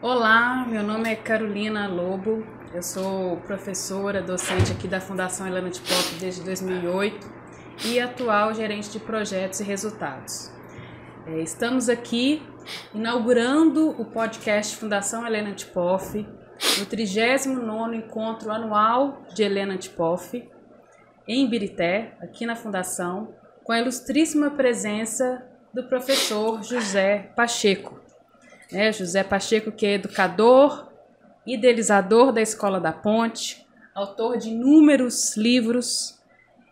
Olá, meu nome é Carolina Lobo, eu sou professora, docente aqui da Fundação Helena de Pop desde 2008 e atual gerente de projetos e resultados. É, estamos aqui inaugurando o podcast Fundação Helena Tipoff, no 39 Encontro Anual de Helena Tipoff, em Birité, aqui na Fundação, com a ilustríssima presença do professor José Pacheco né? José Pacheco, que é educador, idealizador da Escola da Ponte, autor de inúmeros livros,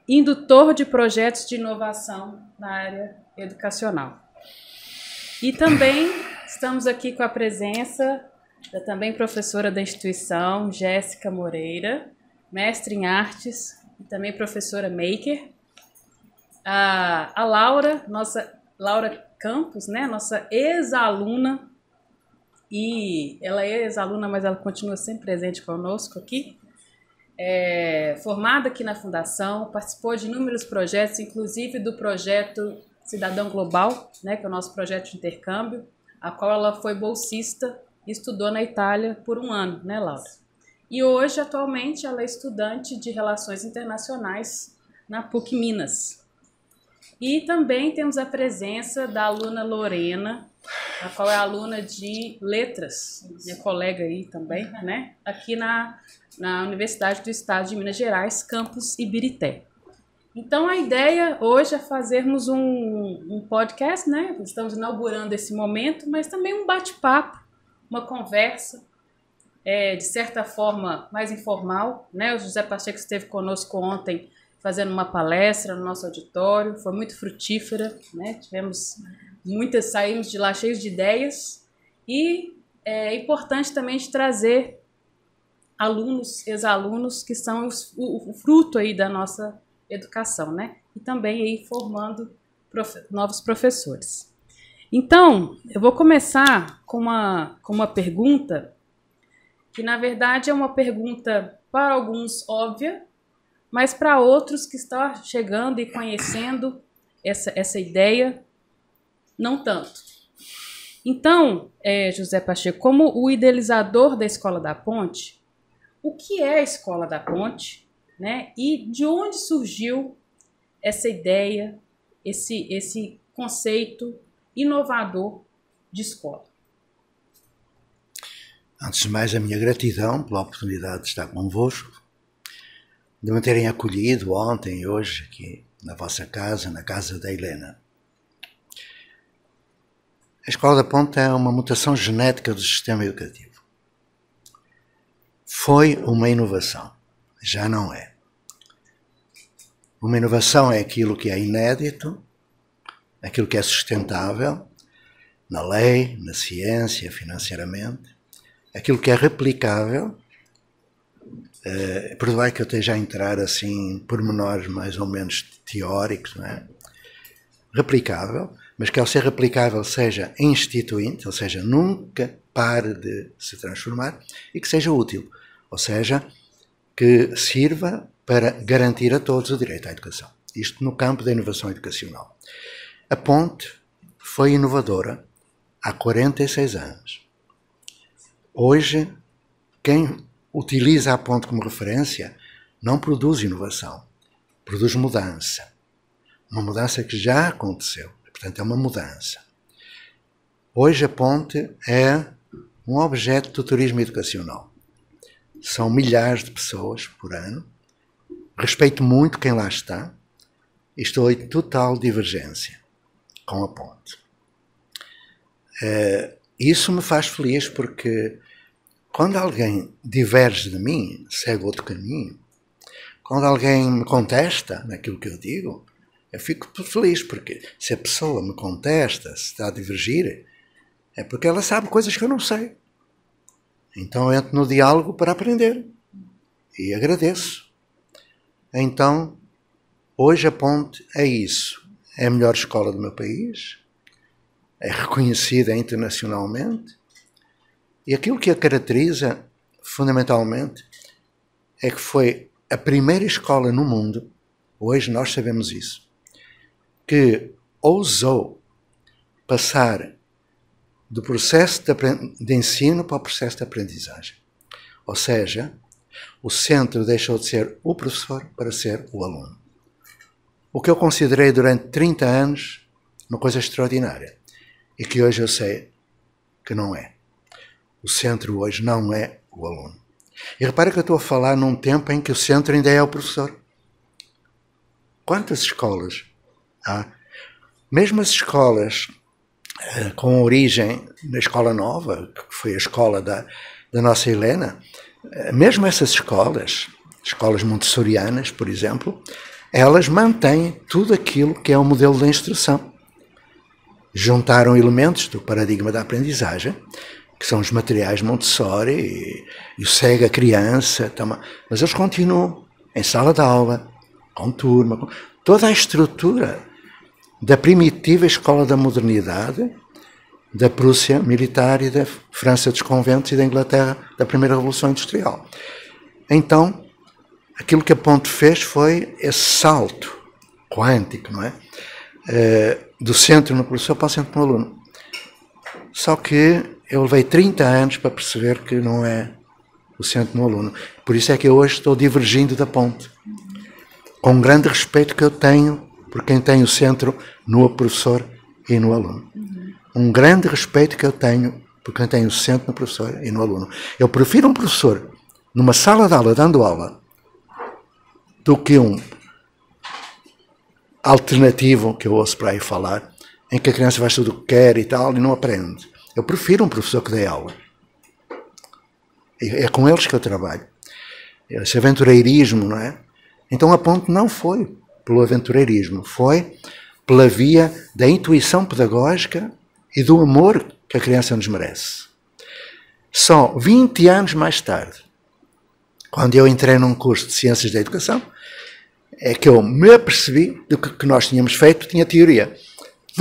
indutor de projetos de inovação na área educacional. E também estamos aqui com a presença da também professora da instituição, Jéssica Moreira, mestre em artes e também professora maker. A, a Laura, nossa Laura Campos, né, nossa ex-aluna e ela é ex-aluna, mas ela continua sempre presente conosco aqui. É, formada aqui na Fundação, participou de inúmeros projetos, inclusive do projeto Cidadão Global, né, que é o nosso projeto de intercâmbio, a qual ela foi bolsista e estudou na Itália por um ano, né, Laura? E hoje, atualmente, ela é estudante de Relações Internacionais na PUC Minas. E também temos a presença da aluna Lorena, a qual é aluna de letras, minha colega aí também, uhum. né? Aqui na, na Universidade do Estado de Minas Gerais, campus Ibirité. Então a ideia hoje é fazermos um, um podcast, né? Estamos inaugurando esse momento, mas também um bate-papo, uma conversa, é, de certa forma mais informal, né? O José Pacheco esteve conosco ontem fazendo uma palestra no nosso auditório, foi muito frutífera, né? Tivemos Muitas saímos de lá cheios de ideias e é, é importante também de trazer alunos, ex-alunos que são os, o, o, fruto aí da nossa educação, né? E também aí formando novos professores. Então, eu vou começar com uma, com uma pergunta que, na verdade, é uma pergunta para alguns óbvia, mas para outros que estão chegando e conhecendo essa, essa ideia não tanto. Então, é, José Pacheco, como o idealizador da Escola da Ponte, o que é a Escola da Ponte né? e de onde surgiu essa ideia, esse, esse conceito inovador de escola? Antes de mais, a minha gratidão pela oportunidade de estar convosco, de me terem acolhido ontem e hoje aqui na vossa casa, na casa da Helena. A escola da ponta é uma mutação genética do sistema educativo. Foi uma inovação, já não é. Uma inovação é aquilo que é inédito, aquilo que é sustentável, na lei, na ciência, financeiramente, aquilo que é replicável. Uh, é que eu esteja a entrar assim em pormenores mais ou menos teóricos, não é? replicável, mas que ao ser aplicável seja instituinte, ou seja, nunca pare de se transformar e que seja útil, ou seja, que sirva para garantir a todos o direito à educação. Isto no campo da inovação educacional. A Ponte foi inovadora há 46 anos. Hoje, quem utiliza a Ponte como referência não produz inovação, produz mudança. Uma mudança que já aconteceu Portanto, é uma mudança. Hoje a ponte é um objeto do turismo educacional. São milhares de pessoas por ano. Respeito muito quem lá está estou em total divergência com a ponte. Eh, isso me faz feliz porque quando alguém diverge de mim, segue outro caminho, quando alguém me contesta naquilo que eu digo, eu fico feliz, porque se a pessoa me contesta, se está a divergir, é porque ela sabe coisas que eu não sei. Então eu entro no diálogo para aprender e agradeço. Então, hoje a ponte é isso. É a melhor escola do meu país, é reconhecida internacionalmente, e aquilo que a caracteriza, fundamentalmente, é que foi a primeira escola no mundo, hoje nós sabemos isso, que ousou passar do processo de, ensino para o processo de aprendizagem. Ou seja, o centro deixou de ser o professor para ser o aluno. O que eu considerei durante 30 anos uma coisa extraordinária e que hoje eu sei que não é. O centro hoje não é o aluno. E repara que eu estou a falar num tempo em que o centro ainda é o professor. Quantas escolas Tá? Mesmo as escolas eh, com origem na Escola Nova, que foi a escola da, da nossa Helena, eh, mesmo essas escolas, escolas montessorianas, por exemplo, elas mantêm tudo aquilo que é o modelo da instrução. Juntaram elementos do paradigma da aprendizagem, que são os materiais Montessori e, e o cega criança, toma, mas eles continuam em sala de aula, com turma, com, toda a estrutura da primitiva escola da modernidade da Prússia militar e da França dos conventos e da Inglaterra da primeira revolução industrial. Então, aquilo que a Ponte fez foi esse salto quântico, não é? Eh, do centro no professor para o centro no aluno. Só que eu levei 30 anos para perceber que não é o centro no aluno. Por isso é que eu hoje estou divergindo da ponte. Com um grande respeito que eu tenho por quem tem o centro no professor e no aluno. Uhum. Um grande respeito que eu tenho por quem tem o centro no professor e no aluno. Eu prefiro um professor numa sala de aula dando aula do que um alternativo que eu ouço para aí falar, em que a criança faz tudo o que quer e tal e não aprende. Eu prefiro um professor que dê aula. É com eles que eu trabalho. Esse aventureirismo, não é? Então a ponte não foi pelo aventureirismo, foi pela via da intuição pedagógica e do amor que a criança nos merece. Só 20 anos mais tarde, quando eu entrei num curso de Ciências da Educação, é que eu me apercebi do que, que nós tínhamos feito tinha teoria.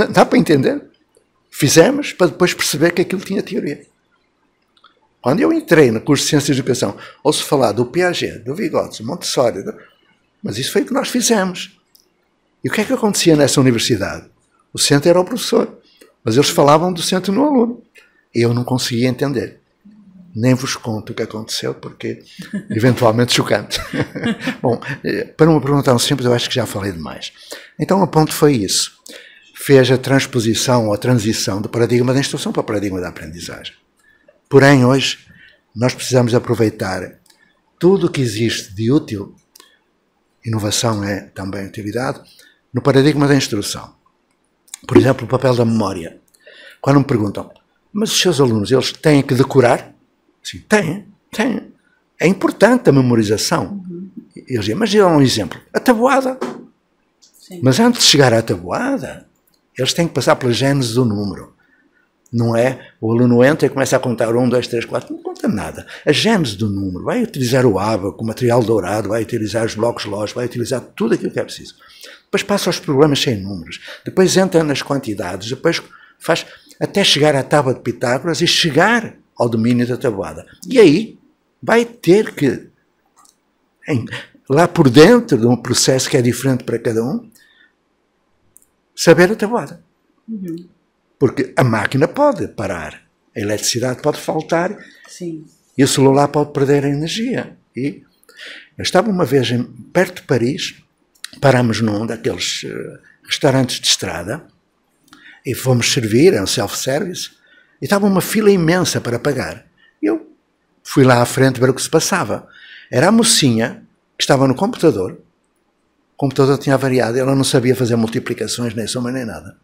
Dá, para entender? Fizemos para depois perceber que aquilo tinha teoria. Quando eu entrei no curso de Ciências da Educação, ouço falar do Piaget, do Vygotsky, Montessori, mas isso foi o que nós fizemos. E o que é que acontecia nessa universidade? O centro era o professor, mas eles falavam do centro no aluno. Eu não conseguia entender. Nem vos conto o que aconteceu, porque eventualmente chocante. Bom, para uma pergunta tão simples, eu acho que já falei demais. Então, o ponto foi isso. Fez a transposição ou a transição do paradigma da instrução para o paradigma da aprendizagem. Porém, hoje, nós precisamos aproveitar tudo o que existe de útil inovação é também utilidade, no paradigma da instrução. Por exemplo, o papel da memória. Quando me perguntam, mas os seus alunos, eles têm que decorar? Sim, têm, têm. É importante a memorização. Uhum. Eles dizem, mas eu um exemplo, a tabuada. Sim. Mas antes de chegar à tabuada, eles têm que passar pela gênese do número não é? O aluno entra e começa a contar um, dois, três, quatro, não conta nada. A gênese do número, vai utilizar o aba o material dourado, vai utilizar os blocos lógicos, vai utilizar tudo aquilo que é preciso. Depois passa aos problemas sem números, depois entra nas quantidades, depois faz até chegar à tábua de Pitágoras e chegar ao domínio da tabuada. E aí vai ter que, em, lá por dentro de um processo que é diferente para cada um, saber a tabuada. Uhum. Porque a máquina pode parar, a eletricidade pode faltar Sim. e o celular pode perder a energia. E eu estava uma vez em, perto de Paris, parámos num daqueles eh, restaurantes de estrada e fomos servir, é um self-service, e estava uma fila imensa para pagar. Eu fui lá à frente ver o que se passava. Era a mocinha que estava no computador, o computador tinha variado, ela não sabia fazer multiplicações, nem soma, nem nada.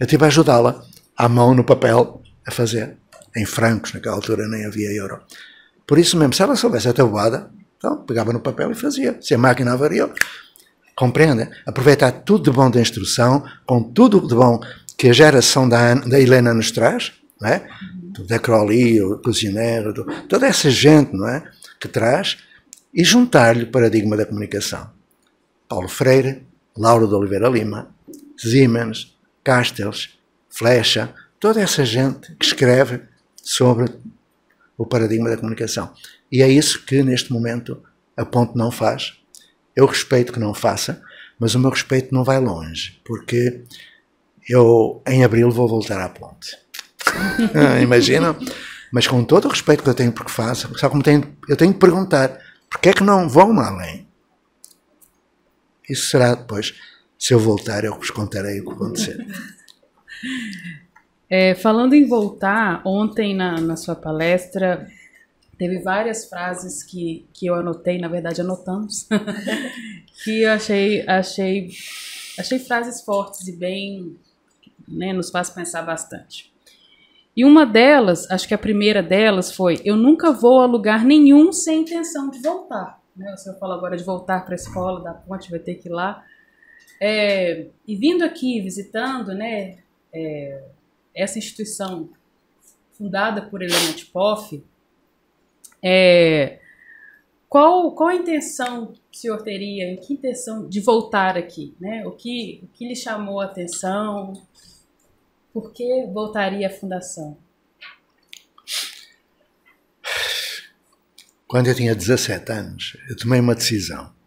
Eu tive a ajudá-la, à mão, no papel, a fazer. Em francos, naquela altura nem havia euro. Por isso mesmo, se ela soubesse a tabuada, então pegava no papel e fazia. Se a máquina avariou, compreendem? Aproveitar tudo de bom da instrução, com tudo de bom que a geração da, Ana, da Helena nos traz, não é? Do Decroly, o Cozinheiro, do, toda essa gente, não é? Que traz, e juntar-lhe o paradigma da comunicação. Paulo Freire, Lauro de Oliveira Lima, Siemens, Castells, Flecha, toda essa gente que escreve sobre o paradigma da comunicação. E é isso que, neste momento, a Ponte não faz. Eu respeito que não faça, mas o meu respeito não vai longe, porque eu, em abril, vou voltar à Ponte. Ah, imagina? Mas com todo o respeito que eu tenho por que faço, só como tenho, eu tenho que perguntar, porque é que não vão além? Isso será depois se eu voltar, eu vos contarei o que aconteceu. É, falando em voltar, ontem na, na sua palestra teve várias frases que, que eu anotei, na verdade anotamos, que eu achei, achei, achei frases fortes e bem, né, nos faz pensar bastante. E uma delas, acho que a primeira delas foi: eu nunca vou a lugar nenhum sem intenção de voltar. Né? O senhor fala agora de voltar para a escola da ponte, vai ter que ir lá. É, e vindo aqui, visitando né, é, essa instituição fundada por Helena Tipoff, é, qual, qual a intenção que o senhor teria, em que intenção de voltar aqui? Né? O, que, o que lhe chamou a atenção? Por que voltaria à fundação? Quando eu tinha 17 anos, eu tomei uma decisão.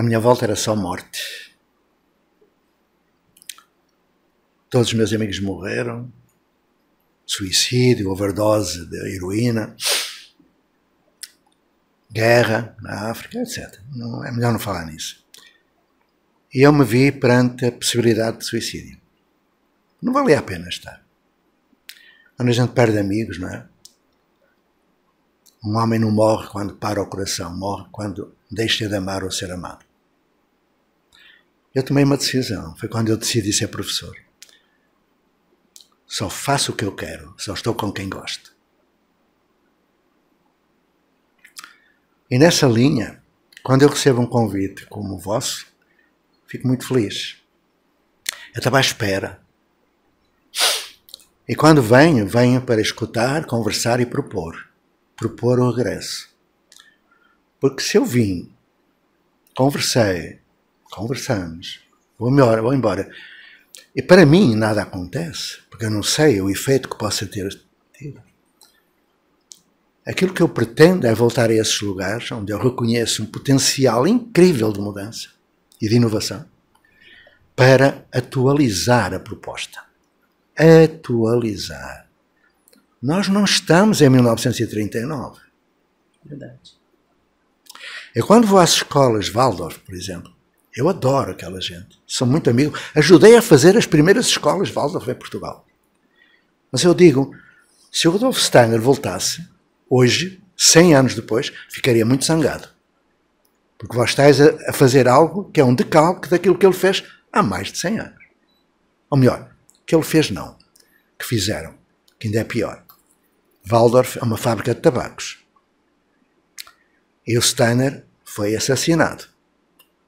À minha volta era só morte. Todos os meus amigos morreram. Suicídio, overdose de heroína, guerra na África, etc. Não, é melhor não falar nisso. E eu me vi perante a possibilidade de suicídio. Não valia a pena estar. Quando a gente perde amigos, não é? Um homem não morre quando para o coração, morre quando deixa de amar ou ser amado. Eu tomei uma decisão. Foi quando eu decidi ser professor. Só faço o que eu quero, só estou com quem gosto. E nessa linha, quando eu recebo um convite como o vosso, fico muito feliz. Eu estava à espera. E quando venho, venho para escutar, conversar e propor. Propor o regresso. Porque se eu vim, conversei, Conversamos. Vou embora, vou embora. E para mim nada acontece, porque eu não sei o efeito que possa ter Aquilo que eu pretendo é voltar a esses lugares onde eu reconheço um potencial incrível de mudança e de inovação para atualizar a proposta. Atualizar. Nós não estamos em 1939. Verdade. Eu quando vou às escolas Waldorf, por exemplo, eu adoro aquela gente. São muito amigos. Ajudei a fazer as primeiras escolas Waldorf em Portugal. Mas eu digo, se o Rodolfo Steiner voltasse, hoje, 100 anos depois, ficaria muito zangado. Porque vós estáis a fazer algo que é um decalque daquilo que ele fez há mais de 100 anos. Ou melhor, que ele fez não. Que fizeram. Que ainda é pior. Waldorf é uma fábrica de tabacos. E o Steiner foi assassinado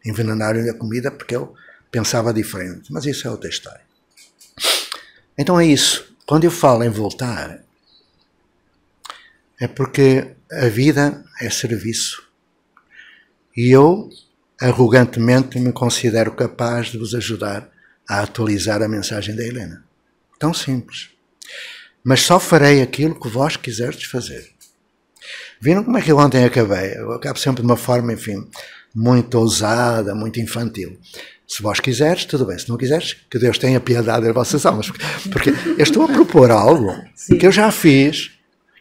envenenaram-lhe a comida porque eu pensava diferente. Mas isso é outra história. Então é isso. Quando eu falo em voltar, é porque a vida é serviço. E eu, arrogantemente, me considero capaz de vos ajudar a atualizar a mensagem da Helena. Tão simples. Mas só farei aquilo que vós quiserdes fazer. Viram como é que eu ontem acabei? Eu acabo sempre de uma forma, enfim, muito ousada, muito infantil. Se vós quiseres, tudo bem. Se não quiseres, que Deus tenha piedade das vossas almas. Porque eu estou a propor algo Sim. que eu já fiz,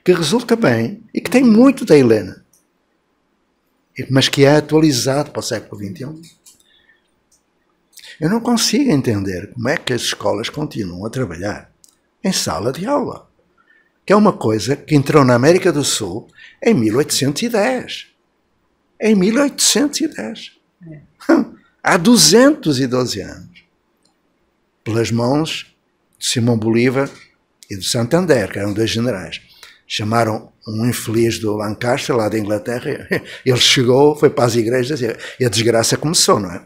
que resulta bem e que tem muito da Helena, mas que é atualizado para o século XXI. Eu não consigo entender como é que as escolas continuam a trabalhar em sala de aula, que é uma coisa que entrou na América do Sul em 1810 em 1810. É. Há 212 anos. Pelas mãos de Simão Bolívar e do Santander, que eram dois generais. Chamaram um infeliz do Lancaster, lá da Inglaterra. Ele chegou, foi para as igrejas e a desgraça começou, não é?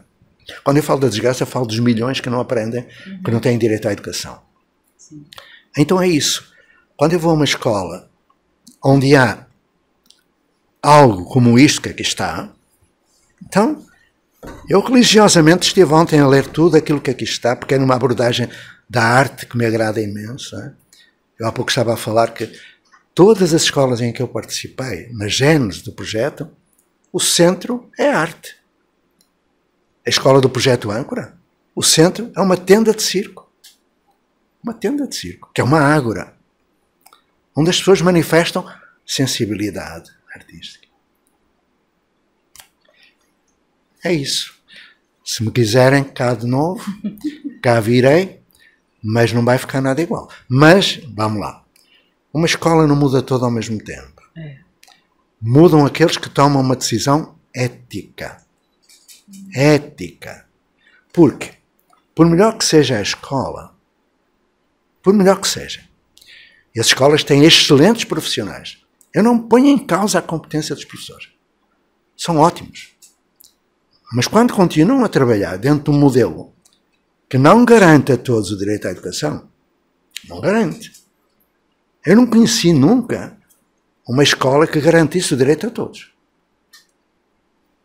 Quando eu falo da desgraça, eu falo dos milhões que não aprendem, uhum. que não têm direito à educação. Sim. Então é isso. Quando eu vou a uma escola onde há algo como isto que aqui está, então eu religiosamente estive ontem a ler tudo aquilo que aqui está, porque é uma abordagem da arte que me agrada imenso. É? Eu há pouco estava a falar que todas as escolas em que eu participei, na gênese do projeto, o centro é a arte. A escola do projeto Âncora, o centro é uma tenda de circo. Uma tenda de circo, que é uma ágora, onde as pessoas manifestam sensibilidade, artística. É isso. Se me quiserem, cá de novo, cá virei, mas não vai ficar nada igual. Mas, vamos lá. Uma escola não muda toda ao mesmo tempo. É. Mudam aqueles que tomam uma decisão ética. Ética. Porque, por melhor que seja a escola, por melhor que seja, as escolas têm excelentes profissionais. Eu não ponho em causa a competência dos professores. São ótimos. Mas quando continuam a trabalhar dentro de um modelo que não garante a todos o direito à educação, não garante. Eu não conheci nunca uma escola que garantisse o direito a todos.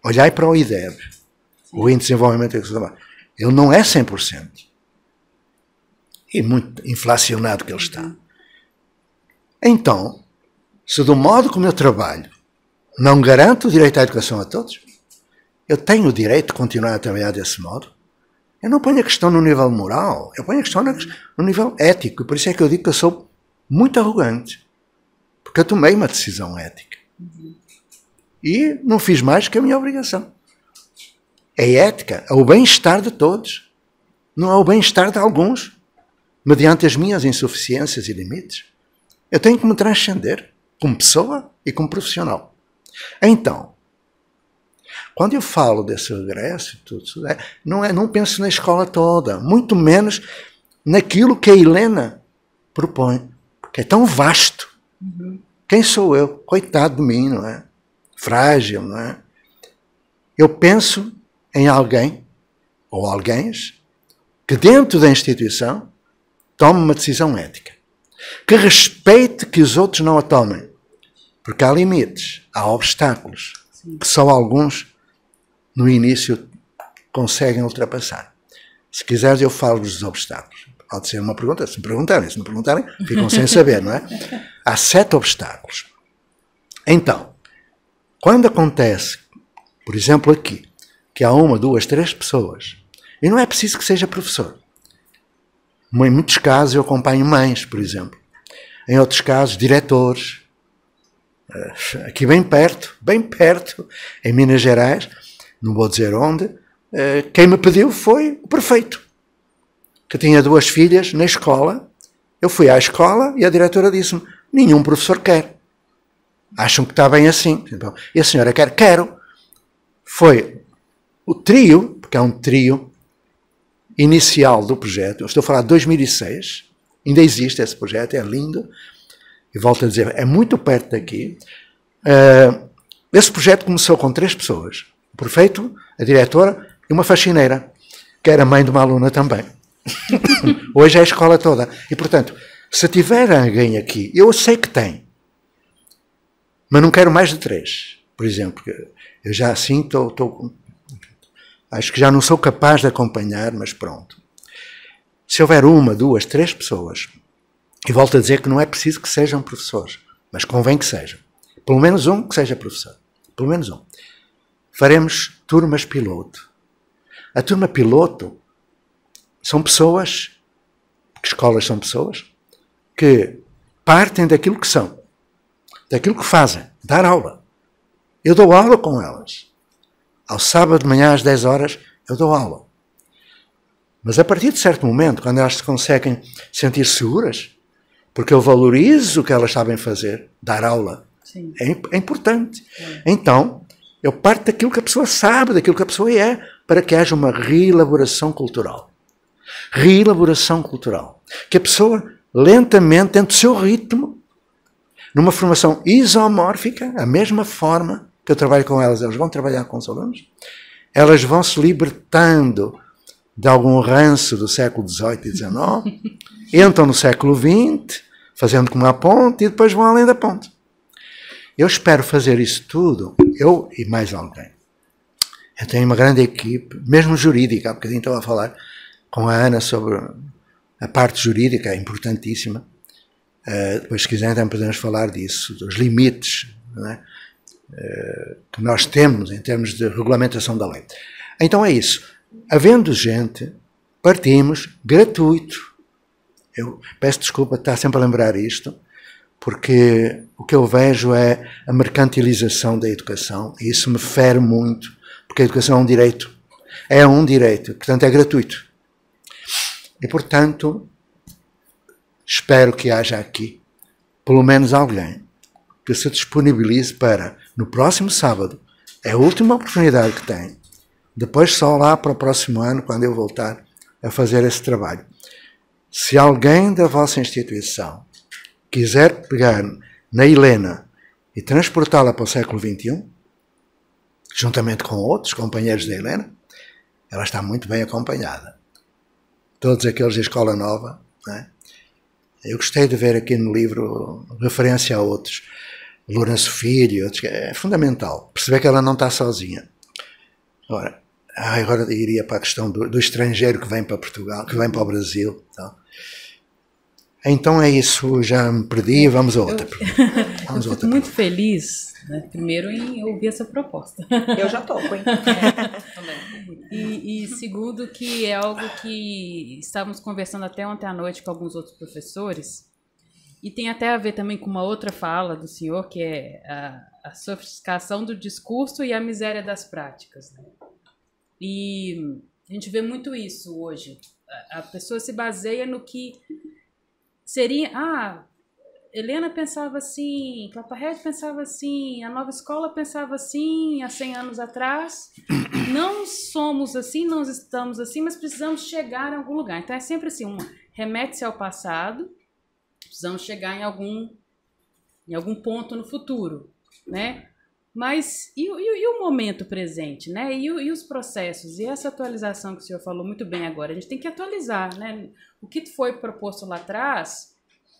Olhai para o IDEB, o Índice de Desenvolvimento Educacional. Ele não é 100%. E muito inflacionado que ele está. Então, se do modo como eu trabalho não garanto o direito à educação a todos, eu tenho o direito de continuar a trabalhar desse modo. Eu não ponho a questão no nível moral, eu ponho a questão no nível ético. Por isso é que eu digo que eu sou muito arrogante, porque eu tomei uma decisão ética. E não fiz mais que a minha obrigação. É ética, é o bem-estar de todos, não é o bem-estar de alguns, mediante as minhas insuficiências e limites. Eu tenho que me transcender como pessoa e como profissional. Então, quando eu falo desse regresso, tudo, é, não, é, não penso na escola toda, muito menos naquilo que a Helena propõe, que é tão vasto. Uhum. Quem sou eu? Coitado de mim, não é? Frágil, não é? Eu penso em alguém ou alguém que dentro da instituição tome uma decisão ética, que respeite que os outros não a tomem, porque há limites, há obstáculos Sim. que só alguns no início conseguem ultrapassar. Se quiseres, eu falo-vos dos obstáculos. Pode ser uma pergunta, se me perguntarem. Se não perguntarem, ficam sem saber, não é? Há sete obstáculos. Então, quando acontece, por exemplo, aqui, que há uma, duas, três pessoas, e não é preciso que seja professor. Em muitos casos, eu acompanho mães, por exemplo. Em outros casos, diretores, eh, aqui bem perto, bem perto, em Minas Gerais, não vou dizer onde, eh, quem me pediu foi o prefeito, que tinha duas filhas na escola. Eu fui à escola e a diretora disse-me: nenhum professor quer. Acham que está bem assim. Então, e a senhora quer? Quero. Foi o trio, porque é um trio inicial do projeto, eu estou a falar de 2006, ainda existe esse projeto, é lindo, e volto a dizer, é muito perto daqui. Uh, esse projeto começou com três pessoas: o prefeito, a diretora e uma faxineira, que era mãe de uma aluna também. Hoje é a escola toda. E, portanto, se tiver alguém aqui, eu sei que tem, mas não quero mais de três, por exemplo. Eu já assim estou. Acho que já não sou capaz de acompanhar, mas pronto. Se houver uma, duas, três pessoas e volto a dizer que não é preciso que sejam professores, mas convém que sejam. Pelo menos um que seja professor. Pelo menos um. Faremos turmas piloto. A turma piloto são pessoas, porque escolas são pessoas, que partem daquilo que são, daquilo que fazem, dar aula. Eu dou aula com elas. Ao sábado de manhã às 10 horas eu dou aula. Mas a partir de certo momento, quando elas se conseguem sentir seguras, porque eu valorizo o que elas sabem fazer, dar aula. É, é, importante. É. Então, eu parto daquilo que a pessoa sabe, daquilo que a pessoa é, para que haja uma reelaboração cultural. Reelaboração cultural. Que a pessoa, lentamente, dentro do seu ritmo, numa formação isomórfica, a mesma forma que eu trabalho com elas, elas vão trabalhar com os alunos, elas vão se libertando de algum ranço do século XVIII e XIX entram no século XX, fazendo como a ponte, e depois vão além da ponte. Eu espero fazer isso tudo, eu e mais alguém. Eu tenho uma grande equipe, mesmo jurídica, há bocadinho estava a falar com a Ana sobre a parte jurídica, é importantíssima. Uh, depois, se quiserem, também podemos falar disso, dos limites é? uh, que nós temos em termos de regulamentação da lei. Então é isso. Havendo gente, partimos gratuito eu peço desculpa de estar sempre a lembrar isto, porque o que eu vejo é a mercantilização da educação, e isso me fere muito, porque a educação é um direito. É um direito, portanto é gratuito. E portanto, espero que haja aqui pelo menos alguém que se disponibilize para, no próximo sábado, é a última oportunidade que tem, depois só lá para o próximo ano, quando eu voltar a fazer esse trabalho se alguém da vossa instituição quiser pegar na Helena e transportá-la para o século XXI, juntamente com outros companheiros da Helena, ela está muito bem acompanhada. Todos aqueles da Escola Nova. Né? Eu gostei de ver aqui no livro referência a outros. Lourenço Filho, outros, é fundamental perceber que ela não está sozinha. Ora, ah, agora iria para a questão do, do, estrangeiro que vem para Portugal, que vem para o Brasil. Então, então é isso, já me perdi, vamos a outra. Eu, vamos eu outra muito pergunta. feliz, né, primeiro, em ouvir essa proposta. Eu já toco, hein? e, e segundo, que é algo que estávamos conversando até ontem à noite com alguns outros professores, e tem até a ver também com uma outra fala do senhor, que é a, a sofisticação do discurso e a miséria das práticas. Né? E a gente vê muito isso hoje. A pessoa se baseia no que seria. Ah, Helena pensava assim, Claparred pensava assim, a nova escola pensava assim há 100 anos atrás. Não somos assim, não estamos assim, mas precisamos chegar a algum lugar. Então é sempre assim, uma remete-se ao passado, precisamos chegar em algum em algum ponto no futuro, né? Mas e, e, e, o momento presente, né? E, e, os processos? E essa atualização que o senhor falou muito bem agora? A gente tem que atualizar, né? O que foi proposto lá atrás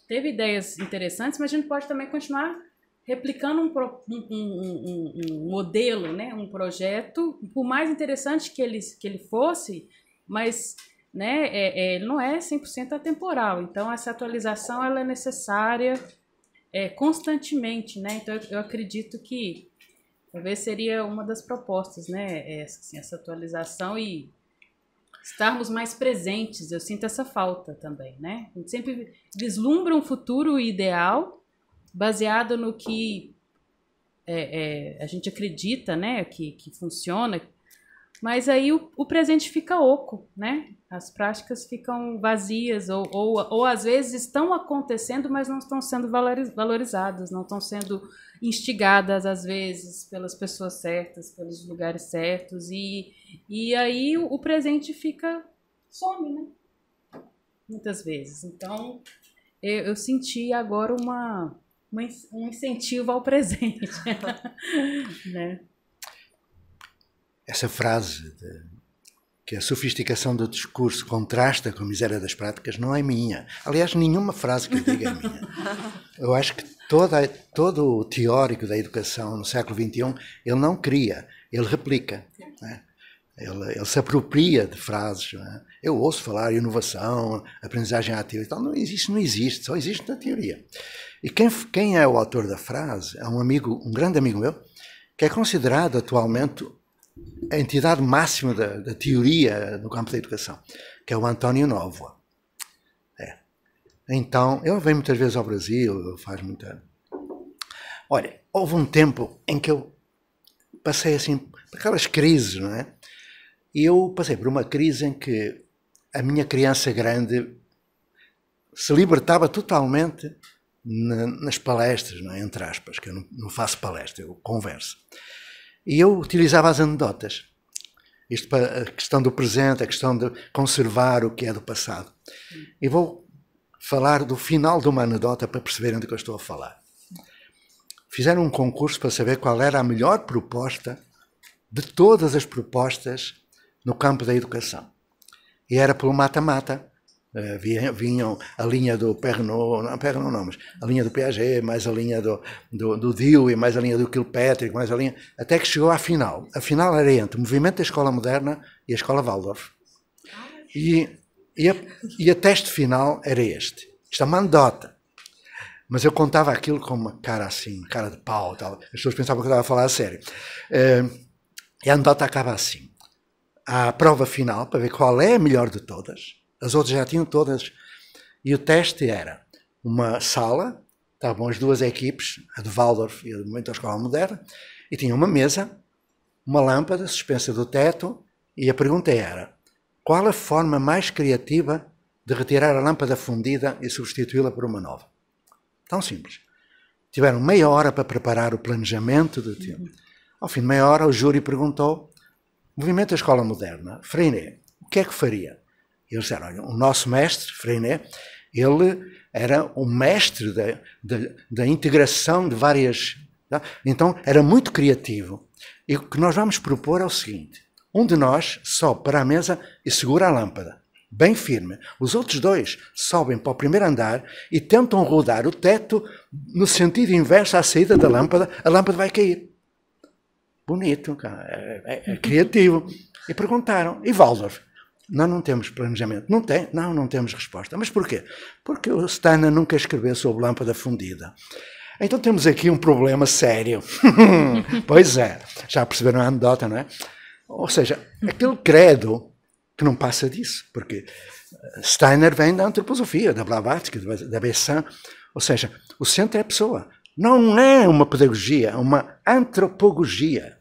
teve ideias interessantes, mas a gente pode também continuar replicando um, um, um, um modelo, né? Um projeto, por mais interessante que ele, que ele fosse, mas né? É, é, não é 100% atemporal. Então, essa atualização ela é necessária é, constantemente, né? Então, eu, eu acredito que Talvez seria uma das propostas, né? Essa, é, assim, essa atualização e estarmos mais presentes. Eu sinto essa falta também, né? A gente sempre vislumbra um futuro ideal baseado no que é, é, a gente acredita, né? Que, que funciona. Mas aí o, o, presente fica oco, né? As práticas ficam vazias ou, ou, ou às vezes estão acontecendo, mas não estão sendo valorizadas, não estão sendo instigadas às vezes pelas pessoas certas, pelos lugares certos e e aí o, o presente fica some, né? Muitas vezes. Então eu, eu senti agora uma, uma, um incentivo ao presente, né? Essa frase que a sofisticação do discurso contrasta com a miséria das práticas, não é minha. Aliás, nenhuma frase que eu diga é minha. Eu acho que toda, todo o teórico da educação no século XXI, ele não cria, ele replica. Né? Ele, ele, se apropria de frases. Né? Eu ouço falar inovação, aprendizagem ativa e tal. Não, isso não existe, só existe na teoria. E quem, quem é o autor da frase é um amigo, um grande amigo meu, que é considerado atualmente a entidade máxima da, da, teoria no campo da educação, que é o António Novoa. É. Então, ele vem muitas vezes ao Brasil, faz muita. Olha, houve um tempo em que eu passei assim, por aquelas crises, não é? E eu passei por uma crise em que a minha criança grande se libertava totalmente nas palestras, não é? entre aspas, que eu não, não faço palestra, eu converso. E eu utilizava as anedotas. Isto para a questão do presente, a questão de conservar o que é do passado. E vou falar do final de uma anedota para perceberem do que eu estou a falar. Fizeram um concurso para saber qual era a melhor proposta de todas as propostas no campo da educação. E era pelo mata-mata. Eh, vinham a linha do Pernod, não, Pernod não, mas a linha do Piaget, mais a linha do, do, do Dewey, mais a linha do Kilpatrick, mais a linha, até que chegou à final. A final era entre o movimento da escola moderna e a escola Waldorf. E, e, a, e a teste final era este. Isto é uma anedota. Mas eu contava aquilo com uma cara assim, cara de pau. Tal. As pessoas pensavam que eu estava a falar a sério. Eh, e a anedota acaba assim. Há a prova final para ver qual é a melhor de todas as outras já tinham todas. E o teste era uma sala, estavam as duas equipes, a de Waldorf e a do Movimento da Escola Moderna, e tinha uma mesa, uma lâmpada suspensa do teto, e a pergunta era: qual a forma mais criativa de retirar a lâmpada fundida e substituí-la por uma nova? Tão simples. Tiveram meia hora para preparar o planejamento do tempo. Ao fim de meia hora, o júri perguntou: Movimento da Escola Moderna, Freiné, o que é que faria? Eles disseram, olha, o nosso mestre, Freinet, ele era o mestre da, da, da integração de várias... Tá? Então, era muito criativo. E o que nós vamos propor é o seguinte, um de nós sobe para a mesa e segura a lâmpada, bem firme. Os outros dois sobem para o primeiro andar e tentam rodar o teto no sentido inverso à saída da lâmpada, a lâmpada vai cair. Bonito, é, é, é criativo. E perguntaram, e Waldorf? Nós não temos planejamento. Não tem? Não, não temos resposta. Mas porquê? Porque o Steiner nunca escreveu sobre lâmpada fundida. Então temos aqui um problema sério. pois é, já perceberam a anedota, não é? Ou seja, aquele credo que não passa disso, porque eh, Steiner vem da antroposofia, da Blavatsky, da Bessin, ou seja, o centro é a pessoa. Não é uma pedagogia, é uma antropogogia.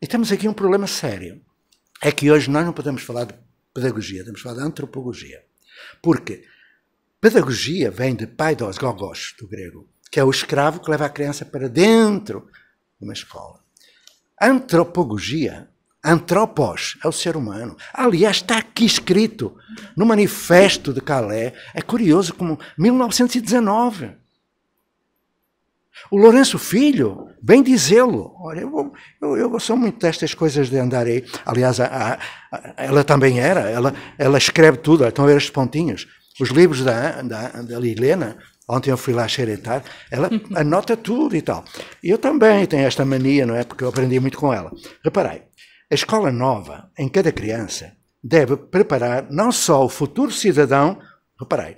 E temos aqui um problema sério é que hoje nós não podemos falar de pedagogia, temos que falar de antropologia. Porque pedagogia vem de paidos, gogos, do grego, que é o escravo que leva a criança para dentro de uma escola. Antropologia, antropos, é o ser humano. Aliás, está aqui escrito no Manifesto de Calais. É curioso como 1919. O Lourenço Filho, bem dizê-lo. Olha, eu, eu, eu sou muito destas coisas de andar aí. Aliás, a, a, ela também era, ela, ela escreve tudo, estão a ver estes pontinhos? Os livros da, da, da Lilena, ontem eu fui lá xeretar, ela anota tudo e tal. E eu também tenho esta mania, não é? Porque eu aprendi muito com ela. Reparei, a escola nova, em cada criança, deve preparar não só o futuro cidadão, reparei,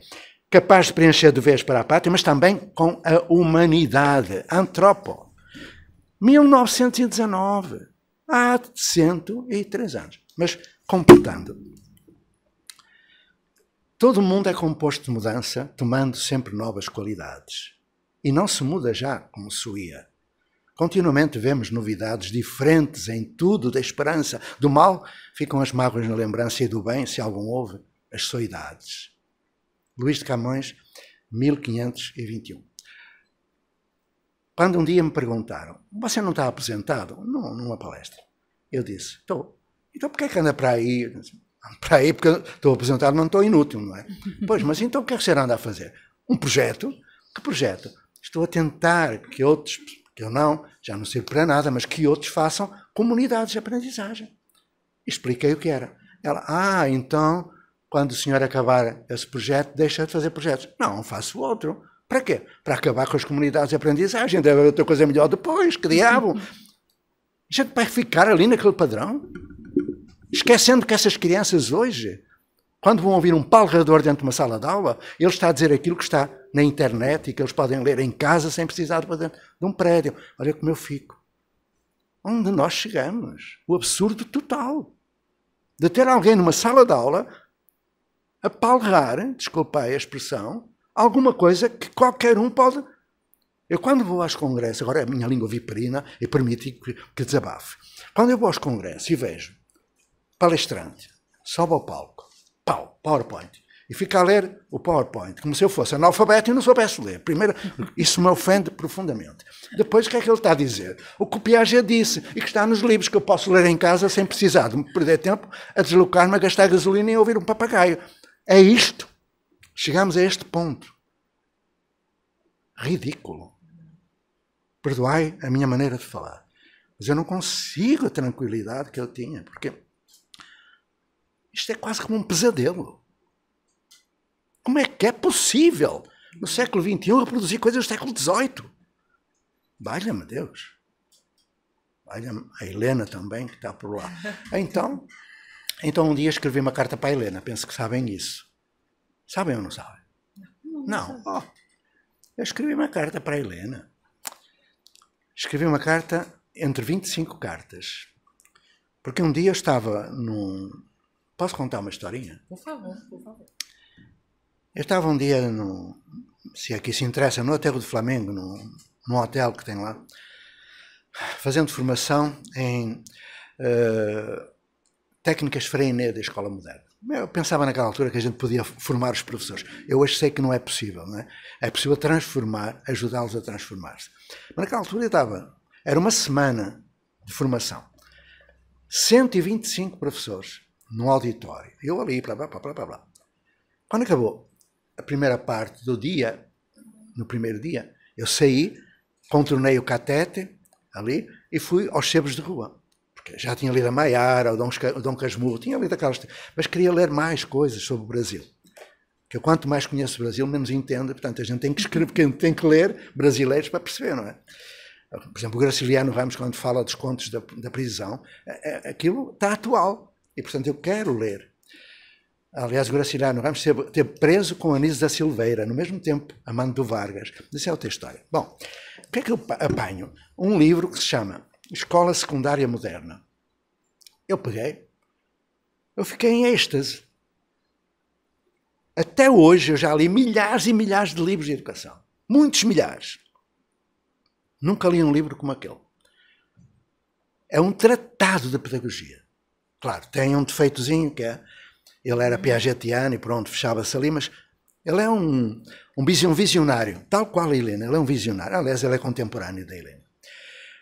capaz de preencher de vez para a pátria, mas também com a humanidade, antropo. 1919, há 103 anos. Mas completando. Todo mundo é composto de mudança, tomando sempre novas qualidades. E não se muda já como suía. Continuamente vemos novidades diferentes em tudo da esperança. Do mal ficam as mágoas na lembrança e do bem, se algum houve, as soidades. Luís de Camões, 1521. Quando um dia me perguntaram, você não está aposentado? Não, numa palestra. Eu disse, estou. Então por é que anda para aí? Para aí porque estou aposentado, não estou inútil, não é? pois, mas então o que é que você anda a fazer? Um projeto? Que projeto? Estou a tentar que outros, que eu não, já não sirvo para nada, mas que outros façam comunidades de aprendizagem. Expliquei o que era. Ela, ah, então quando o senhor acabar esse projeto, deixa de fazer projetos. Não, faço outro. Para quê? Para acabar com as comunidades de aprendizagem. Deve haver outra coisa melhor depois, que diabo. A gente vai ficar ali naquele padrão? Esquecendo que essas crianças hoje, quando vão ouvir um palrador dentro de uma sala de aula, ele está a dizer aquilo que está na internet e que eles podem ler em casa sem precisar de um prédio. Olha como eu fico. Onde nós chegamos. O absurdo total de ter alguém numa sala de aula a palhar, desculpa a expressão, alguma coisa que qualquer um pode. Eu, quando vou aos congressos, agora é a minha língua viperina e permite que, que desabafe. Quando eu vou aos congressos e vejo palestrante, sobe ao palco, pau, PowerPoint, e fica a ler o PowerPoint, como se eu fosse analfabeto e não soubesse ler. Primeiro, isso me ofende profundamente. Depois, o que é que ele está a dizer? O que o Piaget disse, e que está nos livros, que eu posso ler em casa sem precisar de me perder tempo a deslocar-me, a gastar gasolina e ouvir um papagaio. É isto. Chegamos a este ponto. Ridículo. Perdoai a minha maneira de falar. Mas eu não consigo a tranquilidade que eu tinha, porque isto é quase como um pesadelo. Como é que é possível, no século XXI, reproduzir coisas do século XVIII? Valha-me Deus. Valha-me a Helena também, que está por lá. Então, então um dia escrevi uma carta para a Helena, penso que sabem isso. Sabem ou não sabem? Não. não. não. Oh, eu escrevi uma carta para a Helena. Escrevi uma carta entre 25 cartas. Porque um dia eu estava num. Posso contar uma historinha? Por favor, por favor. Eu estava um dia no. Se aqui é se interessa, no Hotel do Flamengo, num, hotel que tem lá, fazendo formação em. Uh, técnicas freiné da escola moderna. Eu pensava naquela altura que a gente podia formar os professores. Eu hoje sei que não é possível, não é? É possível transformar, ajudá-los a transformar-se. Mas naquela altura estava, era uma semana de formação. 125 professores num auditório. Eu ali, blá, blá, blá, blá, blá. Quando acabou a primeira parte do dia, no primeiro dia, eu saí, contornei o catete ali e fui aos cebos de rua porque já tinha lido a Maiara, o Dom, Dom Casmurro, tinha lido aquelas, mas queria ler mais coisas sobre o Brasil. Que quanto mais conheço o Brasil, menos entendo. Portanto, a gente tem que escrever, tem que ler brasileiros para perceber, não é? Por exemplo, o Graciliano Ramos, quando fala dos contos da, da prisão, é, é, aquilo está atual. E, portanto, eu quero ler. Aliás, o Graciliano Ramos esteve preso com Anísio da Silveira, no mesmo tempo, amando do Vargas. Isso é outra história. Bom, o que é que eu apanho? Um livro que se chama escola secundária moderna. Eu peguei, eu fiquei em êxtase. Até hoje eu já li milhares e milhares de livros de educação. Muitos milhares. Nunca li um livro como aquele. É um tratado de pedagogia. Claro, tem um defeitozinho que é. Ele era piagetiano e pronto, fechava-se ali, mas ele é um, um visionário, tal qual a Helena. Ele é um visionário. Aliás, ele é contemporâneo da Helena.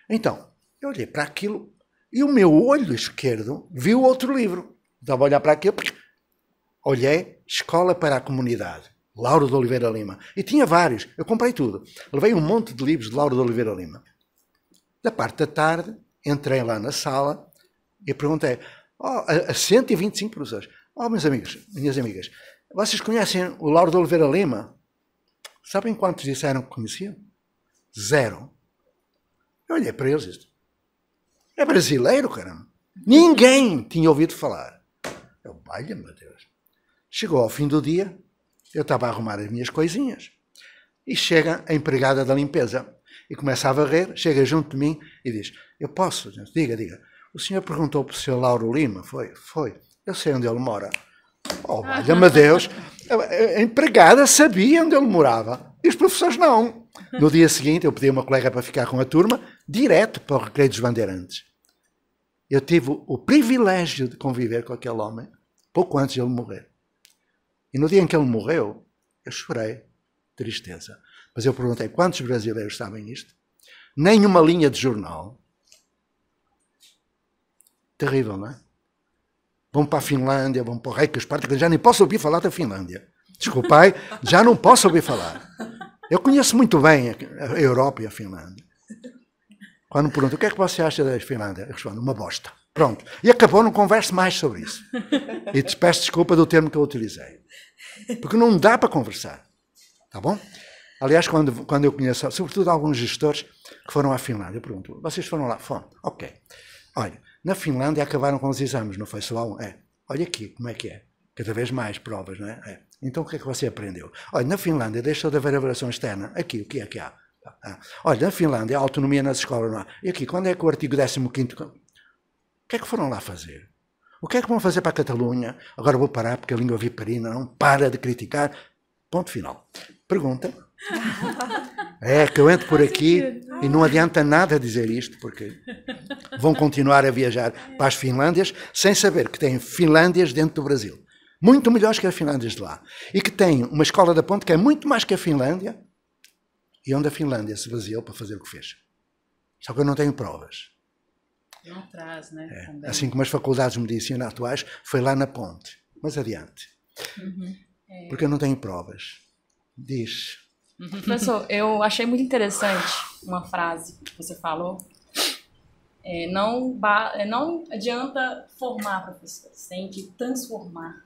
Então, eu olhei para aquilo e o meu olho esquerdo viu outro livro. Estava a olhar para aquilo, olhei, Escola para a Comunidade, Lauro de Oliveira Lima. E tinha vários, eu comprei tudo. Levei um monte de livros de Lauro de Oliveira Lima. Da parte da tarde, entrei lá na sala e perguntei oh, a 125 professores: Ó, oh, meus amigos, minhas amigas, vocês conhecem o Lauro de Oliveira Lima? Sabem quantos disseram que conheciam? Zero. Eu olhei para eles e disse: é brasileiro, caramba. Ninguém tinha ouvido falar. Eu, olha, meu Deus. Chegou ao fim do dia, eu estava a arrumar as minhas coisinhas. E chega a empregada da limpeza e começa a varrer, chega junto de mim e diz: Eu posso, diga, diga. O senhor perguntou para o senhor Lauro Lima? Foi, foi. Eu sei onde ele mora. Oh, valha-me Deus! A empregada sabia onde ele morava e os professores não. No dia seguinte, eu pedi a uma colega para ficar com a turma, direto para o Recreio dos Bandeirantes eu tive o privilégio de conviver com aquele homem pouco antes de ele morrer. E no dia em que ele morreu, eu chorei, tristeza. Mas eu perguntei quantos brasileiros sabem isto? Nenhuma linha de jornal. Terrível, não é? Vão para a Finlândia, vão para o Reiki Esparta, já nem posso ouvir falar da Finlândia. Desculpai, já não posso ouvir falar. Eu conheço muito bem a Europa e a Finlândia. Quando perguntam o que é que você acha da Finlândia? Eu respondo, uma bosta. Pronto. E acabou, não converso mais sobre isso. E te peço desculpa do termo que eu utilizei. Porque não dá para conversar. Tá bom? Aliás, quando, quando eu conheço, sobretudo alguns gestores que foram à Finlândia, eu pergunto, vocês foram lá? Fomos. Ok. Olha, na Finlândia acabaram com os exames, não foi só um? É. Olha aqui, como é que é? Cada vez mais provas, não é? é. Então, o que é que você aprendeu? Olha, na Finlândia deixou de haver avaliação externa. Aqui, o que é que há? Ah. Olha, na Finlândia, há autonomia nas escolas não há. E aqui, quando é que o artigo 15º... O que é que foram lá fazer? O que é que vão fazer para a Catalunha? Agora vou parar, porque a língua viperina não para de criticar. Ponto final. Pergunta. É que eu entro por aqui e não adianta nada dizer isto, porque vão continuar a viajar para as Finlândias sem saber que tem Finlândias dentro do Brasil. Muito melhores que as Finlândias de lá. E que tem uma escola da ponte que é muito mais que a Finlândia, e onde a Finlândia se baseou para fazer o que fez. Só que eu não tenho provas. Não traz, né? É. Assim como as faculdades de medicina atuais, foi lá na ponte. Mas adiante. Uhum. É... Porque eu não tenho provas. Diz. Uhum. Professor, eu achei muito interessante uma frase que você falou. É, não, é, não adianta formar professores, tem que transformar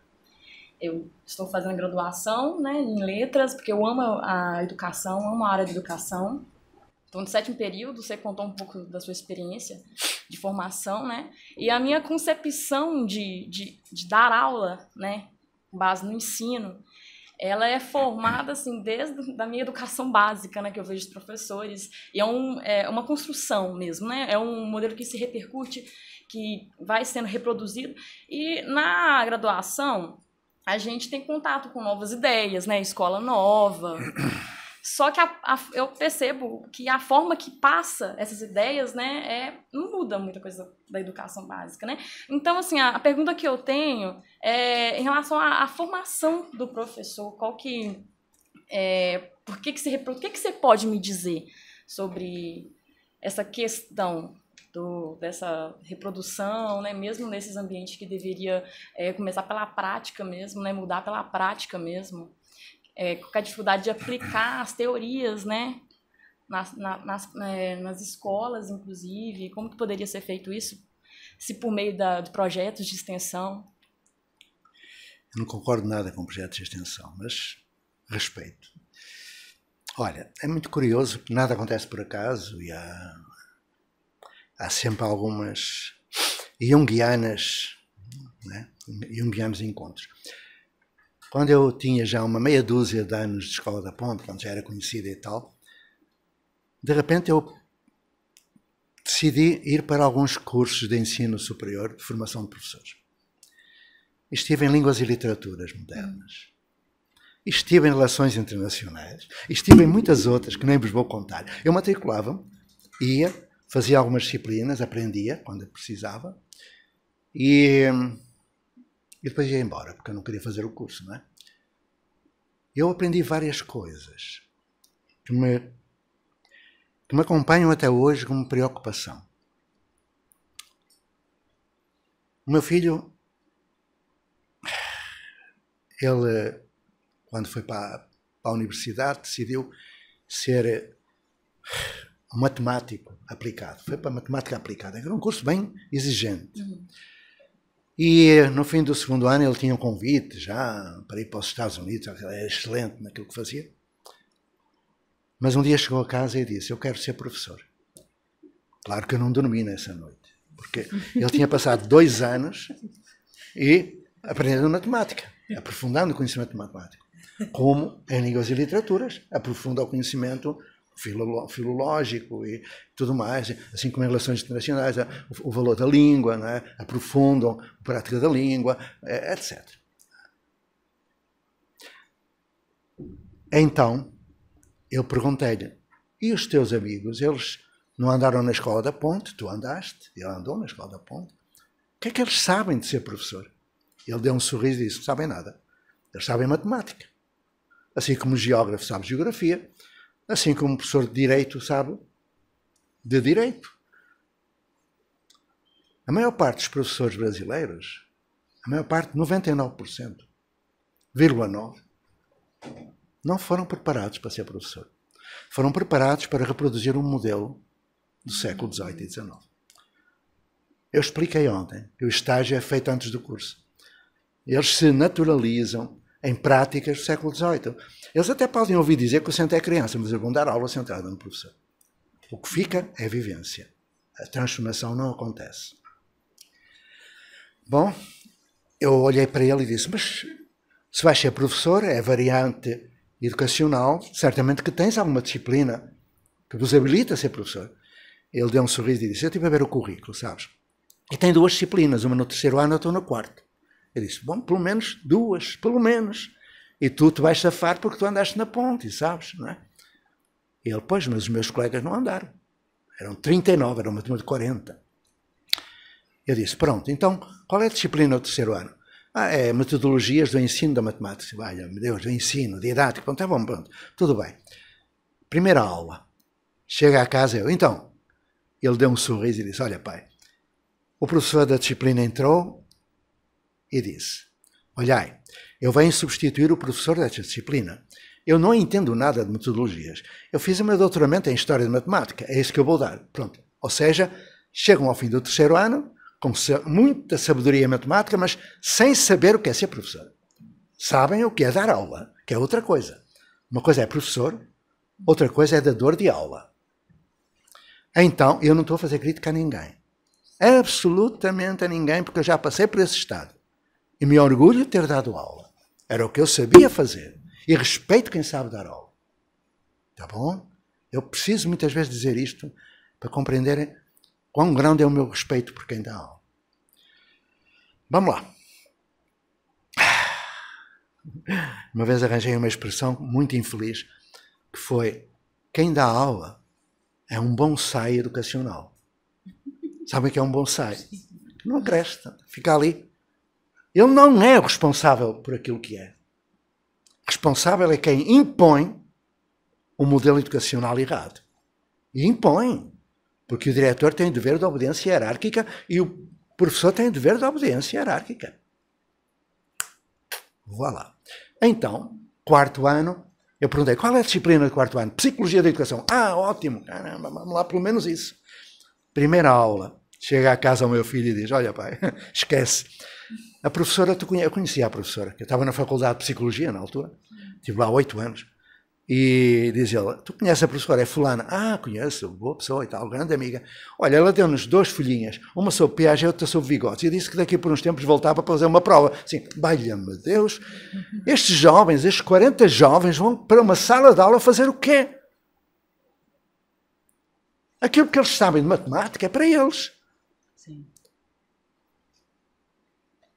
eu estou fazendo graduação né, em letras, porque eu amo a educação, amo a área de educação. Então, no sétimo período, você contou um pouco da sua experiência de formação, né? E a minha concepção de, de, de dar aula, né, com base no ensino, ela é formada assim desde da minha educação básica, né, que eu vejo os professores, e é, um, é uma construção mesmo, né? É um modelo que se repercute, que vai sendo reproduzido. E na graduação, a gente tem contato com novas ideias, né? Escola nova. Só que a, a, eu percebo que a forma que passa essas ideias, né, é, não muda muita coisa da educação básica, né? Então, assim, a, a pergunta que eu tenho é em relação à, formação do professor, qual que, é, por que que você, por que que você pode me dizer sobre essa questão do, dessa reprodução, né? mesmo nesses ambientes que deveria é, começar pela prática mesmo, né? mudar pela prática mesmo, é, com a dificuldade de aplicar as teorias, né? Nas, na, nas, é, nas escolas, inclusive, como que poderia ser feito isso? Se por meio da, de projetos de extensão. Eu não concordo nada com projetos de extensão, mas respeito. Olha, é muito curioso, nada acontece por acaso e há, há sempre algumas Jungianas, né? junguianos encontros. Quando eu tinha já uma meia dúzia de anos de Escola da Ponte, quando já era conhecida e tal, de repente eu decidi ir para alguns cursos de ensino superior, de formação de professores. Estive em línguas e literaturas modernas. Estive em relações internacionais. Estive em muitas outras que nem vos vou contar. Eu matriculava, ia, fazia algumas disciplinas, aprendia quando precisava e, hum, e depois ia embora, porque eu não queria fazer o curso, não é? Eu aprendi várias coisas que me, que me acompanham até hoje como preocupação. O meu filho, ele, quando foi para, para a universidade, decidiu ser matemático aplicado. Foi para matemática aplicada. Era um curso bem exigente. Uhum. E no fim do segundo ano ele tinha um convite já para ir para os Estados Unidos. Ele era excelente naquilo que fazia. Mas um dia chegou a casa e disse: Eu quero ser professor. Claro que eu não dormi nessa noite, porque ele tinha passado dois anos e aprendendo matemática, aprofundando o conhecimento matemático. Como em línguas e literaturas, aprofunda o conhecimento filológico e tudo mais, assim como em relações internacionais, é, o, valor da língua, né? aprofundam a prática da língua, é, é etc. Então, eu perguntei-lhe, e os teus amigos, eles não andaram na escola da ponte? Tu andaste, ele andou na escola da ponte. O que é que eles sabem de ser professor? Ele deu um sorriso e disse, sabem nada. Eles sabem matemática. Assim como geógrafo sabe geografia, Assim como o professor de Direito sabe de Direito. A maior parte dos professores brasileiros, a maior parte, 99%, não foram preparados para ser professor. Foram preparados para reproduzir um modelo do século XVIII e XIX. Eu expliquei ontem que o estágio é feito antes do curso. Eles se naturalizam em práticas do século XVIII. Eles até podem ouvir dizer que o centro é criança, mas eles vão dar aula centrada no professor. O que fica é vivência. A transformação não acontece. Bom, eu olhei para ele e disse: Mas se vais ser professor, é variante educacional, certamente que tens alguma disciplina que vos habilita a ser professor. Ele deu um sorriso e disse: Eu estive a ver o currículo, sabes? E tem duas disciplinas, uma no terceiro ano e outra no quarto. Eu disse: Bom, pelo menos duas, pelo menos. E tu te vais safar porque tu andaste na ponte, sabes? Não é? E ele, pois, mas os meus colegas não andaram. Eram 39, era uma turma de 40. Eu disse, pronto, então qual é a disciplina do terceiro ano? Ah, é metodologias do ensino da matemática. Olha, meu Deus, do ensino, didático, pronto, tá bom, pronto, tudo bem. Primeira aula. Chega à casa eu, então. Ele deu um sorriso e disse, olha pai, o professor da disciplina entrou e disse, olhai, eu venho substituir o professor desta disciplina. Eu não entendo nada de metodologias. Eu fiz o meu doutoramento em História de Matemática. É isso que eu vou dar. Pronto. Ou seja, chegam ao fim do terceiro ano com muita sabedoria matemática, mas sem saber o que é ser professor. Sabem o que é dar aula, que é outra coisa. Uma coisa é professor, outra coisa é dador de aula. Então, eu não estou a fazer crítica a ninguém. Absolutamente a ninguém, porque eu já passei por esse estado. E me orgulho de ter dado aula. Era o que eu sabia fazer. E respeito quem sabe dar aula. Tá bom? Eu preciso muitas vezes dizer isto para compreenderem quão grande é o meu respeito por quem dá aula. Vamos lá. Uma vez arranjei uma expressão muito infeliz que foi: quem dá aula é um bonsai educacional. Sabem que é um bonsai? Não cresce, fica ali ele não é responsável por aquilo que é. Responsável é quem impõe o um modelo educacional errado. E impõe. Porque o diretor tem o dever de obediência hierárquica e o professor tem o dever de obediência hierárquica. Vou voilà. lá. Então, quarto ano, eu perguntei qual é a disciplina do quarto ano? Psicologia da Educação. Ah, ótimo, caramba, vamos lá, pelo menos isso. Primeira aula. Chega a casa o meu filho e diz: Olha, pai, esquece. A professora, tu conhe... eu conhecia a professora, eu estava na faculdade de Psicologia na altura, tive lá oito anos, e diz ela, tu conheces a professora, é fulana? Ah, conheço, boa pessoa e tal, grande amiga. Olha, ela deu-nos duas folhinhas, uma sobre Piaget e outra sobre Vigotes, e disse que daqui por uns tempos voltava para fazer uma prova. Assim, valha-me Deus, estes jovens, estes 40 jovens vão para uma sala de aula fazer o quê? Aquilo que eles sabem de matemática é para eles.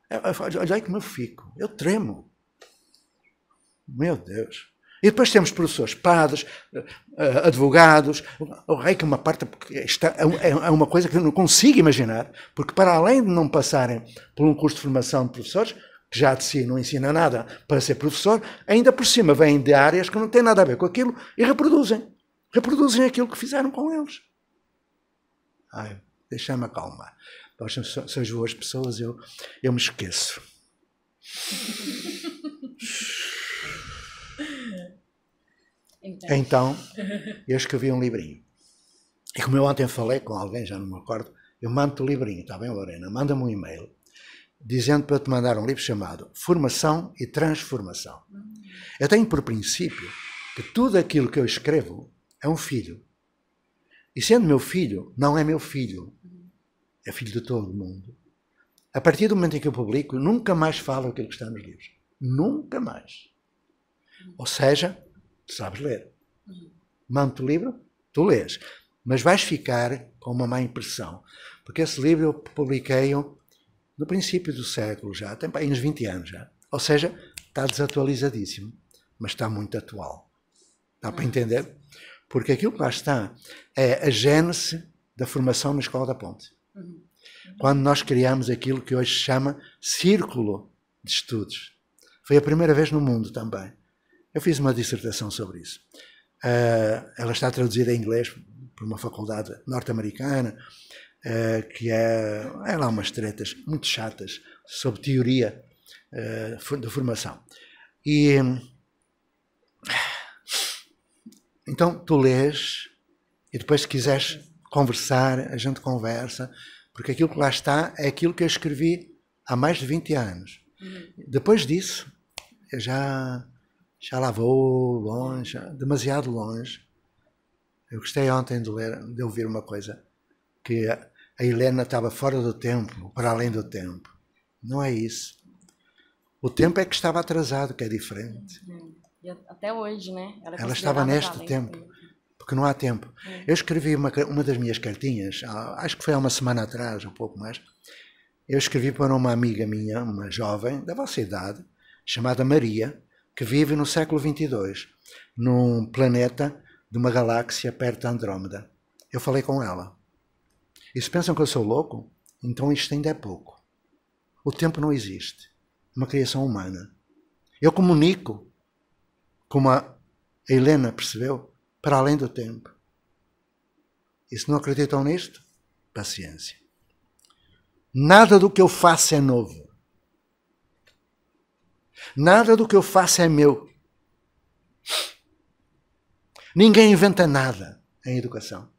Olha aí como eu fico. Eu tremo. Meu Deus. E depois temos professores, padres, eh, advogados. O que é uma parte está, é, é, é uma coisa que eu não consigo imaginar, porque para além de não passarem por um curso de formação de professores, que já de si não ensina nada para ser professor, ainda por cima vêm de áreas que não têm nada a ver com aquilo e reproduzem. Reproduzem aquilo que fizeram com eles. Ai, deixa-me acalmar. Vocês são, são boas pessoas, eu, eu me esqueço. Então. então, eu escrevi um livrinho. E como eu ontem falei com alguém, já não me acordo, eu mando-te o livrinho, está bem, Lorena? Manda-me um e-mail dizendo para eu te mandar um livro chamado Formação e Transformação. Hum. Eu tenho por princípio que tudo aquilo que eu escrevo é um filho. E sendo meu filho, não é meu filho, é filho de todo mundo. A partir do momento em que eu publico, nunca mais falo aquilo que está nos livros. Nunca mais. Ou seja, tu sabes ler. Mando-te o livro, tu lês. Mas vais ficar com uma má impressão. Porque esse livro eu publiquei-o no princípio do século já, tem para uns 20 anos já. Ou seja, está desatualizadíssimo, mas está muito atual. Dá para entender? Porque aquilo que lá está é a gênese da formação na Escola da Ponte. Uhum. Quando nós criamos aquilo que hoje se chama Círculo de Estudos. Foi a primeira vez no mundo também. Eu fiz uma dissertação sobre isso. Uh, ela está traduzida em inglês por uma faculdade norte-americana, uh, que é, é lá umas tretas muito chatas sobre teoria uh, de formação. E então tu lês e depois se quiseres conversar, a gente conversa, porque aquilo que lá está é aquilo que eu escrevi há mais de 20 anos. Uhum. Depois disso, eu já, já lá vou longe, demasiado longe. Eu gostei ontem de, ler, de ouvir uma coisa, que a Helena estava fora do tempo, para além do tempo. Não é isso. O tempo é que estava atrasado, que é diferente. Uhum. Até hoje, né? Ela, Ela estava neste tempo porque não há tempo. É. Eu escrevi uma, uma das minhas cartinhas, acho que foi há uma semana atrás, um pouco mais. Eu escrevi para uma amiga minha, uma jovem da vossa idade, chamada Maria, que vive no século 22, num planeta de uma galáxia perto da Andrômeda. Eu falei com ela. E se pensam que eu sou louco, então isto ainda é pouco. O tempo não existe. É uma criação humana. Eu comunico, como a Helena percebeu, para além do tempo. E se não acreditam nisto, paciência. Nada do que eu faço é novo. Nada do que eu faço é meu. Ninguém inventa nada em educação.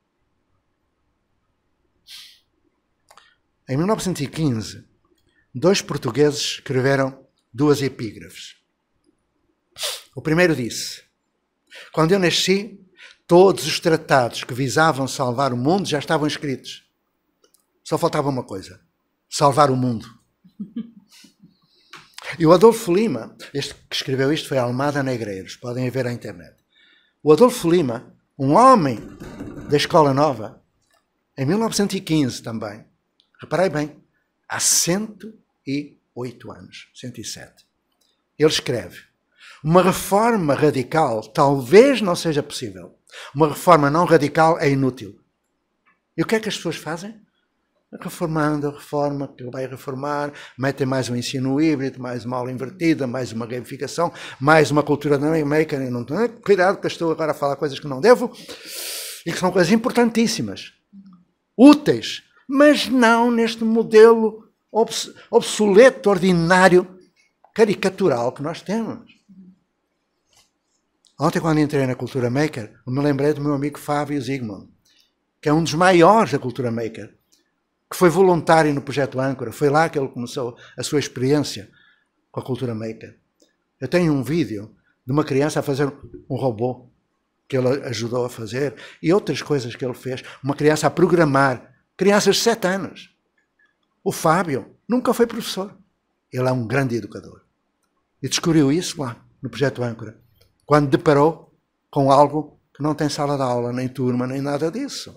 Em 1915, dois portugueses escreveram duas epígrafes. O primeiro disse: Quando eu nasci, Todos os tratados que visavam salvar o mundo já estavam escritos. Só faltava uma coisa: salvar o mundo. E o Adolfo Lima, este que escreveu isto foi Almada Negreiros, podem ver na internet. O Adolfo Lima, um homem da Escola Nova, em 1915 também, reparei bem, há 108 anos, 107, ele escreve: Uma reforma radical talvez não seja possível, uma reforma não radical é inútil. E o que é que as pessoas fazem? Reformando, reforma, que vai reformar, metem mais um ensino híbrido, mais uma aula invertida, mais uma gamificação, mais uma cultura dinâmica. Não, cuidado, que estou agora a falar coisas que não devo e que são coisas importantíssimas, úteis, mas não neste modelo obs obsoleto, ordinário, caricatural que nós temos. Ontem, quando entrei na Cultura Maker, me lembrei do meu amigo Fábio Zygmunt, que é um dos maiores da Cultura Maker, que foi voluntário no projeto Âncora. Foi lá que ele começou a sua experiência com a Cultura Maker. Eu tenho um vídeo de uma criança a fazer um robô que ele ajudou a fazer e outras coisas que ele fez. Uma criança a programar. Crianças de 7 anos. O Fábio nunca foi professor. Ele é um grande educador. E descobriu isso lá, no Projeto Âncora quando deparou com algo que não tem sala de aula, nem turma, nem nada disso.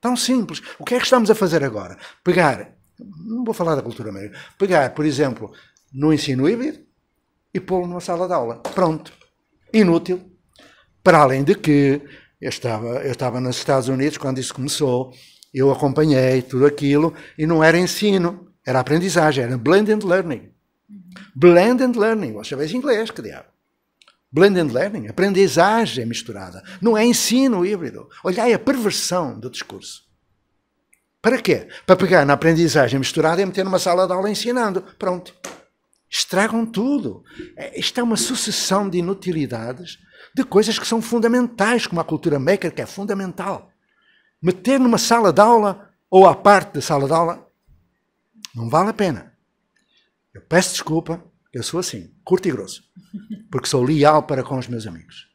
Tão simples. O que é que estamos a fazer agora? Pegar, não vou falar da cultura americana, pegar, por exemplo, no ensino híbrido e pô-lo numa sala de aula. Pronto. Inútil. Para além de que eu estava, eu estava nos Estados Unidos quando isso começou, eu acompanhei tudo aquilo e não era ensino, era aprendizagem, era blended learning. Uhum. Blended learning, você vê inglês, que diabo. Blended learning, aprendizagem é misturada. Não é ensino híbrido. Olhai é a perversão do discurso. Para quê? Para pegar na aprendizagem misturada e meter numa sala de aula ensinando. Pronto. Estragam tudo. É, isto é uma sucessão de inutilidades, de coisas que são fundamentais, como a cultura maker, que é fundamental. Meter numa sala de aula ou à parte da sala de aula não vale a pena. Eu peço desculpa, eu sou assim, curto e grosso. Porque sou leal para com os meus amigos.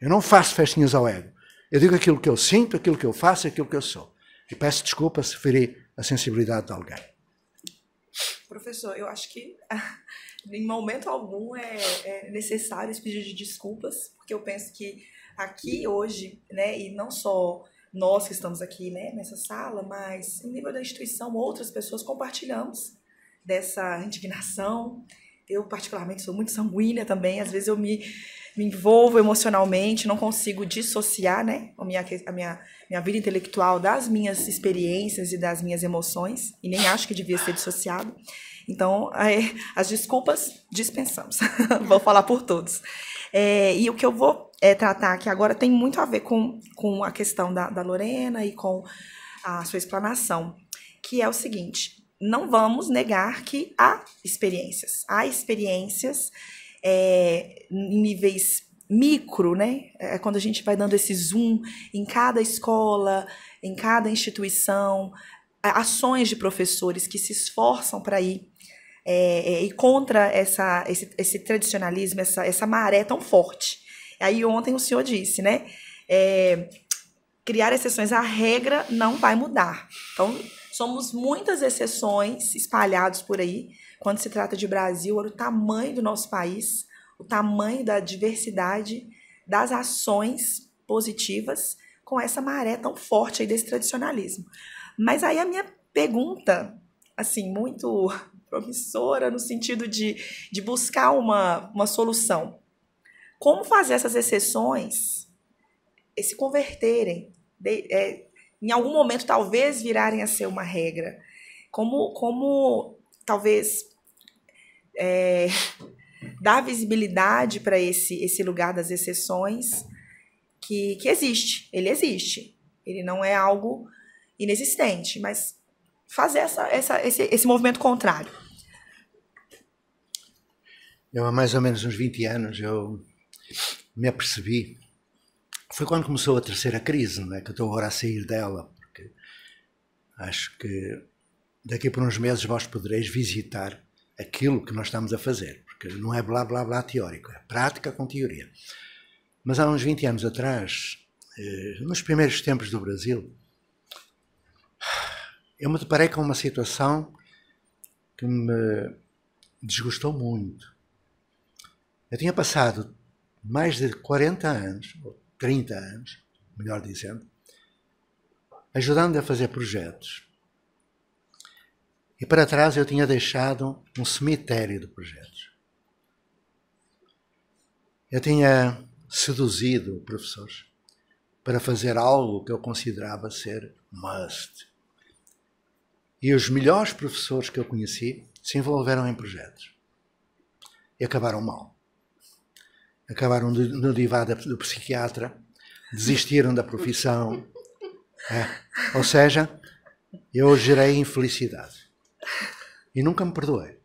Eu não faço festinhas ao ego. Eu digo aquilo que eu sinto, aquilo que eu faço, aquilo que eu sou. E peço desculpa se feri a sensibilidade de alguém. Professor, eu acho que em momento algum é, é necessário esse pedido de desculpas, porque eu penso que aqui hoje, né, e não só nós que estamos aqui, né, nessa sala, mas em nível da instituição, outras pessoas compartilhamos dessa indignação, eu particularmente sou muito sanguínea também, às vezes eu me, me envolvo emocionalmente, não consigo dissociar, né, a minha, a minha, minha vida intelectual das minhas experiências e das minhas emoções, e nem acho que devia ser dissociado. Então, é, as desculpas dispensamos. vou falar por todos. É, e o que eu vou é, tratar aqui agora tem muito a ver com, com a questão da, da Lorena e com a sua explanação, que é o seguinte: não vamos negar que há experiências. Há experiências é, em níveis micro, né? É quando a gente vai dando esse zoom em cada escola, em cada instituição, ações de professores que se esforçam para ir é, é, e contra essa, esse, esse tradicionalismo, essa, essa maré tão forte. Aí ontem o senhor disse, né? É, criar exceções à regra não vai mudar. Então, Somos muitas exceções espalhados por aí. Quando se trata de Brasil, olha o tamanho do nosso país, o tamanho da diversidade das ações positivas com essa maré tão forte aí desse tradicionalismo. Mas aí a minha pergunta, assim, muito promissora no sentido de, de buscar uma, uma solução. Como fazer essas exceções eh, se converterem, de, é, em algum momento talvez virarem a ser uma regra. Como, como talvez é, dar visibilidade para esse, esse lugar das exceções que, que existe, ele existe. Ele não é algo inexistente, mas fazer essa, essa, esse, esse movimento contrário. Eu, há mais ou menos uns 20 anos, eu me apercebi foi quando começou a terceira crise, não é? que eu estou agora a sair dela, porque acho que daqui por uns meses vós podereis visitar aquilo que nós estamos a fazer, porque não é blá blá blá teórico, é prática com teoria. Mas há uns 20 anos atrás, eh, nos primeiros tempos do Brasil, eu me deparei com uma situação que me desgostou muito. Eu tinha passado mais de 40 anos, ou 30 anos, melhor dizendo, ajudando a fazer projetos. E para trás eu tinha deixado um cemitério de projetos. Eu tinha seduzido professores para fazer algo que eu considerava ser must. E os melhores professores que eu conheci se envolveram em projetos. E acabaram mal acabaram no divã do psiquiatra, desistiram da profissão. É. Ou seja, eu gerei infelicidade. E nunca me perdoei.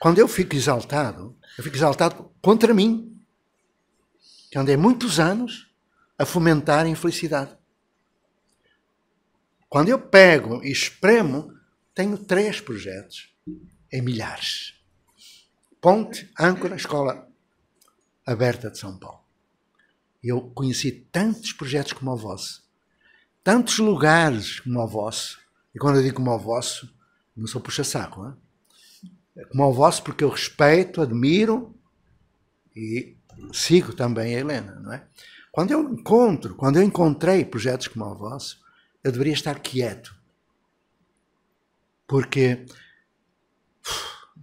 Quando eu fico exaltado, eu fico exaltado contra mim, que andei muitos anos a fomentar a infelicidade. Quando eu pego e espremo, tenho três projetos em milhares. Ponte, âncora, escola aberta de São Paulo. Eu conheci tantos projetos como o vosso, tantos lugares como o vosso, e quando eu digo como o vosso, não sou puxa-saco, é? Como o vosso, porque eu respeito, admiro e sigo também a Helena, não é? Quando eu encontro, quando eu encontrei projetos como o vosso, eu deveria estar quieto. Porque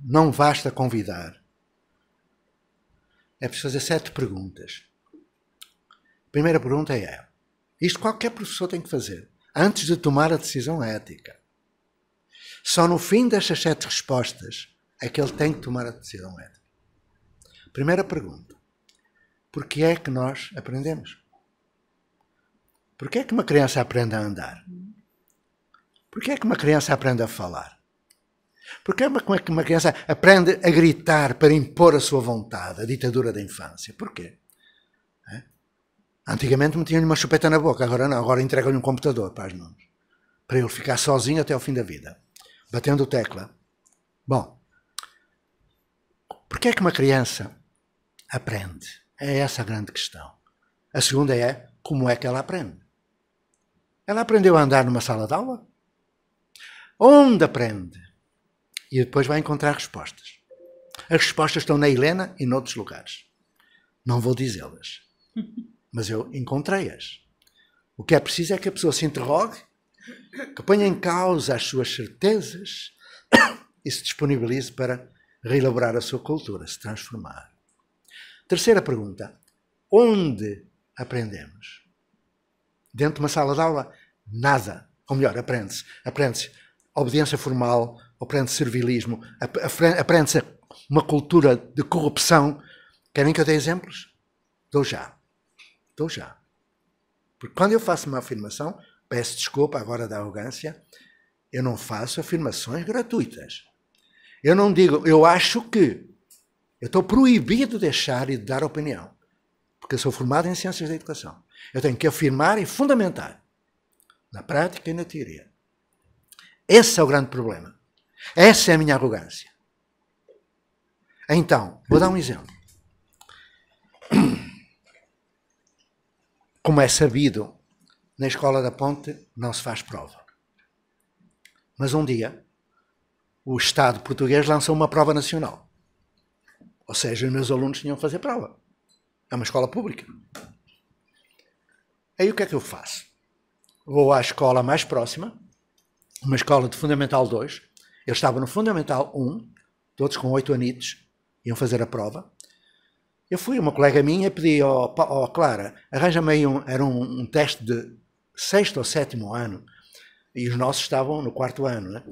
não basta convidar, é preciso fazer sete perguntas. A primeira pergunta é: isto qualquer professor tem que fazer antes de tomar a decisão ética. Só no fim destas sete respostas é que ele tem que tomar a decisão ética. Primeira pergunta: por que é que nós aprendemos? Por que é que uma criança aprende a andar? Por que é que uma criança aprende a falar? Porque é uma, é uma criança aprende a gritar para impor a sua vontade, a ditadura da infância. Porquê? É? Antigamente metiam-lhe uma chupeta na boca, agora não, agora entregam-lhe um computador para as mãos. Para ele ficar sozinho até o fim da vida, batendo tecla. Bom, porquê é que uma criança aprende? É essa a grande questão. A segunda é como é que ela aprende? Ela aprendeu a andar numa sala de aula? Onde aprende? E depois vai encontrar respostas. As respostas estão na Helena e noutros lugares. Não vou dizê-las, mas eu encontrei-as. O que é preciso é que a pessoa se interrogue, que ponha em causa as suas certezas e se disponibilize para reelaborar a sua cultura, se transformar. Terceira pergunta: onde aprendemos? Dentro de uma sala de aula, nada. Ou melhor, aprende-se. Aprende-se obediência formal, aprende servilismo, aprende-se uma cultura de corrupção. Querem que eu dê exemplos? Dou já. Dou já. Porque quando eu faço uma afirmação, peço desculpa agora da arrogância, eu não faço afirmações gratuitas. Eu não digo, eu acho que. Eu estou proibido de deixar e de dar opinião. Porque eu sou formado em ciências da educação. Eu tenho que afirmar e fundamentar. Na prática e na teoria. Esse é o grande problema. Essa é a minha arrogância. Então, vou dar um exemplo. Como é sabido, na Escola da Ponte não se faz prova. Mas um dia, o Estado português lançou uma prova nacional. Ou seja, os meus alunos tinham que fazer prova. É uma escola pública. Aí o que é que eu faço? Vou à escola mais próxima, uma escola de Fundamental 2, eu estava no Fundamental 1, todos com oito anitos, iam fazer a prova. Eu fui, uma colega minha, pedi ao, ao Clara, arranja-me aí um, era um, um, teste de sexto ou sétimo ano, e os nossos estavam no quarto ano, né?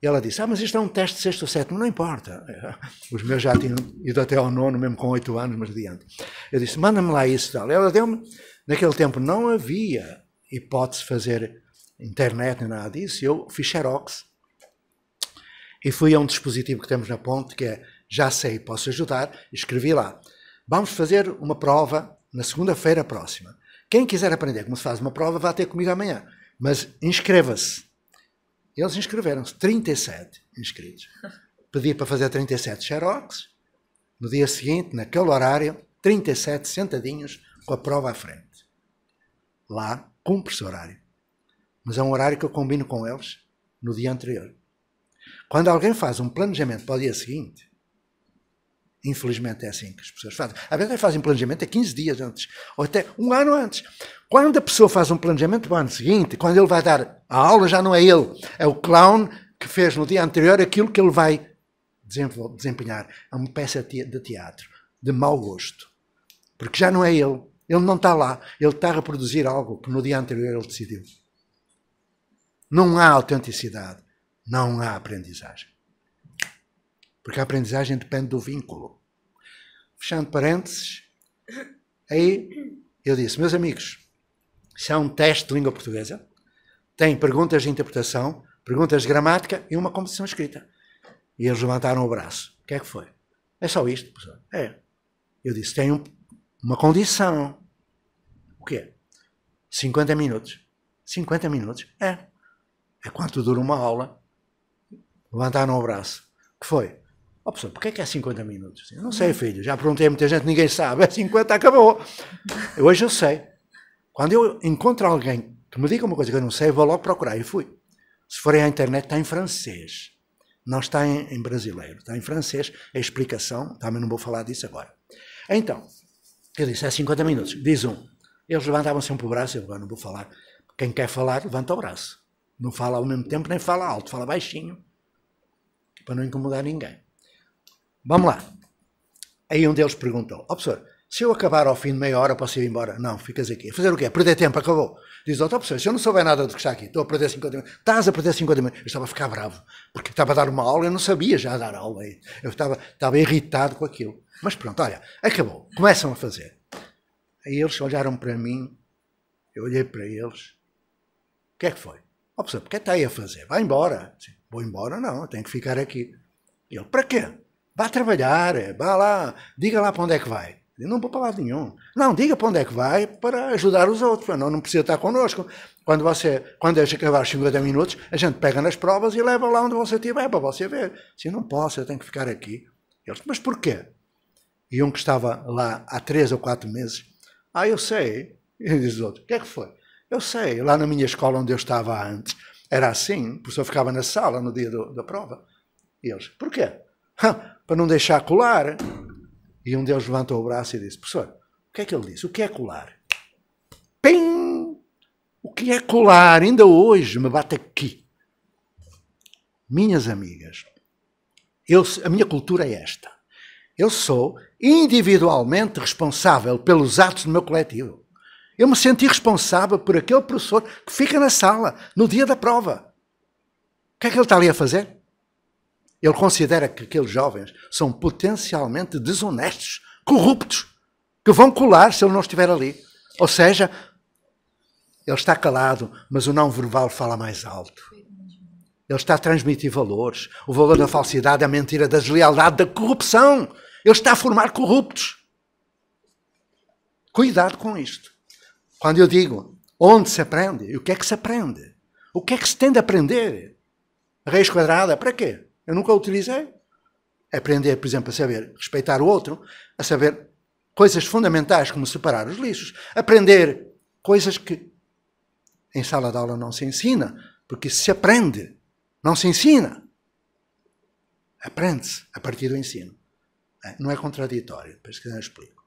E ela disse, ah, mas isto é um teste de sexto ou sétimo, não importa. Os meus já tinham ido até ao nono, mesmo com oito anos, mas adiante. Eu disse, manda-me lá isso e tal. Ela deu-me, naquele tempo não havia hipótese de fazer internet nem nada disso, eu fiz xerox, e fui a um dispositivo que temos na ponte, que é Já sei, posso ajudar, e escrevi lá. Vamos fazer uma prova na segunda-feira próxima. Quem quiser aprender como se faz uma prova, vá ter comigo amanhã. Mas inscreva-se. Eles inscreveram-se, 37 inscritos. Pedi para fazer 37 xerox. No dia seguinte, naquele horário, 37 sentadinhos com a prova à frente. Lá, cumpre-se horário. Mas é um horário que eu combino com eles no dia anterior. Quando alguém faz um planejamento para o dia seguinte, infelizmente é assim que as pessoas fazem. Às vezes fazem planejamento é 15 dias antes, ou até um ano antes. Quando a pessoa faz um planejamento para o ano seguinte, quando ele vai dar a aula, já não é ele, é o clown que fez no dia anterior aquilo que ele vai desempenhar. É uma peça de teatro de mau gosto. Porque já não é ele. Ele não está lá. Ele está a reproduzir algo que no dia anterior ele decidiu. Não há autenticidade não há aprendizagem. Porque a aprendizagem depende do vínculo. Fechando parênteses, aí eu disse, meus amigos, isso é um teste de língua portuguesa, tem perguntas de interpretação, perguntas de gramática e uma composição escrita. E eles levantaram o braço. O que é que foi? É só isto, professor? É. Eu disse, tem um, uma condição. O quê? 50 minutos. 50 minutos? É. É quanto dura uma aula levantaram o braço. que foi? Ó, oh, porquê é que é 50 minutos? Eu não sei, filho, já perguntei a muita gente, ninguém sabe. É 50, acabou. Hoje eu sei. Quando eu encontro alguém que me diga uma coisa que eu não sei, eu vou logo procurar. E fui. Se forem à internet, está em francês. Não está em, em brasileiro, está em francês. A explicação, também não vou falar disso agora. Então, eu disse, é 50 minutos. Diz um. Eles levantavam sempre o braço, eu não vou falar. Quem quer falar, levanta o braço. Não fala ao mesmo tempo, nem fala alto, fala baixinho para não incomodar ninguém. Vamos lá. Aí um deles perguntou: oh, professor, se eu acabar ao fim de meia hora, posso ir embora? Não, ficas aqui. Fazer o quê? Perder tempo, acabou. Diz outro, oh, professor, se eu não souber nada do que está aqui, estou a perder 50 minutos. Estás a perder 50 minutos. Eu estava a ficar bravo, porque estava a dar uma aula, eu não sabia já dar aula. Eu estava, estava irritado com aquilo. Mas pronto, olha, acabou. Começam a fazer. Aí eles olharam para mim, eu olhei para eles. O que é que foi? Ó, oh, professor, o que é que está aí a fazer? Vai embora. Sim. Vou embora, não, tenho que ficar aqui. E eu, para quê? Vá trabalhar, é, vá lá, diga lá para onde é que vai. Eu não vou para lado nenhum. Não, diga para onde é que vai para ajudar os outros. Não, não precisa estar connosco. Quando você, quando deixa acabar os 50 minutos, a gente pega nas provas e leva lá onde você estiver para você ver. Se não posso, eu tenho que ficar aqui. Ele disse, mas porquê? E um que estava lá há três ou quatro meses, ah, eu sei. E diz o outro, o que é que foi? Eu sei, lá na minha escola onde eu estava antes, era assim, o professor ficava na sala no dia do, da prova. E eles, porquê? Ha, para não deixar colar. E um deles levantou o braço e disse, professor, o que é que ele disse? O que é colar? Pim! O que é colar? Ainda hoje me bate aqui. Minhas amigas, eu, a minha cultura é esta. Eu sou individualmente responsável pelos atos do meu coletivo. Eu me senti responsável por aquele professor que fica na sala no dia da prova. O que é que ele está ali a fazer? Ele considera que aqueles jovens são potencialmente desonestos, corruptos, que vão colar se ele não estiver ali. Ou seja, ele está calado, mas o não verbal fala mais alto. Ele está a transmitir valores, o valor da falsidade, da é mentira, da deslealdade, da corrupção. Ele está a formar corruptos. Cuidado com isto. Quando eu digo onde se aprende, o que é que se aprende? O que é que se tem de aprender? Raiz quadrada, para quê? Eu nunca utilizei. Aprender, por exemplo, a saber respeitar o outro, a saber coisas fundamentais como separar os lixos, aprender coisas que em sala de aula não se ensina, porque se aprende, não se ensina. Aprende-se a partir do ensino. É, não é contraditório, isso que eu explico.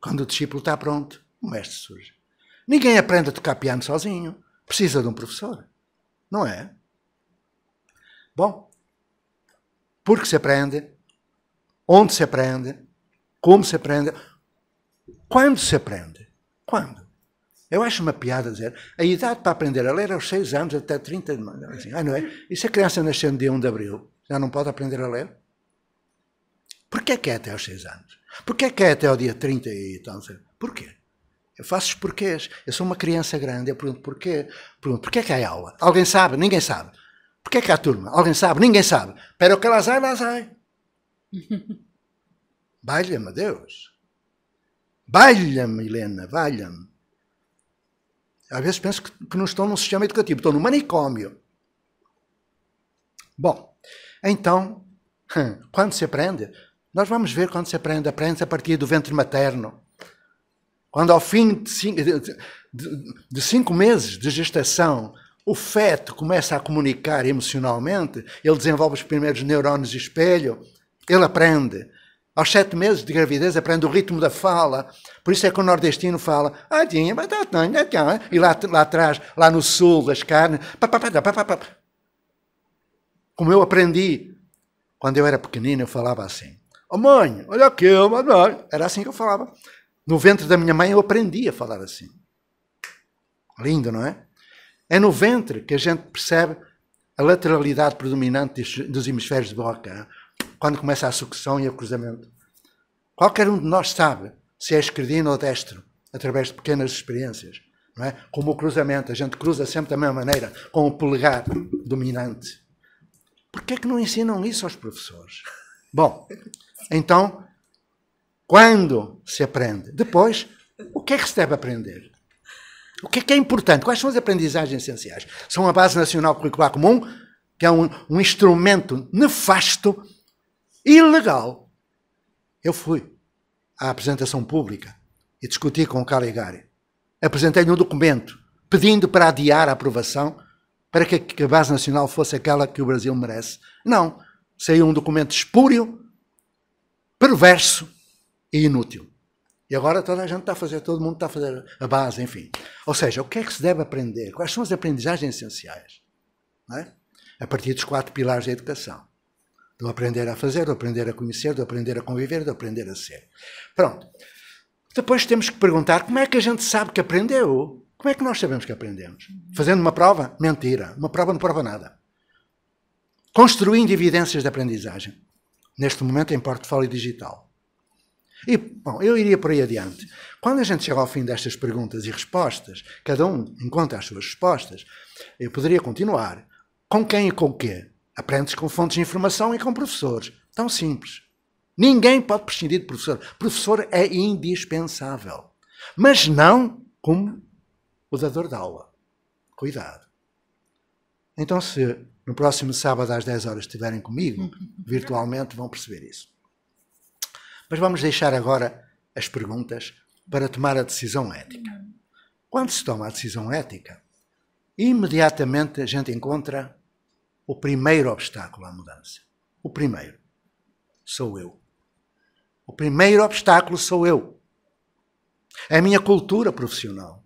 Quando o discípulo está pronto, o mestre surge. Ninguém aprende a tocar piano sozinho. Precisa de um professor. Não é? Bom, porque se aprende, onde se aprende, como se aprende, quando se aprende. Quando? Eu acho uma piada dizer, a idade para aprender a ler é aos 6 anos até 30 anos. É? Assim, ah, não é? E se a criança no dia 1 de abril, já não pode aprender a ler? Porquê é que é até aos 6 anos? Porquê é que é até ao dia 30 e tal? Porquê? Eu faço os porquês. Eu sou uma criança grande, eu pergunto porquê. Pergunto, porquê que há aula? Alguém sabe? Ninguém sabe. Porquê que há turma? Alguém sabe? Ninguém sabe. Pero que lá sai, lá sai. Valha-me Deus. Valha-me, Helena, valha-me. Às vezes penso que, que não estou num sistema educativo, estou num manicômio. Bom, então, quando se aprende, nós vamos ver quando se aprende. Aprende a partir do ventre materno. Quando ao fim de cinco, de, de cinco meses de gestação o feto começa a comunicar emocionalmente, ele desenvolve os primeiros neurônios de espelho, ele aprende. Aos sete meses de gravidez aprende o ritmo da fala. Por isso é que o nordestino fala ah, tá, tá, tá, e lá, lá atrás, lá no sul das carnes. Como eu aprendi quando eu era pequenino, eu falava assim. Oh mãe, olha aqui, mãe. Era assim que eu falava. No ventre da minha mãe eu aprendi a falar assim. Lindo, não é? É no ventre que a gente percebe a lateralidade predominante dos hemisférios de boca, quando começa a sucção e o cruzamento. Qualquer um de nós sabe se é esquerdino ou destro, através de pequenas experiências. Não é? Como o cruzamento, a gente cruza sempre da mesma maneira, com o polegar dominante. Por que é que não ensinam isso aos professores? Bom, então quando se aprende? Depois, o que é que se deve aprender? O que é que é importante? Quais são as aprendizagens essenciais? São a Base Nacional Curricular Comum, que é um, um instrumento nefasto, ilegal. Eu fui à apresentação pública e discuti com o Caligari. Apresentei-lhe um documento pedindo para adiar a aprovação para que a base nacional fosse aquela que o Brasil merece. Não. Saiu um documento espúrio, perverso, e é inútil. E agora toda a gente está a fazer, todo mundo está a fazer a base, enfim. Ou seja, o que é que se deve aprender? Quais são as aprendizagens essenciais? É? A partir dos quatro pilares da educação. Do aprender a fazer, do aprender a conhecer, do aprender a conviver, do aprender a ser. Pronto. Depois temos que perguntar como é que a gente sabe que aprendeu? Como é que nós sabemos que aprendemos? Fazendo uma prova? Mentira. Uma prova não prova nada. Construindo evidências de aprendizagem. Neste momento em portfólio digital. E, bom, eu iria por aí adiante. Quando a gente chega ao fim destas perguntas e respostas, cada um encontra as suas respostas, eu poderia continuar. Com quem e com o quê? Aprendes com fontes de informação e com professores. Tão simples. Ninguém pode prescindir de professor. Professor é indispensável. Mas não como o dador de aula. Cuidado. Então, se no próximo sábado às 10 horas estiverem comigo, uhum. virtualmente vão perceber isso. Mas vamos deixar agora as perguntas para tomar a decisão ética. Quando se toma a decisão ética, imediatamente a gente encontra o primeiro obstáculo à mudança. O primeiro sou eu. O primeiro obstáculo sou eu. É a minha cultura profissional.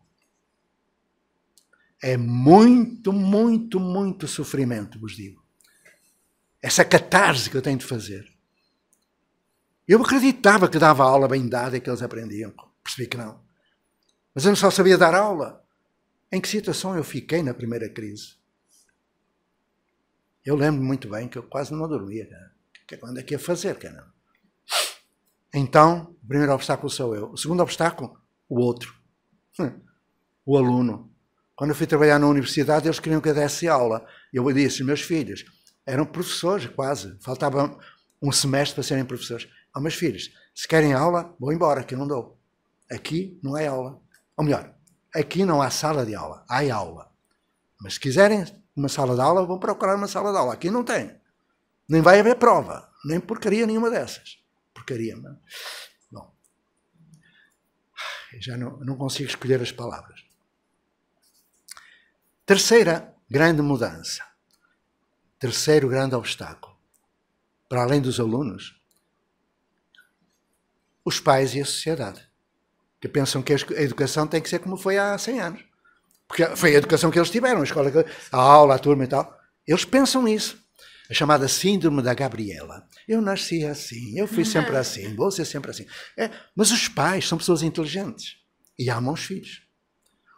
É muito, muito, muito sofrimento, vos digo. Essa catarse que eu tenho de fazer. Eu acreditava que dava aula bem dada e que eles aprendiam. Percebi que não. Mas eu não só sabia dar aula. Em que situação eu fiquei na primeira crise? Eu lembro muito bem que eu quase não dormia. Cara. O que é que ia fazer? Cara? Então, o primeiro obstáculo sou eu. O segundo obstáculo, o outro. Hum. O aluno. Quando eu fui trabalhar na universidade, eles queriam que eu desse aula. Eu disse, meus filhos, eram professores quase. Faltava um semestre para serem professores aos oh, meus filhos: se querem aula, vou embora, que eu não dou. Aqui não é aula. Ou melhor, aqui não há sala de aula, há aula. Mas se quiserem uma sala de aula, vão procurar uma sala de aula. Aqui não tem. Nem vai haver prova, nem porcaria nenhuma dessas. Porcaria, mas... Bom. Já não, não consigo escolher as palavras. Terceira grande mudança. Terceiro grande obstáculo. Para além dos alunos, os pais e a sociedade, que pensam que a educação tem que ser como foi há 100 anos. Porque foi a educação que eles tiveram, a escola, a aula, a turma e tal. Eles pensam isso. A chamada síndrome da Gabriela. Eu nasci assim, eu fui sempre assim, vou ser sempre assim. É, mas os pais são pessoas inteligentes e amam os filhos.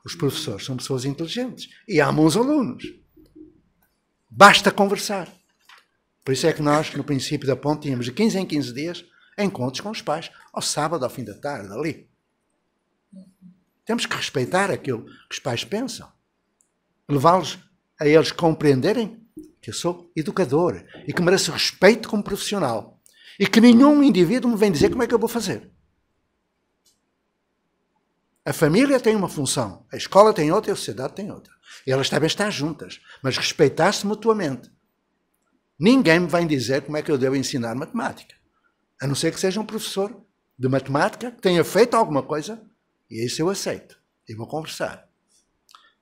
Os professores são pessoas inteligentes e amam os alunos. Basta conversar. Por isso é que nós, no princípio da ponte, tínhamos de 15 em 15 dias encontros com os pais, ao sábado, ao fim da tarde, ali. Temos que respeitar aquilo que os pais pensam. Levá-los a eles compreenderem que eu sou educador e que mereço respeito como profissional. E que nenhum indivíduo me vem dizer como é que eu vou fazer. A família tem uma função, a escola tem outra e a sociedade tem outra. E elas devem estar juntas, mas respeitar-se mutuamente. Ninguém me vem dizer como é que eu devo ensinar matemática. A não ser que seja um professor de matemática que tenha feito alguma coisa, e isso eu aceito. E vou conversar.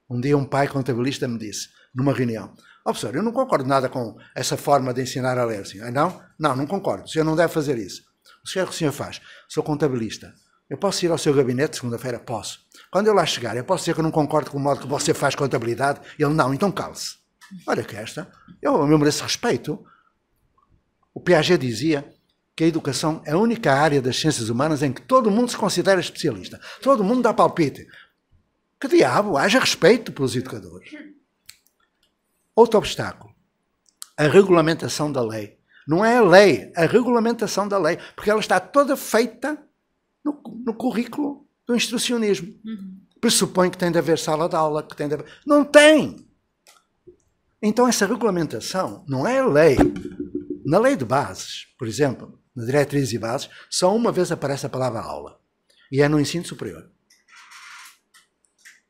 Um dia um pai contabilista me disse, numa reunião, oh, professor, eu não concordo nada com essa forma de ensinar a ler. Assim, não? Não, não concordo. O senhor não deve fazer isso. O senhor, o senhor faz? Sou contabilista. Eu posso ir ao seu gabinete segunda-feira? Posso. Quando eu lá chegar, eu posso dizer que eu não concordo com o modo que você faz contabilidade? Ele, não, então cale-se. Olha que esta, eu, eu mereço respeito. O Piaget dizia, que a educação é a única área das ciências humanas em que todo mundo se considera especialista. Todo mundo dá palpite. Que diabo, haja respeito pelos educadores. Outro obstáculo, a regulamentação da lei. Não é a lei, a regulamentação da lei, porque ela está toda feita no, no currículo do instrucionismo. Uhum. Pressupõe que tem de haver sala de aula, que tem de haver... Não tem! Então essa regulamentação não é a lei. Na lei de bases, por exemplo, na diretriz e bases, só uma vez aparece a palavra aula. E é no ensino superior.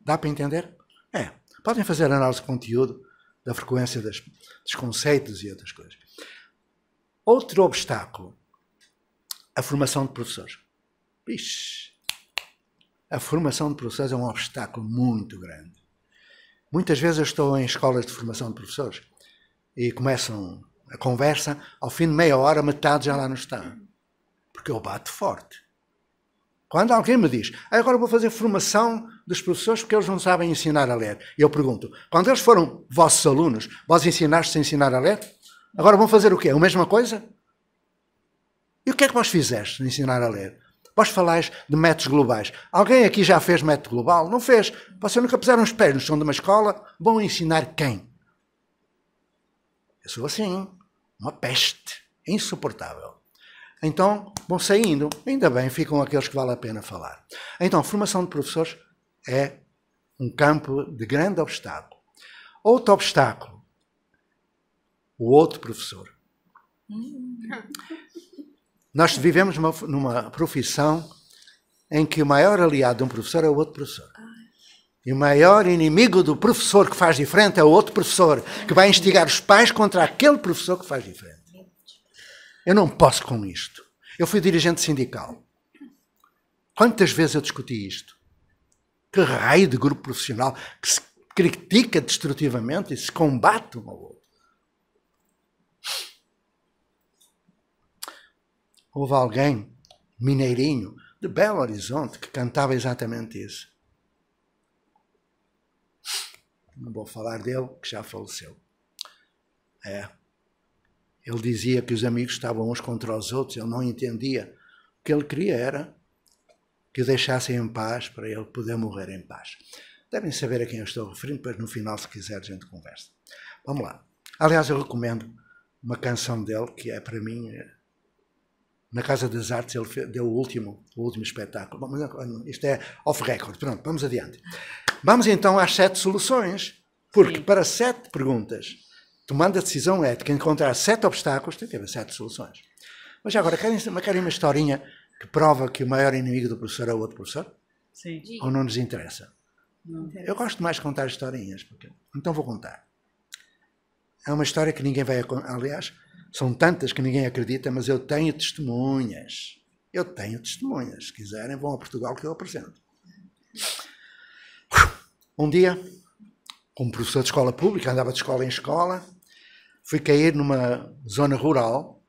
Dá para entender? É. Podem fazer análise de conteúdo, da frequência das, dos conceitos e outras coisas. Outro obstáculo, a formação de professores. Ixi, a formação de professores é um obstáculo muito grande. Muitas vezes eu estou em escolas de formação de professores e começam a conversa, ao fim de meia hora, metade já lá não está. Porque eu bato forte. Quando alguém me diz, ah, agora vou fazer formação dos professores porque eles não sabem ensinar a ler. E eu pergunto, quando eles foram vossos alunos, vós ensinaste a ensinar a ler? Agora vão fazer o quê? A mesma coisa? E o que é que vós fizeste de ensinar a ler? Vós falais de métodos globais. Alguém aqui já fez método global? Não fez. Vocês nunca puseram os pés no chão de uma escola? Vão ensinar quem? Eu sou assim. Uma peste insuportável. Então, vão saindo, ainda bem, ficam aqueles que vale a pena falar. Então, formação de professores é um campo de grande obstáculo. Outro obstáculo, o outro professor. Nós vivemos numa, numa profissão em que o maior aliado de um professor é o outro professor. E o maior inimigo do professor que faz diferente é o outro professor, que vai instigar os pais contra aquele professor que faz diferente. Eu não posso com isto. Eu fui dirigente sindical. Quantas vezes eu discuti isto? Que raio de grupo profissional que se critica destrutivamente e se combate um ao outro. Houve alguém, mineirinho, de Belo Horizonte, que cantava exatamente isso. não vou falar dele, que já faleceu. É. Ele dizia que os amigos estavam uns contra os outros, ele não entendia. O que ele queria era que o deixassem em paz para ele poder morrer em paz. Devem saber a quem eu estou referindo, depois no final, se quiser, a gente conversa. Vamos lá. Aliás, eu recomendo uma canção dele que é, para mim, eh, na Casa das Artes, ele deu o último, o último espetáculo. Isto é off-record, pronto, vamos adiante. Vamos então às sete soluções. Porque Sim. para sete perguntas, tomando a decisão ética, encontrar sete obstáculos, tem que haver sete soluções. Mas agora, querem, querem uma historinha que prova que o maior inimigo do professor é o outro professor? Sim. Ou não nos interessa? Não Eu gosto mais de contar historinhas. Porque... Então vou contar. É uma história que ninguém vai. Aliás, são tantas que ninguém acredita, mas eu tenho testemunhas. Eu tenho testemunhas. Se quiserem, vão a Portugal que eu apresento. Um dia, como professor de escola pública, andava de escola em escola, fui cair numa zona rural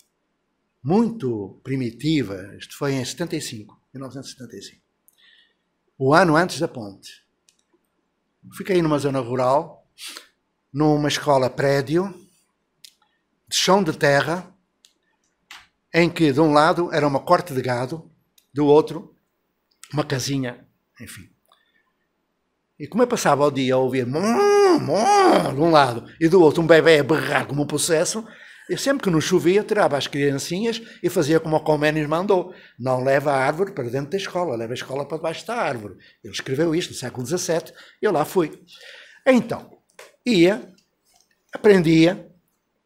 muito primitiva. Isto foi em 75, 1975. O ano antes da ponte. Fui cair numa zona rural, numa escola prédio, de chão de terra, em que de um lado era uma corte de gado, do outro uma casinha, enfim. E como eu passava o dia a ouvir mum, de um lado e do outro um bebê a berrar como um processo, eu sempre que não chovia tirava as criancinhas e fazia como o Comênios mandou. Não leva a árvore para dentro da escola, leva a escola para debaixo da árvore. Ele escreveu isto no século XVII, eu lá fui. Então, ia, aprendia,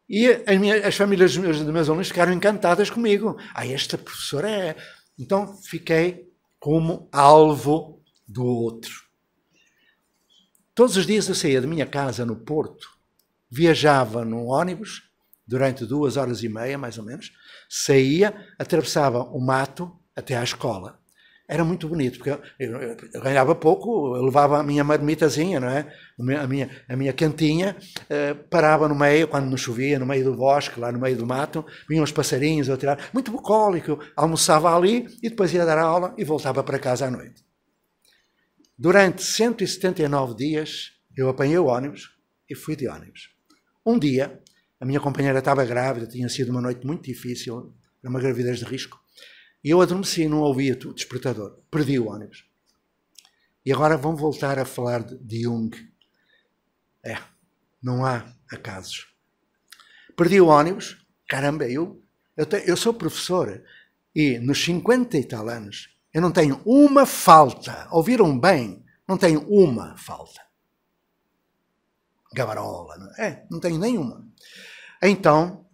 e as, minhas, as famílias dos meus, dos meus alunos ficaram encantadas comigo. Ah, esta professora é... Então, fiquei como alvo do outro. Todos os dias eu saía da minha casa no Porto, viajava num ônibus durante duas horas e meia, mais ou menos, saía, atravessava o mato até à escola. Era muito bonito, porque eu, eu, eu ganhava pouco, eu levava a minha marmitazinha, não é? A minha, a minha cantinha, eh, parava no meio, quando não chovia, no meio do bosque, lá no meio do mato, vinham os passarinhos a tirar, muito bucólico, almoçava ali e depois ia dar aula e voltava para casa à noite. Durante 179 dias, eu apanhei o ônibus e fui de ônibus. Um dia, a minha companheira estava grávida, tinha sido uma noite muito difícil, era uma gravidez de risco, e eu adormeci, não ouvia o despertador, perdi o ônibus. E agora vão voltar a falar de Jung. É, não há acasos. Perdi o ônibus, caramba, eu, eu, te, eu sou professor e nos 50 e tal anos eu não tenho uma falta. Ouviram bem? Não tenho uma falta. Gabarola. Não é? é, não tenho nenhuma. Então,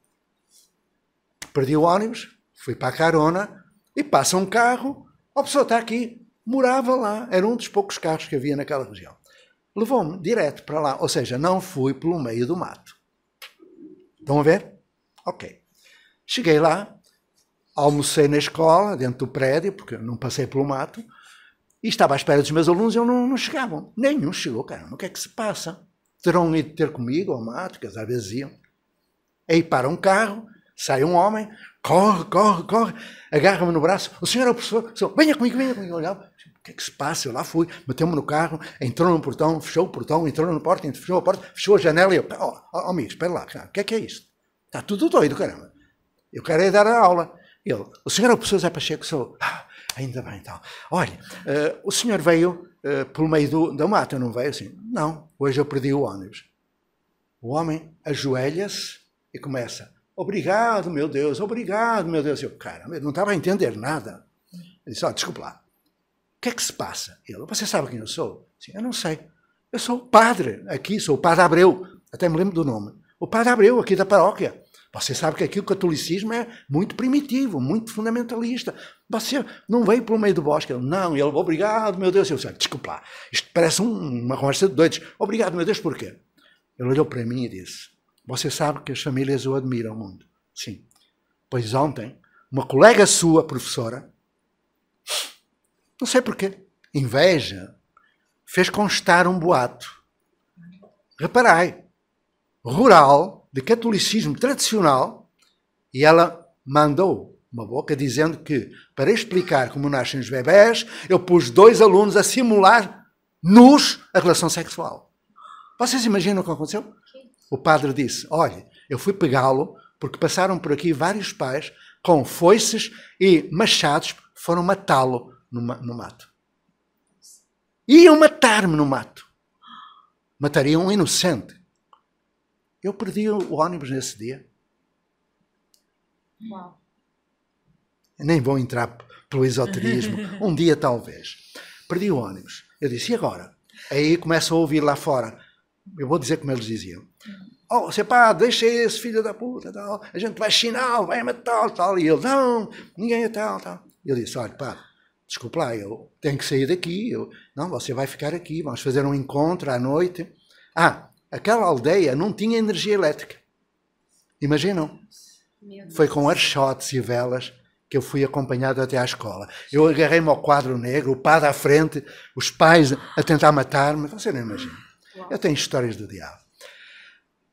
perdi o ônibus, fui para a carona e passa um carro. A pessoa está aqui, morava lá. Era um dos poucos carros que havia naquela região. Levou-me direto para lá. Ou seja, não fui pelo meio do mato. Estão a ver? Ok. Cheguei lá, almocei na escola, dentro do prédio, porque não passei pelo mato, e estava à espera dos meus alunos e eles não, não, chegavam. Nenhum chegou, cara, o que é que se passa? Terão ido ter comigo ao mato, que às vezes iam. Aí para um carro, sai um homem, corre, corre, corre, agarra-me no braço, o senhor é o professor, venha comigo, venha comigo. olha olhava, tipo, o que é que se passa? Eu lá fui, meteu-me no carro, entrou no portão, fechou o portão, entrou na porta, fechou a porta, fechou a janela e eu, ó, oh, oh, amigo, espera lá, cara, o que é que é isto? Está tudo doido, caramba. Eu quero ir é dar a aula. Ele, o senhor é o professor Zé Pacheco? Sou. Ah, ainda bem, então. Olha, uh, o senhor veio uh, pelo meio do, da mata, não veio? Assim, não, hoje eu perdi o ônibus. O homem ajoelha-se e começa, obrigado, meu Deus, obrigado, meu Deus. Eu, cara, não estava a entender nada. Ele disse, oh, desculpa lá, o que é que se passa? Ele, você sabe quem eu sou? eu não sei, eu sou o padre aqui, sou o padre Abreu, até me lembro do nome. O padre Abreu, aqui da paróquia. Você sabe que aqui o catolicismo é muito primitivo, muito fundamentalista. Você não veio pelo meio do bosque. Não, ele, obrigado, meu Deus. Eu disse, desculpa lá, isto parece uma conversa de doidos. Obrigado, meu Deus, porquê? Ele olhou para mim e disse, você sabe que as famílias o admiram muito. Sim. Pois ontem, uma colega sua, professora, não sei porquê, inveja, fez constar um boato. Reparai, rural, de catolicismo tradicional e ela mandou uma boca dizendo que, para explicar como nascem os bebés, eu pus dois alunos a simular nus a relação sexual. Vocês imaginam o que aconteceu? O padre disse: Olha, eu fui pegá-lo porque passaram por aqui vários pais com foices e machados foram matá-lo no, no mato. Iam matar-me no mato. Matariam um inocente. Eu perdi o ônibus nesse dia. Uau. Nem vou entrar pelo esoterismo. um dia talvez. Perdi o ônibus. Eu disse, e agora? Aí começo a ouvir lá fora. Eu vou dizer como eles diziam. Oh, você pá, deixa esse filho da puta, tal. a gente vai chinar, vai matar, tal, tal. E ele, não, ninguém é tal, tal. Eu disse, olha, pá, desculpa lá, eu tenho que sair daqui. Eu, não, você vai ficar aqui, vamos fazer um encontro à noite. Ah, Aquela aldeia não tinha energia elétrica. Imaginam? Foi com archotes e velas que eu fui acompanhado até à escola. Eu agarrei-me ao quadro negro, o padre à frente, os pais a tentar matar-me. Você não imagina. Eu tenho histórias do diabo.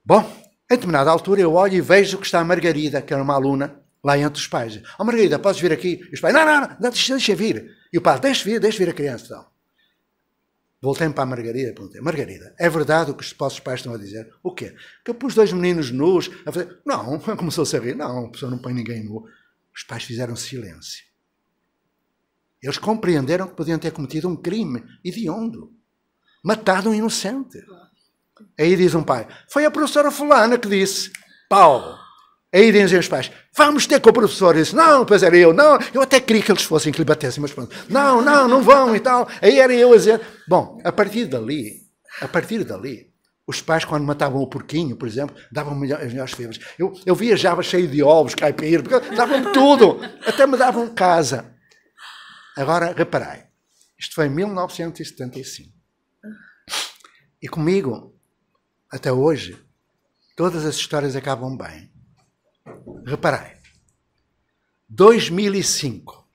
Bom, em determinada altura eu olho e vejo que está a Margarida, que era uma aluna, lá entre os pais. Oh, Margarida, podes vir aqui? E os pais, não, não, não, deixa, deixa vir. E o padre, deixa vir, deixa vir a criança. Então. Voltei-me para a Margarida e perguntei: Margarida, é verdade o que os vossos pais estão a dizer? O quê? Que eu pus dois meninos nus a fazer. Não, começou-se a rir: não, a pessoa não põe ninguém nu. Os pais fizeram silêncio. Eles compreenderam que podiam ter cometido um crime hediondo matado um inocente. Aí diz um pai: Foi a professora Fulana que disse: Pau! Aí diziam os pais, vamos ter com o professor. isso? disse, não, pois era eu, não. Eu até queria que eles fossem, que lhe batessem, mas pronto. Não, não, não vão e tal. Aí era eu a dizer. Bom, a partir dali, a partir dali, os pais, quando matavam o porquinho, por exemplo, davam melhor as melhores febres. Eu, eu viajava cheio de ovos, caipir, davam-me tudo. Até me davam casa. Agora, reparai, isto foi em 1975. E comigo, até hoje, todas as histórias acabam bem. Reparai. 2005.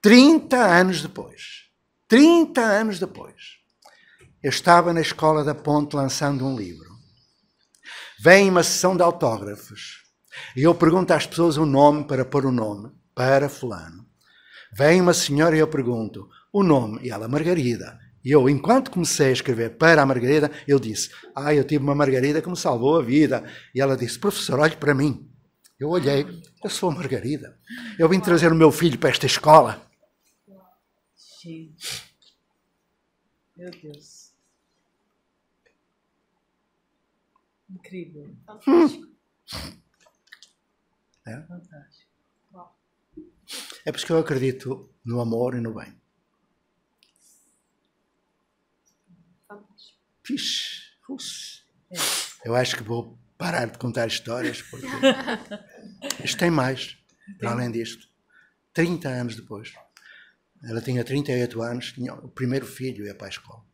30 anos depois. 30 anos depois. Eu estava na Escola da Ponte lançando um livro. Vem uma sessão de autógrafos. E eu pergunto às pessoas o nome para pôr o nome para fulano. Vem uma senhora e eu pergunto o nome. E ela, Margarida. E eu, enquanto comecei a escrever para a Margarida, eu disse: Ah, eu tive uma Margarida que me salvou a vida. E ela disse: Professor, olhe para mim. Eu olhei: Eu sou a Margarida. Eu vim trazer o meu filho para esta escola. sim Meu Deus. Incrível. Fantástico. É? Fantástico. É porque eu acredito no amor e no bem. Vixe, é. eu acho que vou parar de contar histórias, porque isto tem mais, para além disto. 30 anos depois, ela tinha 38 anos, tinha o primeiro filho ia para a escola.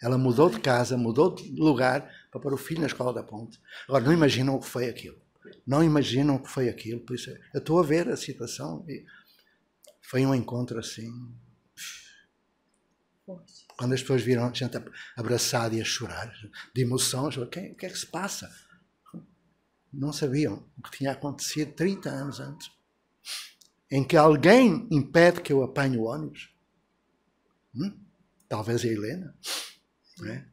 Ela mudou de casa, mudou de lugar para pôr o filho na escola da ponte. Agora, não imaginam o que foi aquilo. Não imaginam o que foi aquilo. Por isso, eu estou a ver a situação e foi um encontro assim quando as pessoas viram gente abraçada e a chorar, de emoção, o que, que é que se passa? Não sabiam o que tinha acontecido 30 anos antes. Em que alguém impede que eu apanhe o ônibus. Hum? Talvez a Helena. É?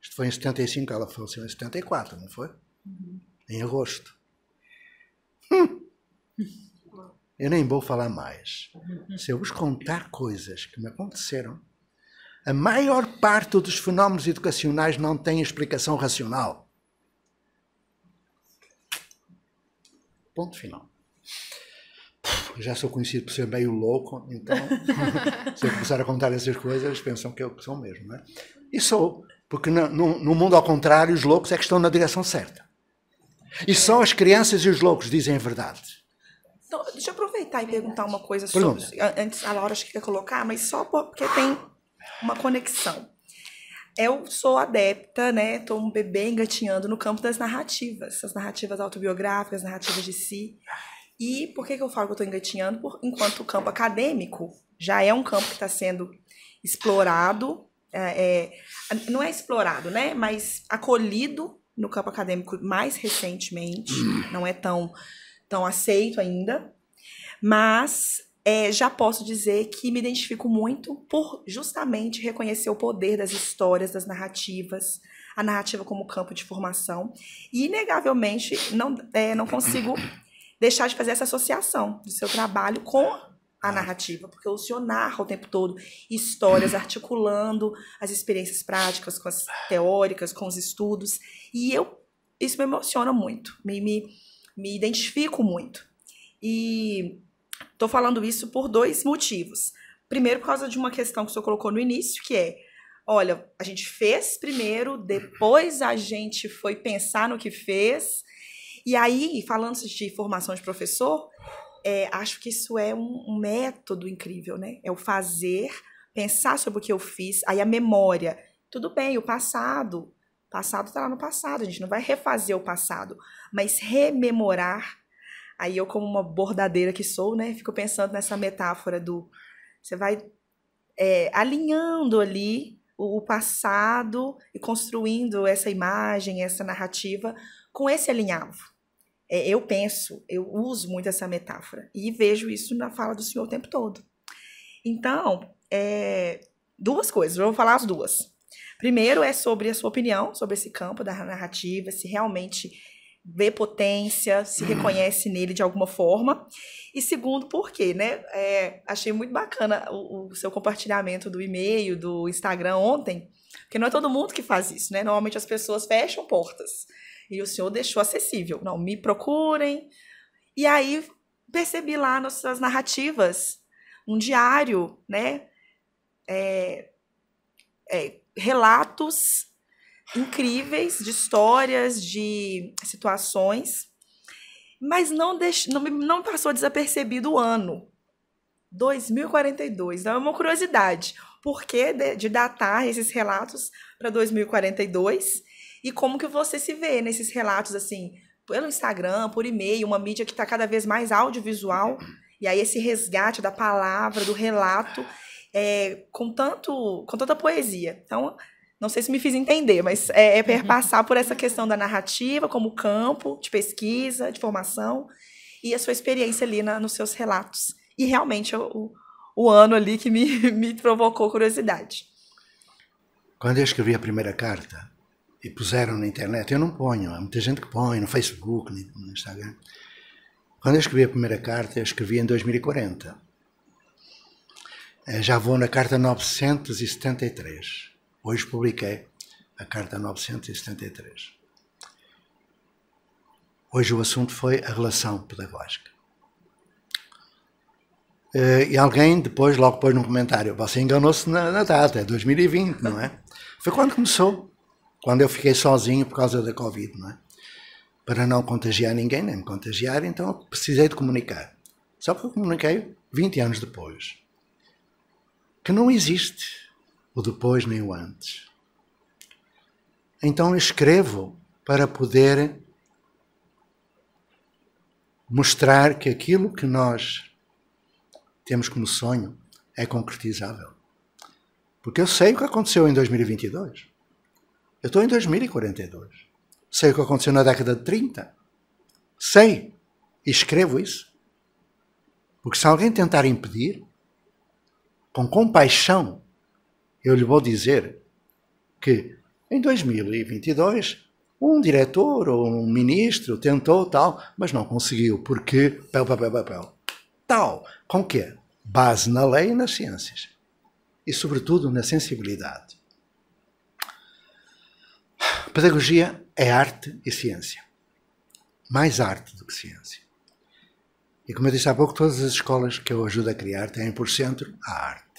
Isto foi em 75, ela faleceu em 74, não foi? Uhum. Em agosto. Hum. Eu nem vou falar mais. Se eu vos contar coisas que me aconteceram, a maior parte dos fenómenos educacionais não tem explicação racional. Ponto final. Eu já sou conhecido por ser meio louco, então se eu começar a contar essas coisas, eles pensam que eu sou mesmo, não é? E sou, porque no, no mundo ao contrário, os loucos é que estão na direção certa. E só as crianças e os loucos dizem a verdade. Então, deixa eu aproveitar e perguntar uma coisa sobre. Antes, a Laura acho que ia colocar, mas só porque tem uma conexão. Eu sou adepta, né? Tô um bebê engatinhando no campo das narrativas, as narrativas autobiográficas, narrativas de si. E por que, que eu falo que eu tô engatinhando? Por, enquanto o campo acadêmico já é um campo que está sendo explorado, é, é, não é explorado, né? Mas acolhido no campo acadêmico mais recentemente, não é tão, tão aceito ainda. Mas é, já posso dizer que me identifico muito por justamente reconhecer o poder das histórias, das narrativas, a narrativa como campo de formação. E, inegavelmente, não, é, não consigo deixar de fazer essa associação do seu trabalho com a narrativa, porque o senhor narra o tempo todo histórias, articulando as experiências práticas com as teóricas, com os estudos. E eu isso me emociona muito, me, me, me identifico muito. E Tô falando isso por dois motivos. Primeiro, por causa de uma questão que o senhor colocou no início, que é: olha, a gente fez primeiro, depois a gente foi pensar no que fez. E aí, falando de formação de professor, é, acho que isso é um, um método incrível, né? É o fazer, pensar sobre o que eu fiz, aí a memória. Tudo bem, o passado. Passado está lá no passado, a gente não vai refazer o passado, mas rememorar Aí eu, como uma bordadeira que sou, né, fico pensando nessa metáfora do. Você vai é, alinhando ali o, o passado e construindo essa imagem, essa narrativa com esse alinhavo. É, eu penso, eu uso muito essa metáfora e vejo isso na fala do senhor o tempo todo. Então, é, duas coisas, eu vou falar as duas. Primeiro é sobre a sua opinião sobre esse campo da narrativa, se realmente vê potência, se reconhece nele de alguma forma. E segundo, quê, né? É, achei muito bacana o, o seu compartilhamento do e-mail, do Instagram ontem, porque não é todo mundo que faz isso, né? Normalmente as pessoas fecham portas. E o senhor deixou acessível. Não, me procurem. E aí percebi lá nas suas narrativas um diário, né? É, é, relatos incríveis, de histórias, de situações, mas não, deix... não, me... não passou desapercebido o ano. 2042. Então é uma curiosidade. Por que de, de datar esses relatos para 2042? E como que você se vê nesses relatos, assim, pelo Instagram, por e-mail, uma mídia que está cada vez mais audiovisual, e aí esse resgate da palavra, do relato, é, com, tanto, com tanta poesia. Então, não sei se me fiz entender, mas é, é perpassar uhum. por essa questão da narrativa como campo de pesquisa, de formação e a sua experiência ali na, nos seus relatos. E realmente o, o ano ali que me, me provocou curiosidade. Quando eu escrevi a primeira carta e puseram na internet, eu não ponho, há muita gente que põe no Facebook, no Instagram. Quando eu escrevi a primeira carta, eu escrevi em 2040. Eh, já vou na carta 973. Hoje publiquei a Carta 973. Hoje o assunto foi a relação pedagógica. Eh, e alguém depois, logo pôs num comentário, você enganou-se na, na data, é 2020, não é? Foi quando começou, quando eu fiquei sozinho por causa da Covid, não é? Para não contagiar ninguém, nem me contagiar, então precisei de comunicar. Só que eu comuniquei 20 anos depois. Que não existe o depois nem o antes. Então escrevo para poder mostrar que aquilo que nós temos como sonho é concretizável. Porque eu sei o que aconteceu em 2022. Eu estou em 2042. Sei o que aconteceu na década de 30. Sei e escrevo isso. Porque se alguém tentar impedir, com compaixão, eu lhe vou dizer que em 2022 um diretor ou um ministro tentou tal, mas não conseguiu, porque pel, pel, pel, pel, tal, com quê? Base na lei e nas ciências. E sobretudo na sensibilidade. Pedagogia é arte e ciência. Mais arte do que ciência. E como eu disse há pouco, todas as escolas que eu ajudo a criar têm por centro a arte.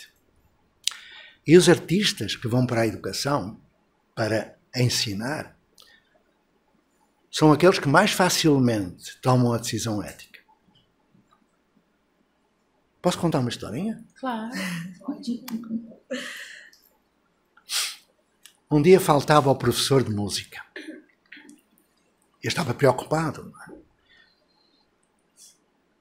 E os artistas que vão para a educação para ensinar são aqueles que mais facilmente tomam a decisão ética. Posso contar uma historinha? Claro, Um dia faltava o professor de música. Eu estava preocupado. É?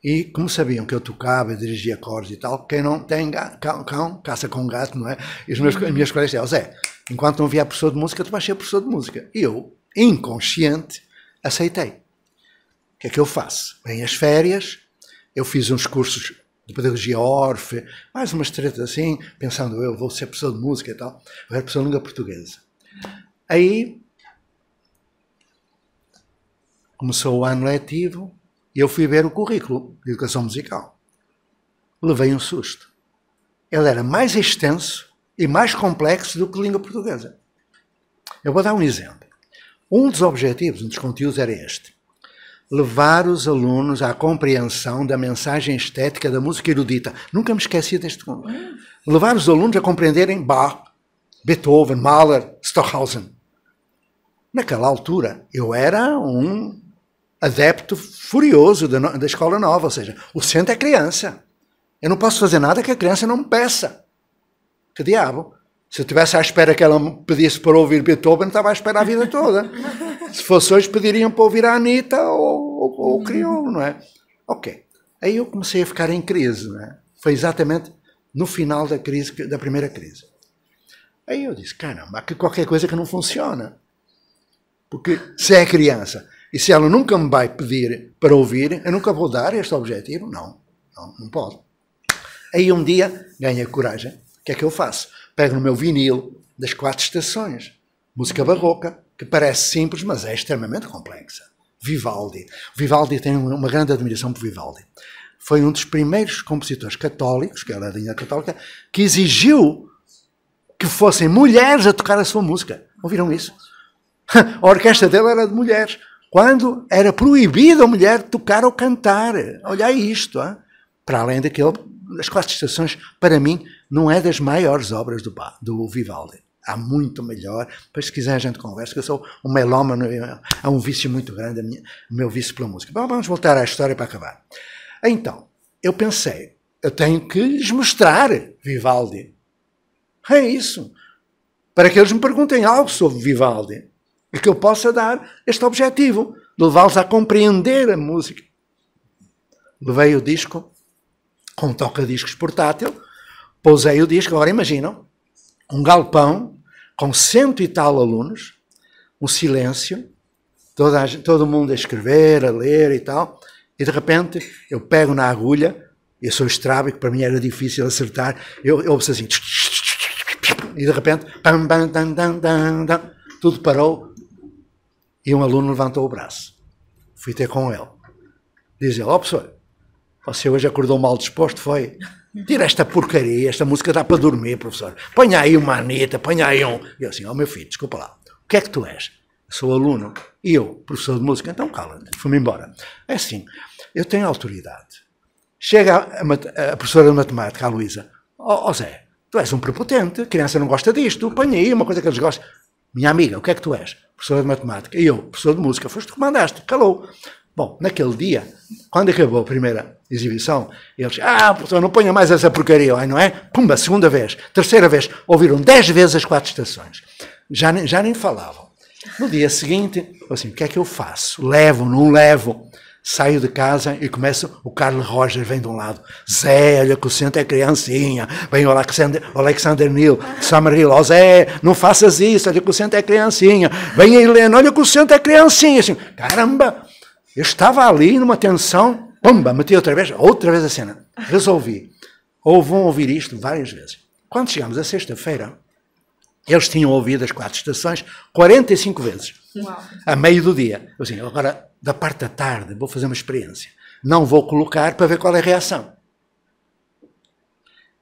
E como sabiam que eu tocava, dirigia coros e tal, quem não tem cão, cão, caça com gato, não é? E os meus, as minhas colegas diziam, Zé, enquanto não vier professor de música, tu vais ser professor de música. E eu, inconsciente, aceitei. O que é que eu faço? Vêm as férias, eu fiz uns cursos de pedagogia orfe, mais umas tretas assim, pensando eu vou ser professor de música e tal. Eu era professor de língua portuguesa. Aí começou o ano letivo, e eu fui ver o currículo de educação musical. Levei um susto. Ele era mais extenso e mais complexo do que língua portuguesa. Eu vou dar um exemplo. Um dos objetivos, um dos conteúdos era este: levar os alunos à compreensão da mensagem estética da música erudita. Nunca me esqueci deste conto. Levar os alunos a compreenderem Bach, Beethoven, Mahler, Stockhausen. Naquela altura, eu era um adepto furioso da, da escola nova, ou seja, o centro é criança. Eu não posso fazer nada que a criança não me peça. Que diabo? Se eu estivesse à espera que ela me pedisse para ouvir Beethoven, estava à espera a vida toda. Se fosse hoje, pediriam para ouvir a Anitta ou, ou, ou o Crioulo, não é? Ok. Aí eu comecei a ficar em crise, não é? Foi exatamente no final da crise, da primeira crise. Aí eu disse, caramba, há qualquer coisa que não funciona. Porque se é criança, e se ela nunca me vai pedir para ouvir, eu nunca vou dar este objetivo? Não, não, não pode. Aí um dia ganha coragem. O que é que eu faço? Pego no meu vinil das quatro estações, música barroca, que parece simples, mas é extremamente complexa. Vivaldi. Vivaldi tem uma grande admiração por Vivaldi. Foi um dos primeiros compositores católicos, que era é da linha católica, que exigiu que fossem mulheres a tocar a sua música. Ouviram isso? A orquestra dele era de mulheres quando era proibido a mulher tocar ou cantar. Olha isto, hein? para além daquele, as quatro estações, para mim, não é das maiores obras do, do Vivaldi. Há muito melhor. Depois, se quiser, a gente conversa, que eu sou um melómano, há um vício muito grande, minha, o meu vício pela música. Bom, vamos voltar à história para acabar. Então, eu pensei, eu tenho que lhes mostrar Vivaldi. É isso. Para que eles me perguntem algo sobre Vivaldi e que eu possa dar este objetivo de levá-los a compreender a música. Levei o disco com um toca-discos portátil, pousei o disco. Agora imaginam, um galpão com cento e tal alunos, um silêncio, toda a, todo mundo a escrever, a ler e tal, e de repente eu pego na agulha, eu sou estrábico, para mim era difícil acertar, eu, eu ouço assim, e de repente, tudo parou, e um aluno levantou o braço. Fui ter com ele. Diz ele, ó oh, professor, você hoje acordou mal disposto, foi? Tira esta porcaria, esta música dá para dormir, professor. Põe aí uma aneta, põe aí um... E eu assim, ó oh, meu filho, desculpa lá, o que é que tu és? Sou aluno. E eu, professor de música, então cala-te, fui-me embora. É assim, eu tenho autoridade. Chega a, a, a professora de matemática, a Luísa, ó oh, oh Zé, tu és um prepotente, a criança não gosta disto, põe aí uma coisa que eles gostam. Minha amiga, o que é que tu és? professora de matemática, e eu, professor de música, foste tu que mandaste, calou. Bom, naquele dia, quando acabou a primeira exibição, eles, ah, professor, não ponha mais essa porcaria, não é? Pumba, segunda vez, terceira vez, ouviram dez vezes as quatro estações. Já, nem, já nem falavam. No dia seguinte, assim, o que é que eu faço? Levo, não levo? Saio de casa e começo. O Carlos Roger vem de um lado. Zé, olha que o centro é criancinha. Vem o Alexander, Alexander Neil, Summer Hill. Oh, Zé, não faças isso, olha que o centro é criancinha. Vem a Helena, olha que o centro é criancinha. Assim, caramba, eu estava ali numa tensão. Pumba, meti outra vez, outra vez a cena. Resolvi. Ou vão ouvir isto várias vezes. Quando chegamos à sexta-feira, eles tinham ouvido as quatro estações 45 vezes, Uau. a meio do dia. Eu assim, agora, da parte da tarde, vou fazer uma experiência. Não vou colocar para ver qual é a reação.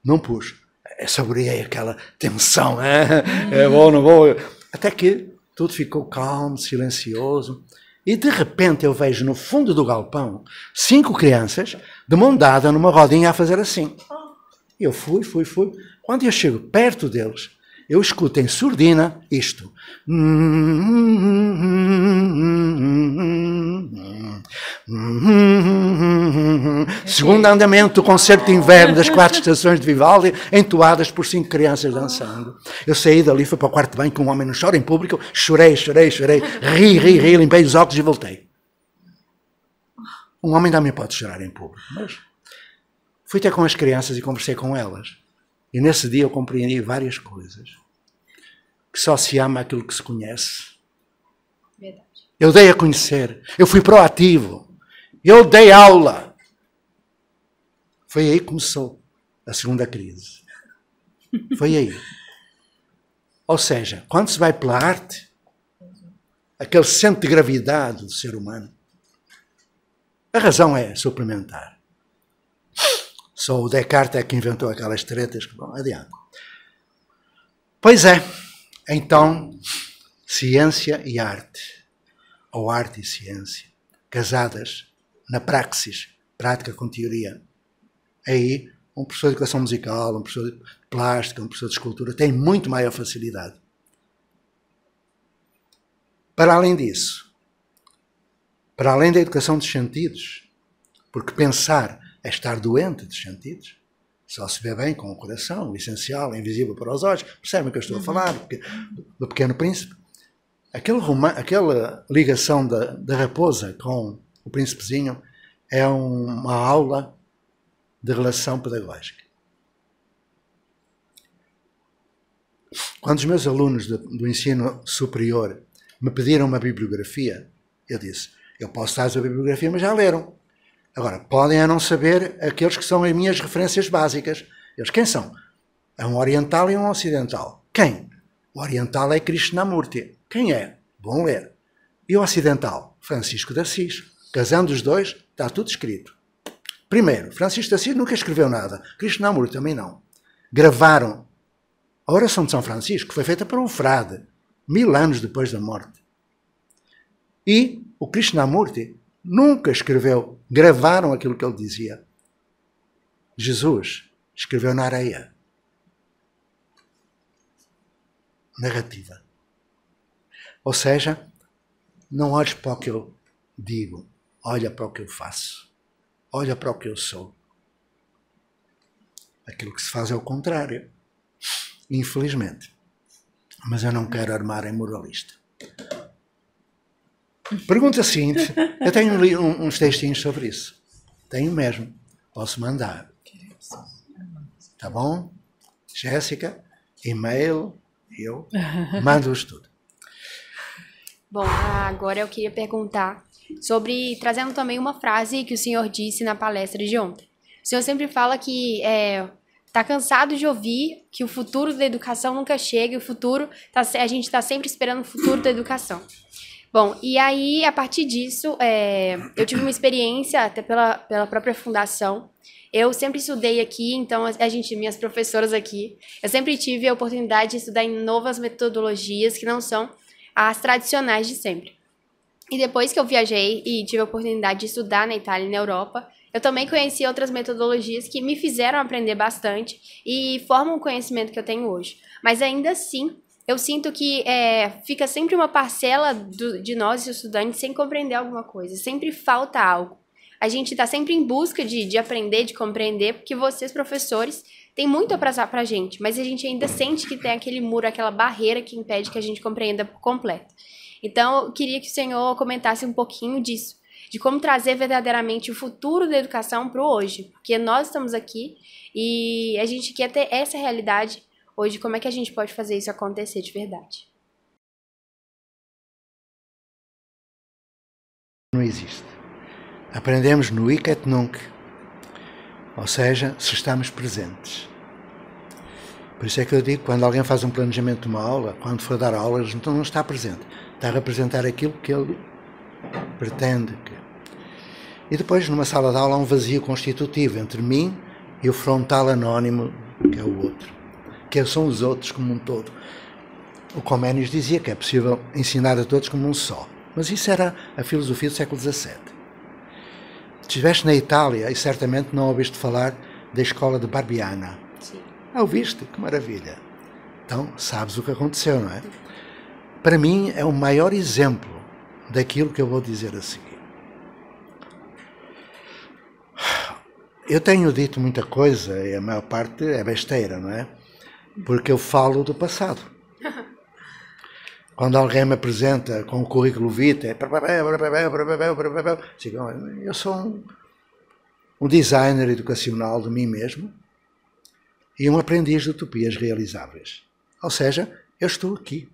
Não pus. Eu é saboreei aquela tensão. É, é bom, não vou. Até que tudo ficou calmo, silencioso. E de repente eu vejo no fundo do galpão cinco crianças de mão dada numa rodinha a fazer assim. Oh. Eu fui, fui, fui. Quando eu chego perto deles, eu escuto em surdina isto. Segundo andamento do concerto de inverno das quatro estações de Vivaldi, entoadas por cinco crianças dançando. Eu saí dali, fui para o quarto bem, que um homem não chora em público, chorei, chorei, chorei, ri, ri, ri, limpei os óculos e voltei. Um homem também pode chorar em público, mas fui até com as crianças e conversei com elas. E nesse dia eu compreendi várias coisas. Que só se ama aquilo que se conhece. Verdade. Eu dei a conhecer. Eu fui proativo. Eu dei aula. Foi aí que começou a segunda crise. Foi aí. Ou seja, quando se vai pela arte, aquele centro de gravidade do ser humano, a razão é suplementar. Só o Descartes é que inventou aquelas tretas que vão adiante. Pois é, então, ciência e arte, ou arte e ciência, casadas na praxis, prática com teoria. Aí, um professor de educação musical, um professor de plástica, um professor de escultura tem muito maior facilidade. Para além disso, para além da educação dos sentidos, porque pensar é estar doente dos sentidos. Só se vê bem com o coração, o essencial, invisível para os olhos. Percebem o que eu estou a uhum. falar? Do Pequeno Príncipe. Aquele aquela ligação da, da raposa com o príncipezinho é uma aula de relação pedagógica. Quando os meus alunos do, do ensino superior me pediram uma bibliografia, eu disse: Eu posso dar a bibliografia, mas já leram. Agora, podem a não saber aqueles que são as minhas referências básicas. Eles quem são? É um oriental e um ocidental. Quem? O oriental é Krishnamurti. Quem é? Bom ler. E o ocidental? Francisco de Assis. Casando os dois, está tudo escrito. Primeiro, Francisco de Assis nunca escreveu nada. Krishnamurti também não. Gravaram a oração de São Francisco, que foi feita por um frade, mil anos depois da morte. E o Krishnamurti nunca escreveu, gravaram aquilo que ele dizia. Jesus escreveu na areia. Narrativa. Ou seja, não olhes para o que eu digo, olha para o que eu faço, olha para o que eu sou. Aquilo que se faz é o contrário, infelizmente. Mas eu não quero armar em moralista. Pergunta seguinte: eu tenho um, uns textinhos sobre isso. Tenho mesmo. Posso mandar. Tá bom? Jéssica, e-mail, eu mando-os tudo. Bom, agora eu queria perguntar sobre, trazendo também uma frase que o senhor disse na palestra de ontem. O senhor sempre fala que é, tá cansado de ouvir que o futuro da educação nunca chega, e o futuro tá, a gente está sempre esperando o futuro da educação. Bom, e aí, a partir disso, é, eu tive uma experiência, até pela, pela própria fundação. Eu sempre estudei aqui, então a gente, minhas professoras aqui, eu sempre tive a oportunidade de estudar em novas metodologias que não são as tradicionais de sempre. E depois que eu viajei e tive a oportunidade de estudar na Itália e na Europa, eu também conheci outras metodologias que me fizeram aprender bastante e formam o conhecimento que eu tenho hoje. Mas ainda assim, eu sinto que é, fica sempre uma parcela do, de nós, estudantes, sem compreender alguma coisa. Sempre falta algo. A gente está sempre em busca de, de aprender, de compreender, porque vocês, professores, têm muito a passar para a gente, mas a gente ainda sente que tem aquele muro, aquela barreira que impede que a gente compreenda por completo. Então, eu queria que o senhor comentasse um pouquinho disso, de como trazer verdadeiramente o futuro da educação para o hoje, porque nós estamos aqui e a gente quer ter essa realidade Hoje, como é que a gente pode fazer isso acontecer de verdade? Não existe. Aprendemos no Icat Nunc, ou seja, se estamos presentes. Por isso é que eu digo, quando alguém faz um planejamento de uma aula, quando for dar aulas, então não está presente. Está a representar aquilo que ele pretende. Que... E depois, numa sala de aula, há um vazio constitutivo entre mim e o frontal anónimo, que é o outro que são os outros como um todo. O Comênios dizia que é possível ensinar a todos como um só, mas isso era a filosofia do século XVII. Estiveste na Itália e certamente não ouviste falar da escola de Barbiana. Sim. Ah, ouviste? Que maravilha. Então, sabes o que aconteceu, não é? Para mim, é o maior exemplo daquilo que eu vou dizer a seguir. Eu tenho dito muita coisa e a maior parte é besteira, não é? porque eu falo do passado. Quando alguém me apresenta com o currículo vitae, é, eu sou um, um designer educacional de mim mesmo e um aprendiz de utopias realizáveis. Ou seja, eu estou aqui.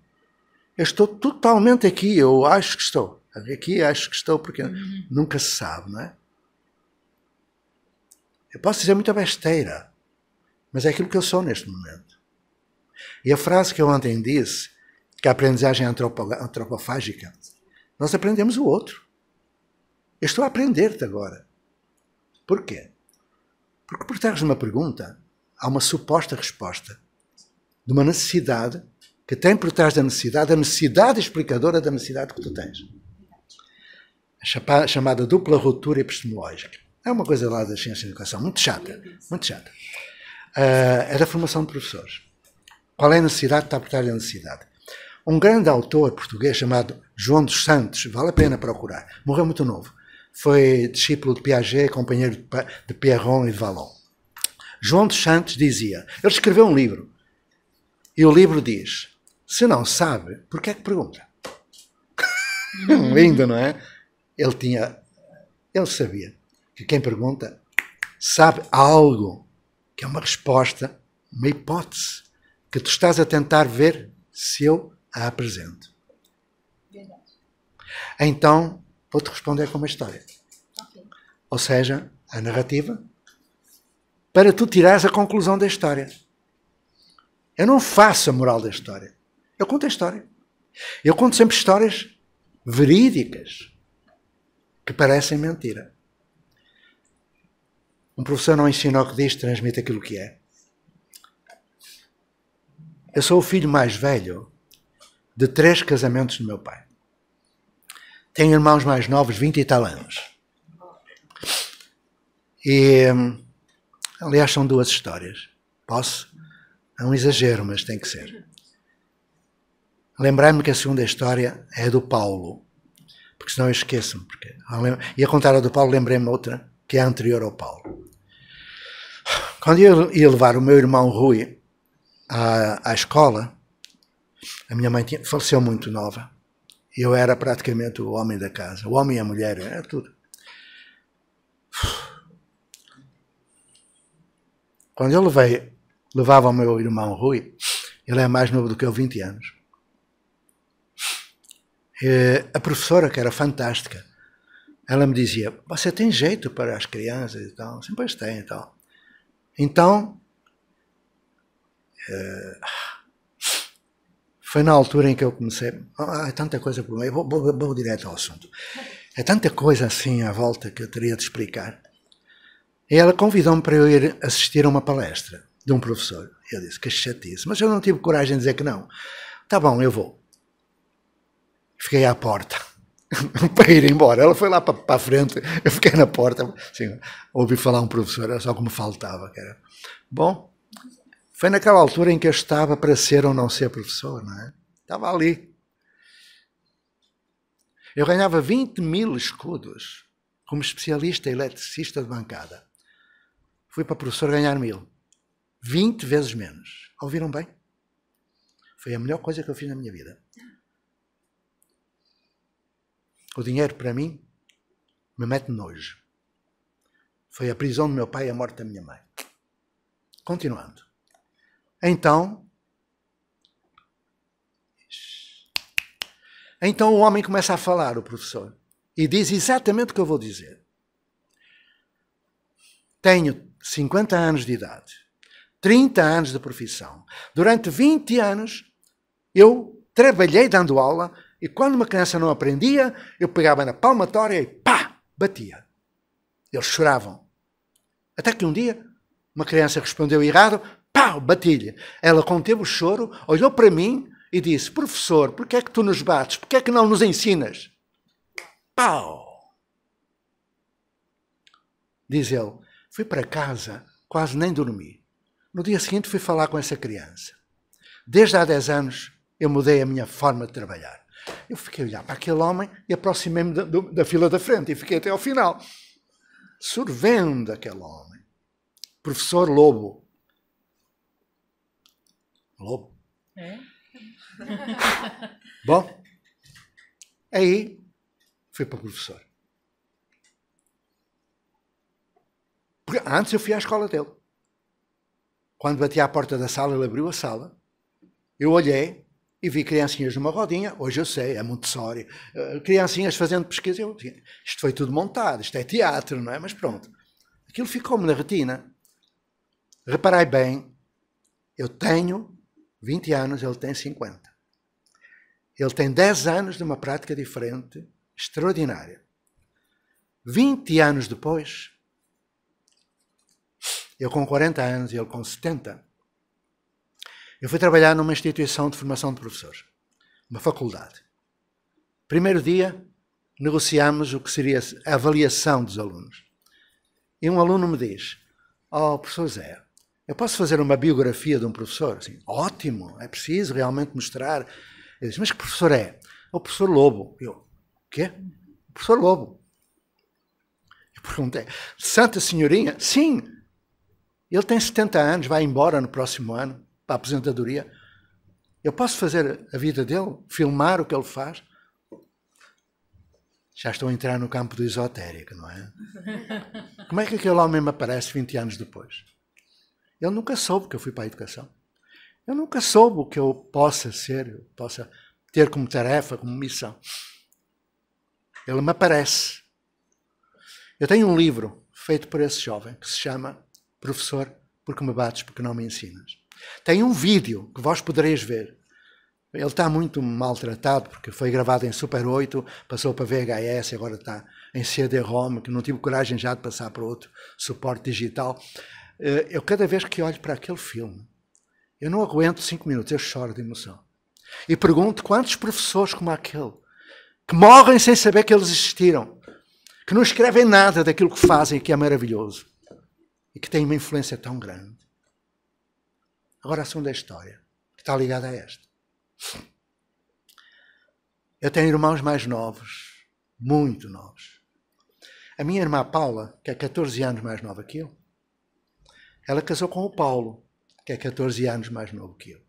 Eu estou totalmente aqui, eu acho que estou. Aqui acho que estou, porque uhum. nunca se sabe, não é? Eu posso dizer muita besteira, mas é aquilo que eu sou neste momento. E a frase que eu ontem disse, que é a aprendizagem é antropofágica, nós aprendemos o outro. Eu estou a aprender-te agora. Por quê? Porque por trás de uma pergunta há uma suposta resposta de uma necessidade que tem por trás da necessidade a necessidade explicadora da necessidade que tu tens. A chamada dupla ruptura epistemológica. É uma coisa lá da ciência da educação, muito chata, muito chata. Uh, é da formação de professores. Qual é a necessidade de apertar a necessidade? Um grande autor português chamado João dos Santos, vale a pena procurar, morreu muito novo. Foi discípulo de Piaget, companheiro de Pierron e de Valon. João dos Santos dizia, ele escreveu um livro, e o livro diz, se não sabe, por que é que pergunta? Lindo, não é? Ele tinha, ele sabia que quem pergunta sabe algo que é uma resposta, uma hipótese que tu estás a tentar ver se eu a apresento. Verdade. Então, vou-te responder com uma história. Okay. Ou seja, a narrativa, para tu tirares a conclusão da história. Eu não faço a moral da história. Eu conto a história. Eu conto sempre histórias verídicas que parecem mentira. Um professor não ensina o que diz, transmite aquilo que é. Eu sou o filho mais velho de três casamentos do meu pai. Tenho irmãos mais novos, 20 e tal anos. E, hum, aliás, são duas histórias. Posso? É um exagero, mas tem que ser. lembrei me que a segunda história é a do Paulo, porque senão eu esqueço-me. Porque... a contar a do Paulo, lembrei-me outra, que é anterior ao Paulo. Quando eu ia levar o meu irmão Rui à, à escola, a minha mãe tinha, faleceu muito nova. Eu era praticamente o homem da casa. O homem e a mulher, era tudo. Quando eu levei, levava o meu irmão Rui, ele é mais novo do que eu, 20 anos. E a professora, que era fantástica, ela me dizia: Você tem jeito para as crianças e tal? Sim, pois tem e tal. Então, eh, foi na altura em que eu comecei. Ah, é tanta coisa por meio, vou, vou, vou direto ao assunto. É tanta coisa assim à volta que eu teria de explicar. E ela convidou-me para eu ir assistir a uma palestra de um professor. Eu disse que chatice, mas eu não tive coragem de dizer que não. Tá bom, eu vou. Fiquei à porta para ir embora. Ela foi lá para, para a frente, eu fiquei na porta. Assim, ouvi falar um professor, era só como faltava. Era Bom, foi naquela altura em que eu estava para ser ou não ser professor, não é? Estava ali. Eu ganhava 20 mil escudos como especialista eletricista de bancada. Fui para professor ganhar mil. 20 vezes menos. Ouviram bem? Foi a melhor coisa que eu fiz na minha vida. O dinheiro, para mim, me mete nojo. Foi a prisão do meu pai e a morte da minha mãe. Continuando. Então, então o homem começa a falar, o professor, e diz exatamente o que eu vou dizer. Tenho 50 anos de idade, 30 anos de profissão. Durante 20 anos eu trabalhei dando aula e quando uma criança não aprendia, eu pegava na palmatória e pá, batia. Eles choravam. Até que um dia uma criança respondeu errado, Pau, batilha. Ela conteve o choro, olhou para mim e disse: Professor, por que é que tu nos bates? Por que é que não nos ensinas? Pau! Diz ele: Fui para casa, quase nem dormi. No dia seguinte fui falar com essa criança. Desde há 10 anos eu mudei a minha forma de trabalhar. Eu fiquei a olhar para aquele homem e aproximei-me da, da, fila da frente e fiquei até ao final, sorvendo aquele homem. Professor Lobo, Alô? É? Bom, aí fui para o professor. Porque antes eu fui à escola dele. Quando bati à porta da sala, ele abriu a sala. Eu olhei e vi criancinhas numa rodinha. Hoje eu sei, é Montessori. Uh, criancinhas fazendo pesquisa. Eu, isto foi tudo montado, isto é teatro, não é? Mas pronto. Aquilo ficou-me na retina. Reparai bem, eu tenho 20 anos, ele tem 50. Ele tem 10 anos de uma prática diferente, extraordinária. 20 anos depois, eu com 40 anos e ele com 70, eu fui trabalhar numa instituição de formação de professores, uma faculdade. Primeiro dia, negociámos o que seria a avaliação dos alunos. E um aluno me diz: Oh, professor Zé, eu posso fazer uma biografia de um professor? Assim, Ótimo, é preciso realmente mostrar. Ele disse, mas que professor é? é o professor Lobo. Eu, o quê? O professor Lobo. Eu perguntei, Santa Senhorinha? Sim. Ele tem 70 anos, vai embora no próximo ano, para a aposentadoria. Eu posso fazer a vida dele, filmar o que ele faz? Já estou a entrar no campo do esotérico, não é? Como é que aquele homem me aparece 20 anos depois? Eu nunca soube que eu fui para a educação. Eu nunca soube o que eu possa ser, eu possa ter como tarefa, como missão. Ele me aparece. Eu tenho um livro feito por esse jovem que se chama Professor, porque me bates, porque não me ensinas. Tem um vídeo que vós podereis ver. Ele está muito maltratado porque foi gravado em Super 8, passou para VHS, agora está em CD-ROM, que não tive coragem já de passar para outro suporte digital. Eh, eu cada vez que olho para aquele filme, eu não aguento cinco minutos, eu choro de emoção. E pergunto quantos professores como aquele, que morrem sem saber que eles existiram, que não escrevem nada daquilo que fazem, que é maravilhoso, e que têm uma influência tão grande. Agora a segunda história, que está ligada a esta. Eu tenho irmãos mais novos, muito novos. A minha irmã Paula, que é 14 anos mais nova que eu, ela casou com o Paulo, que é 14 anos mais novo que eu.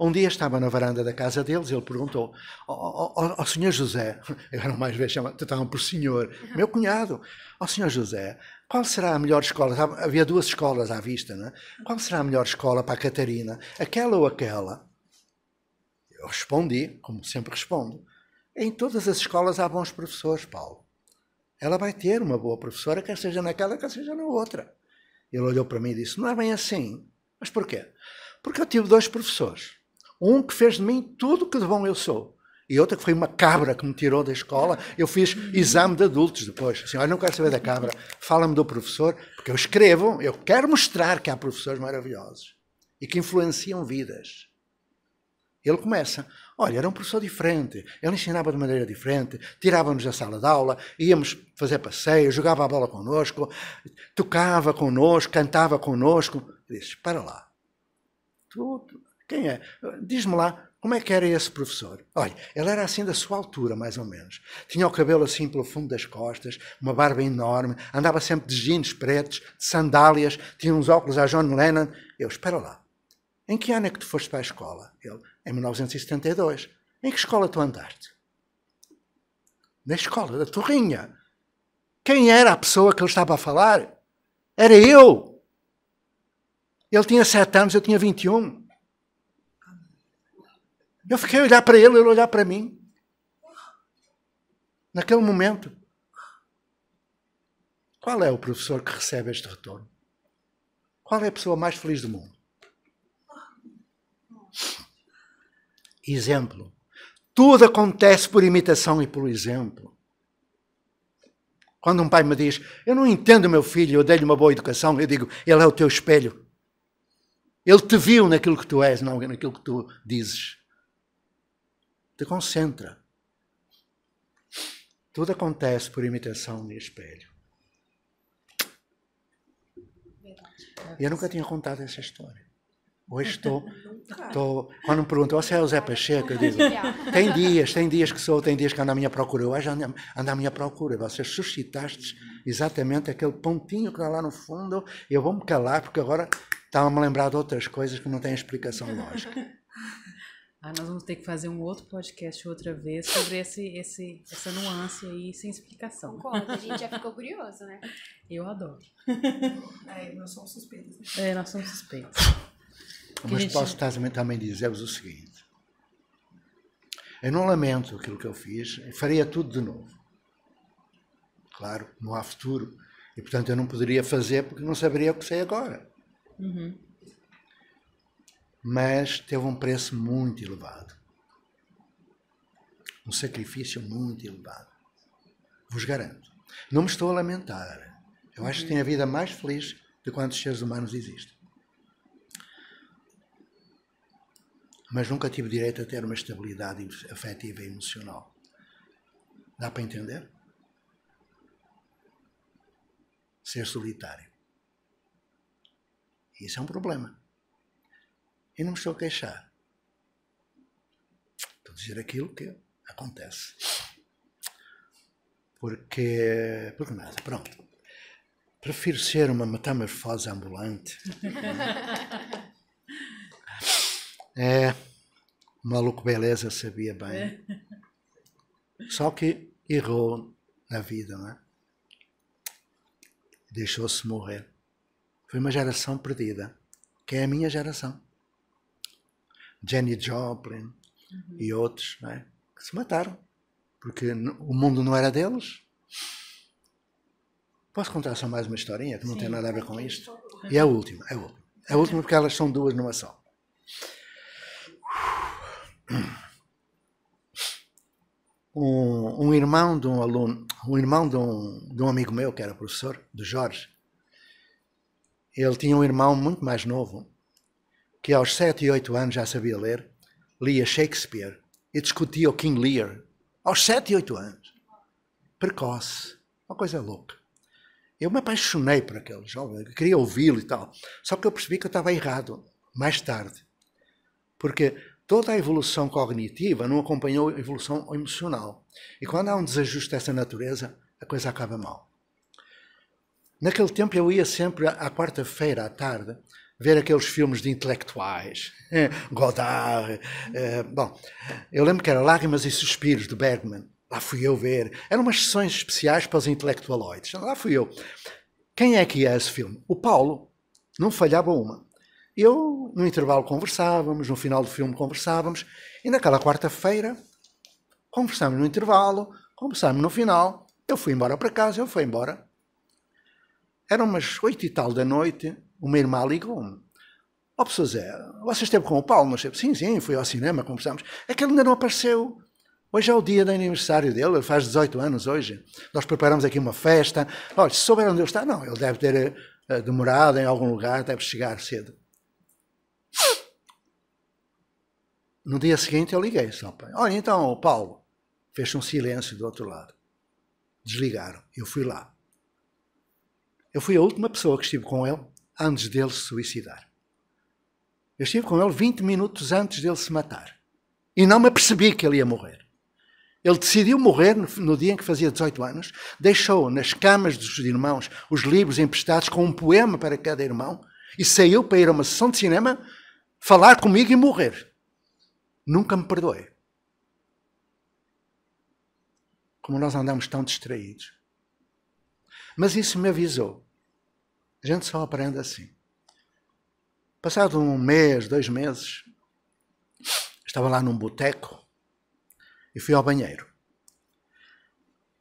Um dia estava na varanda da casa deles e ele perguntou ao oh, oh, oh, senhor José, eu era o mais velho, tratavam por senhor, uhum. meu cunhado, ao senhor José, qual será a melhor escola? Havia duas escolas à vista, não é? Qual será a melhor escola para a Catarina, aquela ou aquela? Eu respondi, como sempre respondo, em todas as escolas há bons professores, Paulo. Ela vai ter uma boa professora, quer seja naquela, quer seja na outra. Ele olhou para mim e disse: Não é bem assim. Mas porquê? Porque eu tive dois professores. Um que fez de mim tudo o que de bom eu sou. E outra que foi uma cabra que me tirou da escola. Eu fiz exame de adultos depois. Assim, olha, não quero saber da cabra. Fala-me do professor, porque eu escrevo. Eu quero mostrar que há professores maravilhosos e que influenciam vidas. Ele começa. Olha, era um professor diferente, ele ensinava de maneira diferente, tirava-nos da sala de aula, íamos fazer passeio, jogava a bola connosco, tocava connosco, cantava connosco. Eu disse, para lá. Tu, tu, quem é? Diz-me lá, como é que era esse professor? Olha, ele era assim da sua altura, mais ou menos. Tinha o cabelo assim pelo fundo das costas, uma barba enorme, andava sempre de jeans pretos, de sandálias, tinha uns óculos à John Lennon. Eu, espera lá, em que ano é que tu foste para a escola? Ele, em 1972. Em que escola tu andaste? Na escola da Torrinha. Quem era a pessoa que ele estava a falar? Era eu. Ele tinha sete anos, eu tinha 21. Eu fiquei a olhar para ele, ele olhar para mim. Naquele momento. Qual é o professor que recebe este retorno? Qual é a pessoa mais feliz do mundo? exemplo. Tudo acontece por imitação e por exemplo. Quando um pai me diz, eu não entendo meu filho, eu dei-lhe uma boa educação, eu digo, ele é o teu espelho. Ele te viu naquilo que tu és, não naquilo que tu dizes. Te concentra. Tudo acontece por imitação e espelho. Eu nunca tinha contado essa história. Hoje estou. estou quando me perguntam, você é o Zé Pacheco? Eu digo, tem dias, tem dias que sou, tem dias que ando à minha procura. Eu hoje ando, à minha procura. Vocês suscitastes exatamente aquele pontinho que está lá no fundo. Eu vou me calar, porque agora estava me lembrar de outras coisas que não têm explicação lógica. Ah, nós vamos ter que fazer um outro podcast outra vez sobre esse, esse, essa nuance aí sem explicação. Concordo, a gente já ficou curioso, né? Eu adoro. É, nós somos suspeitos. Né? É, nós somos suspeitos. Mas gente... posso também dizer-vos o seguinte: eu não lamento aquilo que eu fiz, eu faria tudo de novo. Claro, não há futuro. E portanto eu não poderia fazer porque não saberia o que sei agora. Uhum. Mas teve um preço muito elevado. Um sacrifício muito elevado. Vos garanto. Não me estou a lamentar. Eu acho uhum. que tenho a vida mais feliz de quantos seres humanos existem. mas nunca tive direito a ter uma estabilidade afetiva e emocional. Dá para entender? Ser solitário. Isso é um problema. E não me estou a queixar. Estou a dizer aquilo que acontece. Porque. Porque nada, pronto. Prefiro ser uma metamorfose ambulante. É, o maluco beleza sabia bem. É. Só que errou na vida, né? Deixou-se morrer. Foi uma geração perdida, que é a minha geração. Jenny Joplin uhum. e outros, né? Que se mataram. Porque o mundo não era deles. Posso contar só mais uma historinha que não Sim. tem nada a ver com isto? E a última, é a última. É a última porque elas são duas numa só um, um, irmão de um aluno, um irmão de um, de um amigo meu que era professor, do Jorge, ele tinha um irmão muito mais novo, que aos 7 e 8 anos já sabia ler, lia Shakespeare e discutia o King Lear. Aos 7 e 8 anos. Precoce. Uma coisa louca. Eu me apaixonei por aquele jovem, queria ouvi-lo e tal. Só que eu percebi que eu estava errado, mais tarde. Porque toda a evolução cognitiva não acompanhou a evolução emocional. E quando há um desajuste dessa natureza, a coisa acaba mal. Naquele tempo eu ia sempre à quarta-feira à tarde ver aqueles filmes de intelectuais, Godard, eh, bom, eu lembro que era Lágrimas e Suspiros, de Bergman, lá fui eu ver, eram umas sessões especiais para os intelectualoides, lá fui eu. Quem é que ia a esse filme? O Paulo, não falhava uma. Eu, no intervalo, conversávamos, no final do filme, conversávamos, e naquela quarta-feira, conversámos no intervalo, conversámos no final, eu fui embora para casa, ele foi embora. Eram umas oito e tal da noite, o meu irmão ligou-me. Ó, oh, Zé, você esteve com o Paulo, não esteve? Sim, sim, fui ao cinema, conversámos. É que ele ainda não apareceu. Hoje é o dia do aniversário dele, ele faz 18 anos hoje. Nós preparamos aqui uma festa. Olha, se souber onde ele está, não, ele deve ter eh, demorado em algum lugar, deve chegar cedo. No dia seguinte eu liguei, São Paulo. Olha, então, Paulo, fez um silêncio do outro lado. Desligaram. Eu fui lá. Eu fui a última pessoa que estive com ele antes dele se suicidar. Eu estive com ele 20 minutos antes dele se matar. E não me apercebi que ele ia morrer. Ele decidiu morrer no dia em que fazia 18 anos, deixou nas camas dos irmãos os livros emprestados com um poema para cada irmão e saiu para ir a uma sessão de cinema falar comigo e morrer. Nunca me perdoe. Como nós andamos tão distraídos. Mas isso me avisou. A gente só aprende assim. Passado um mês, dois meses, estava lá num boteco e fui ao banheiro.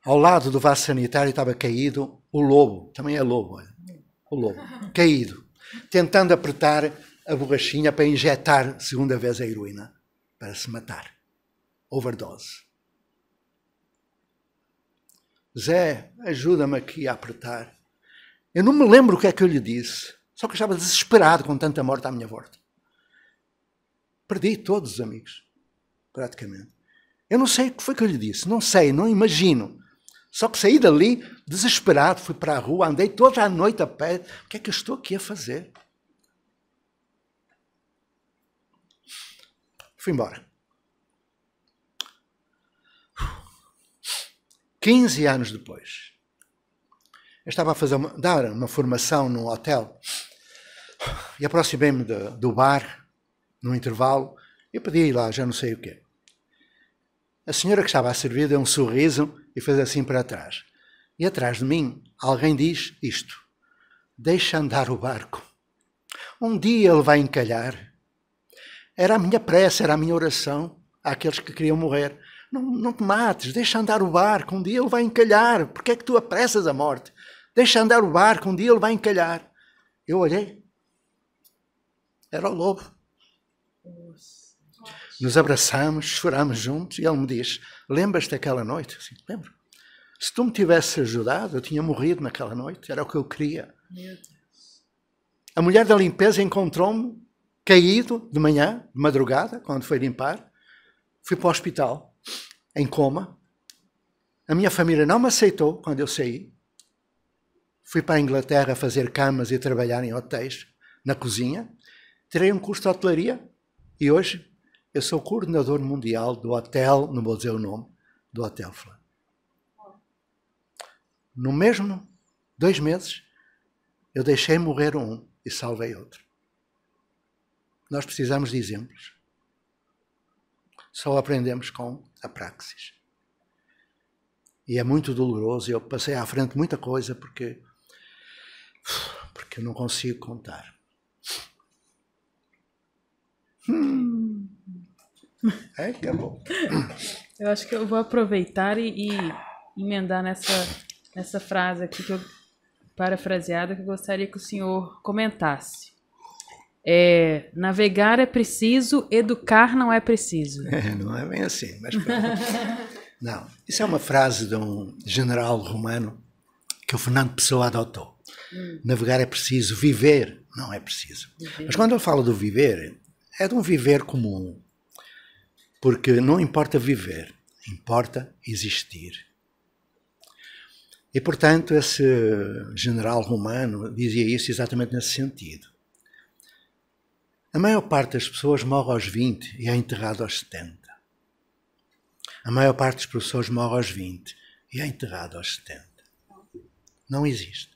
Ao lado do vaso sanitário estava caído o lobo, também é lobo, olha. É. o lobo, caído, tentando apertar a borrachinha para injetar segunda vez a heroína, para se matar. Overdose. Zé, ajuda-me aqui a apertar. Eu não me lembro o que é que eu lhe disse, só que eu estava desesperado com tanta morte à minha volta. Perdi todos os amigos, praticamente. Eu não sei o que foi que eu lhe disse, não sei, não imagino. Só que saí dali desesperado, fui para a rua, andei toda a noite a pé. O que é que eu estou aqui a fazer? fui embora. 15 anos depois, eu estava a fazer uma, dar uma formação num hotel e aproximei-me do bar, num intervalo, e pedi lá, já não sei o quê. A senhora que estava a servir deu um sorriso e fez assim para trás. E atrás de mim, alguém diz isto: Deixa andar o barco. Um dia ele vai encalhar. Era a minha prece, era a minha oração àqueles que queriam morrer. Não, não te mates, deixa andar o barco, um dia ele vai encalhar. Porquê é que tu apressas a morte? Deixa andar o barco, um dia ele vai encalhar. Eu olhei. Era o lobo. Nos abraçamos, choramos juntos e ele me diz: Lembras-te daquela noite? disse, lembro. Se tu me tivesse ajudado, eu tinha morrido naquela noite, era o que eu queria. A mulher da limpeza encontrou-me caído de manhã, de madrugada, quando foi limpar, fui para o hospital, em coma. A minha família não me aceitou quando eu saí. Fui para a Inglaterra fazer camas e trabalhar em hotéis, na cozinha. Tirei um curso de hotelaria e hoje eu sou coordenador mundial do hotel, não vou dizer o nome, do hotel Flan. No mesmo dois meses, eu deixei morrer um e salvei outro. Nós precisamos de exemplos. Só aprendemos com a praxis. E é muito doloroso. Eu passei à frente muita coisa porque, porque eu não consigo contar. Hum. É, acabou. Eu acho que eu vou aproveitar e, e emendar nessa, nessa frase aqui que eu parafraseada que eu gostaria que o senhor comentasse. É, navegar é preciso, educar não é preciso. É, não é bem assim, mas Não, isso é uma frase de um general romano que o Fernando Pessoa adotou. Hum. Navegar é preciso, viver não é preciso. Viver. Mas quando eu falo do viver, é de um viver comum. Porque não importa viver, importa existir. E, portanto, esse general romano dizia isso exatamente nesse sentido. A maior parte das pessoas morre aos 20 e é enterrado aos 70. A maior parte das pessoas morre aos 20 e é enterrado aos 70. Não existe.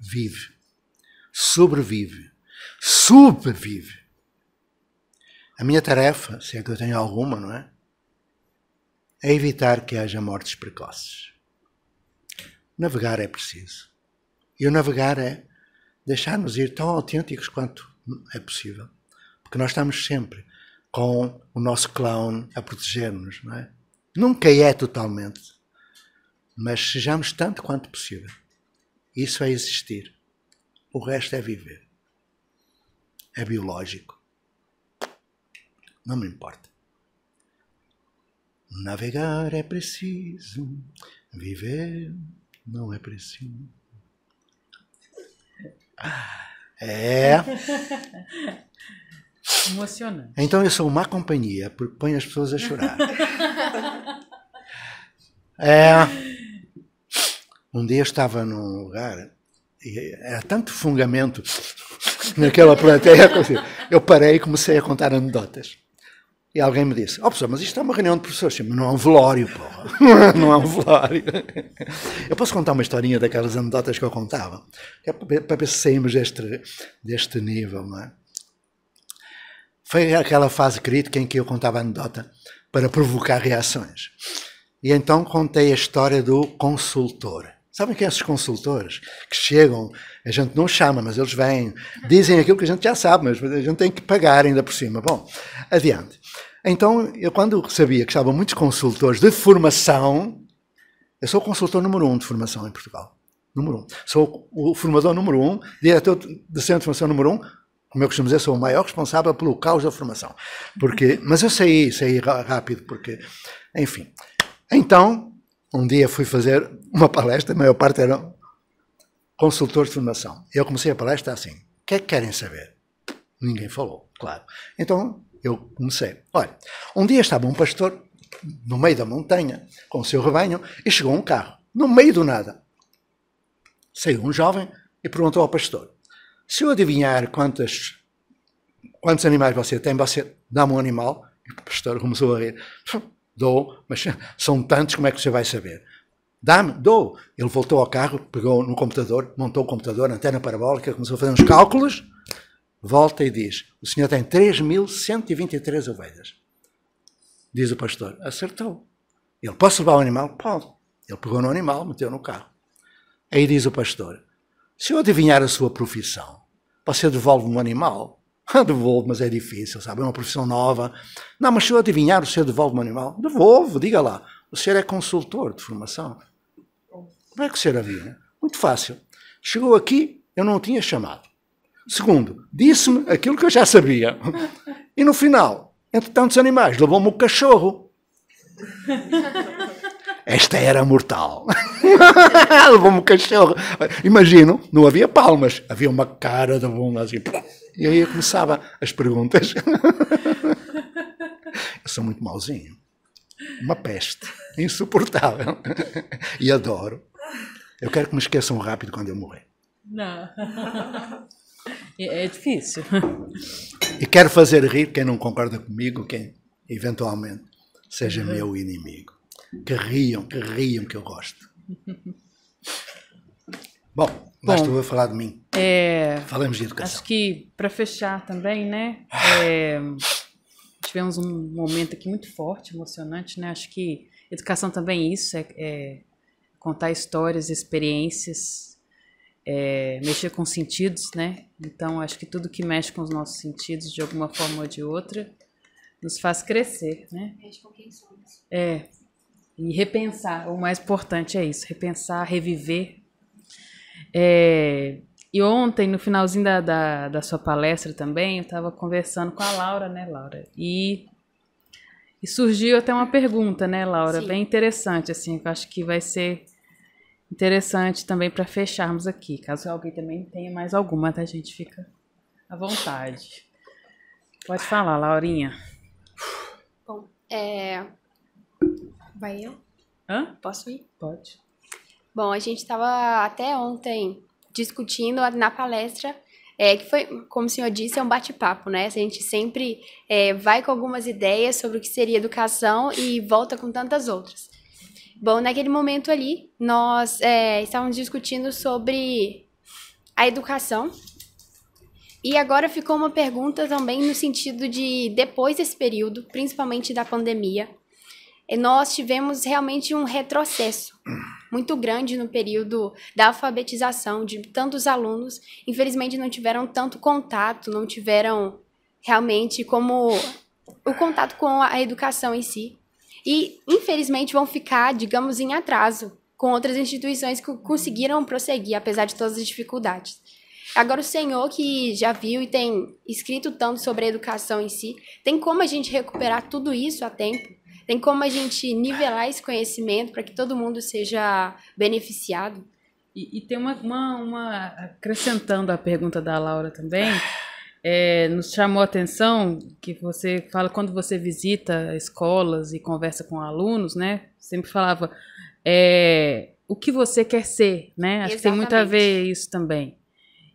Vive. Sobrevive. Supervive. A minha tarefa, se é que eu tenho alguma, não é? É evitar que haja mortes precoces. Navegar é preciso. E o navegar é deixar-nos ir tão autênticos quanto é possível. Porque nós estamos sempre com o nosso clown a proteger-nos, não é? Nunca é totalmente, mas sejamos tanto quanto possível. Isso é existir. O resto é viver. É biológico. Não me importa. Navegar é preciso, viver não é preciso. Ah. É. Emocionante. Então eu sou má companhia, porque põe as pessoas a chorar. é. Um dia eu estava num lugar e era tanto fungamento naquela plateia. que Eu parei e comecei a contar anedotas. E alguém me disse: Ó oh, mas isto é uma reunião de professores. Mas não é um velório, porra. É, não é um velório. Eu posso contar uma historinha daquelas anedotas que eu contava? É para ver se saímos deste, deste nível, não é? Foi aquela fase crítica em que eu contava a anedota para provocar reações. E então contei a história do consultor. Sabem quem é esses consultores que chegam, a gente não chama, mas eles vêm, dizem aquilo que a gente já sabe, mas a gente tem que pagar ainda por cima. Bom, adiante. Então, eu quando sabia que estavam muitos consultores de formação, eu sou o consultor número um de formação em Portugal. Número um. Sou o formador número um, diretor do Centro de Formação número um, como eu costumo dizer, sou o maior responsável pelo caos da formação. Porque, mas eu saí, saí rápido, porque, enfim. Então, um dia fui fazer uma palestra, a maior parte eram consultores de formação. Eu comecei a palestra assim: o que é que querem saber? Ninguém falou, claro. Então eu comecei. Olha, um dia estava um pastor no meio da montanha com o seu rebanho e chegou um carro, no meio do nada. Saiu um jovem e perguntou ao pastor: se eu adivinhar quantas, quantos animais você tem, você dá-me um animal. E o pastor começou a rir. Dou, mas são tantos, como é que você vai saber? Dá-me, dou. Ele voltou ao carro, pegou no computador, montou o computador, antena parabólica, começou a fazer uns cálculos, volta e diz: O senhor tem 3.123 ovelhas. Diz o pastor: Acertou. Ele: Posso levar o animal? Pode. Ele pegou no animal, meteu no carro. Aí diz o pastor: Se eu adivinhar a sua profissão, você devolve-me um animal? Devolvo, mas é difícil, sabe? É uma profissão nova. Não, mas se eu adivinhar, o senhor devolve um animal? Devolvo, diga lá. O senhor é consultor de formação. Como é que o senhor havia? Muito fácil. Chegou aqui, eu não o tinha chamado. Segundo, disse-me aquilo que eu já sabia. E no final, entre tantos animais, levou-me o cachorro. esta era mortal. Levou-me o cachorro. Imagino, não havia palmas, havia uma cara de bunda assim. E aí começava as perguntas. Eu sou muito mauzinho. Uma peste. Insuportável. E adoro. Eu quero que me esqueçam rápido quando eu morrer. Não. É, é difícil. E quero fazer rir quem não concorda comigo, quem eventualmente seja uhum. meu inimigo. Que riam, que riam que eu gosto. Bom, lá Bom, estou a falar de mim. É, Falamos de educação. Acho que para fechar também, né? Ah. É, tivemos um momento aqui muito forte, emocionante, né? Acho que educação também é isso, é, é contar histórias, experiências, é, mexer com sentidos, né? Então, acho que tudo que mexe com os nossos sentidos, de alguma forma ou de outra, nos faz crescer, né? Mexe com quem somos. É, e repensar, o mais importante é isso, repensar, reviver. É, e ontem, no finalzinho da, da, da sua palestra também, eu estava conversando com a Laura, né, Laura? E, e surgiu até uma pergunta, né, Laura? Sim. Bem interessante, assim, que eu acho que vai ser interessante também para fecharmos aqui. Caso alguém também tenha mais alguma, tá, gente? Fica à vontade. Pode falar, Laurinha. Bom, é, Vai eu? Hã? Posso ir? Pode. Bom, a gente estava até ontem discutindo na palestra, é, que foi, como o senhor disse, é um bate-papo, né? A gente sempre é, vai com algumas ideias sobre o que seria educação e volta com tantas outras. Bom, naquele momento ali, nós é, estávamos discutindo sobre a educação. E agora ficou uma pergunta também no sentido de, depois desse período, principalmente da pandemia, nós tivemos realmente um retrocesso muito grande no período da alfabetização de tantos alunos. Infelizmente, não tiveram tanto contato, não tiveram realmente como o contato com a educação em si. E, infelizmente, vão ficar, digamos, em atraso com outras instituições que conseguiram prosseguir, apesar de todas as dificuldades. Agora, o senhor que já viu e tem escrito tanto sobre a educação em si, tem como a gente recuperar tudo isso a tempo? Tem como a gente nivelar esse conhecimento para que todo mundo seja beneficiado? E, e tem uma, uma, uma, Acrescentando a pergunta da Laura também, é, nos chamou a atenção que você fala quando você visita escolas e conversa com alunos, né? Sempre falava é, o que você quer ser, né? Acho Exatamente. que tem muito a ver isso também.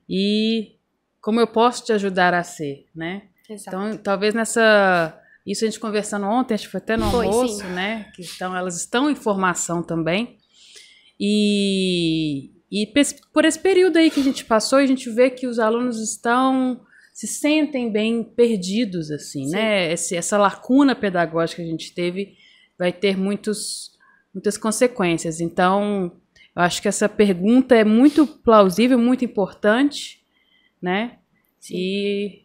E como eu posso te ajudar a ser, né? Exato. Então, talvez nessa isso a gente conversando ontem, acho que foi até no foi, almoço, sim. né? Que então elas estão em formação também. E, e por esse período aí que a gente passou, a gente vê que os alunos estão se sentem bem perdidos assim, né? sim. né? Esse, essa lacuna pedagógica que a gente teve vai ter muitos, muitas consequências. Então, eu acho que essa pergunta é muito plausível, muito importante, né? Sim. E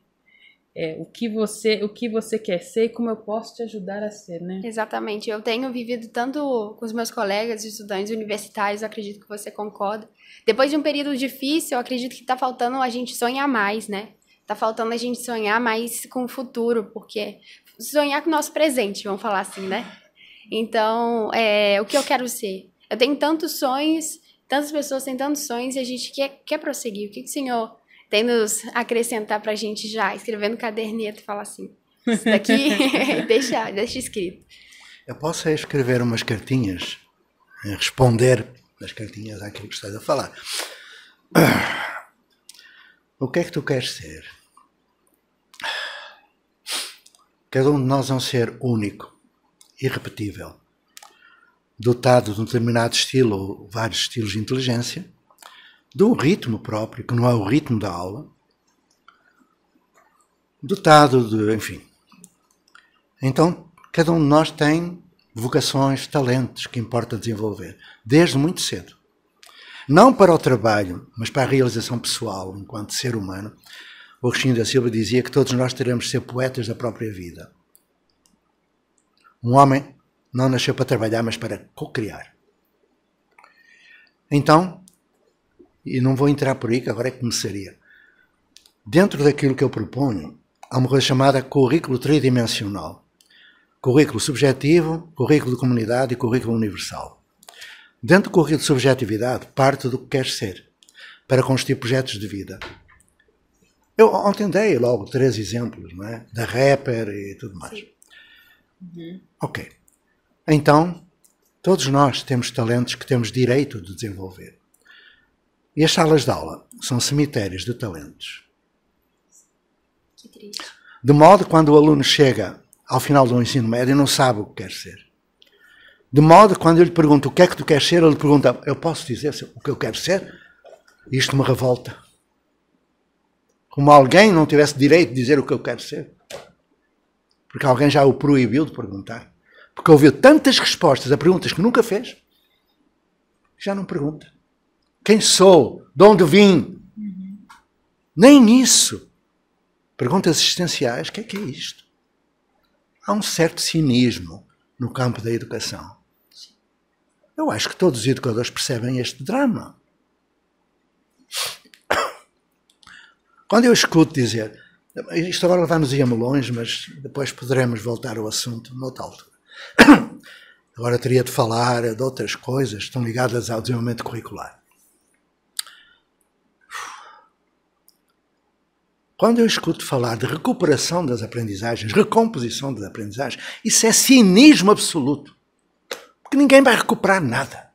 é, o que você o que você quer ser e como eu posso te ajudar a ser, né? Exatamente. Eu tenho vivido tanto com os meus colegas estudantes universitários, acredito que você concorda. Depois de um período difícil, eu acredito que está faltando a gente sonhar mais, né? está faltando a gente sonhar mais com o futuro, porque sonhar com o nosso presente, vamos falar assim, né? Então, é, o que eu quero ser? Eu tenho tantos sonhos, tantas pessoas têm tantos sonhos e a gente quer, quer prosseguir. O que, que o senhor tem nos acrescentar para a gente já, escrevendo caderneta, falar assim, isso daqui deixa, deixa escrito. Eu posso escrever umas cartinhas, eh, responder nas cartinhas àquilo que estás a falar. O que é que tu queres ser? Cada um de nós é um ser único, irrepetível, dotado de um determinado estilo, vários estilos de inteligência, do ritmo próprio, que não é o ritmo da aula, dotado de, enfim. Então, cada um de nós tem vocações, talentos que importa desenvolver, desde muito cedo. Não para o trabalho, mas para a realização pessoal, enquanto ser humano. O Agostinho da Silva dizia que todos nós teremos de ser poetas da própria vida. Um homem não nasceu para trabalhar, mas para co-criar. Então, e não vou entrar por aí, que agora é que começaria. Dentro daquilo que eu proponho, há uma coisa chamada currículo tridimensional. Currículo subjetivo, currículo de comunidade e currículo universal. Dentro do currículo de subjetividade, parte do que queres ser, para construir projetos de vida. Eu ontem dei logo três exemplos, não é? Da rapper e tudo mais. Uhum. Ok. Então, todos nós temos talentos que temos direito de desenvolver. E as salas de aula são cemitérios de talentos. De modo quando o aluno chega ao final do ensino médio e não sabe o que quer ser. De modo quando eu lhe pergunto o que é que tu queres ser, ele pergunta: eu posso dizer o que eu quero ser? Isto me revolta. Como alguém não tivesse direito de dizer o que eu quero ser. Porque alguém já o proibiu de perguntar. Porque ouviu tantas respostas a perguntas que nunca fez, já não pergunta. Quem sou? De onde vim? Uhum. Nem isso. Perguntas existenciais: o que é que é isto? Há um certo cinismo no campo da educação. Eu acho que todos os educadores percebem este drama. Quando eu escuto dizer, isto agora vai-nos ir longe, mas depois poderemos voltar ao assunto noutra altura. Agora teria de falar de outras coisas que estão ligadas ao desenvolvimento curricular. Quando eu escuto falar de recuperação das aprendizagens, recomposição das aprendizagens, isso é cinismo absoluto. Porque ninguém vai recuperar nada.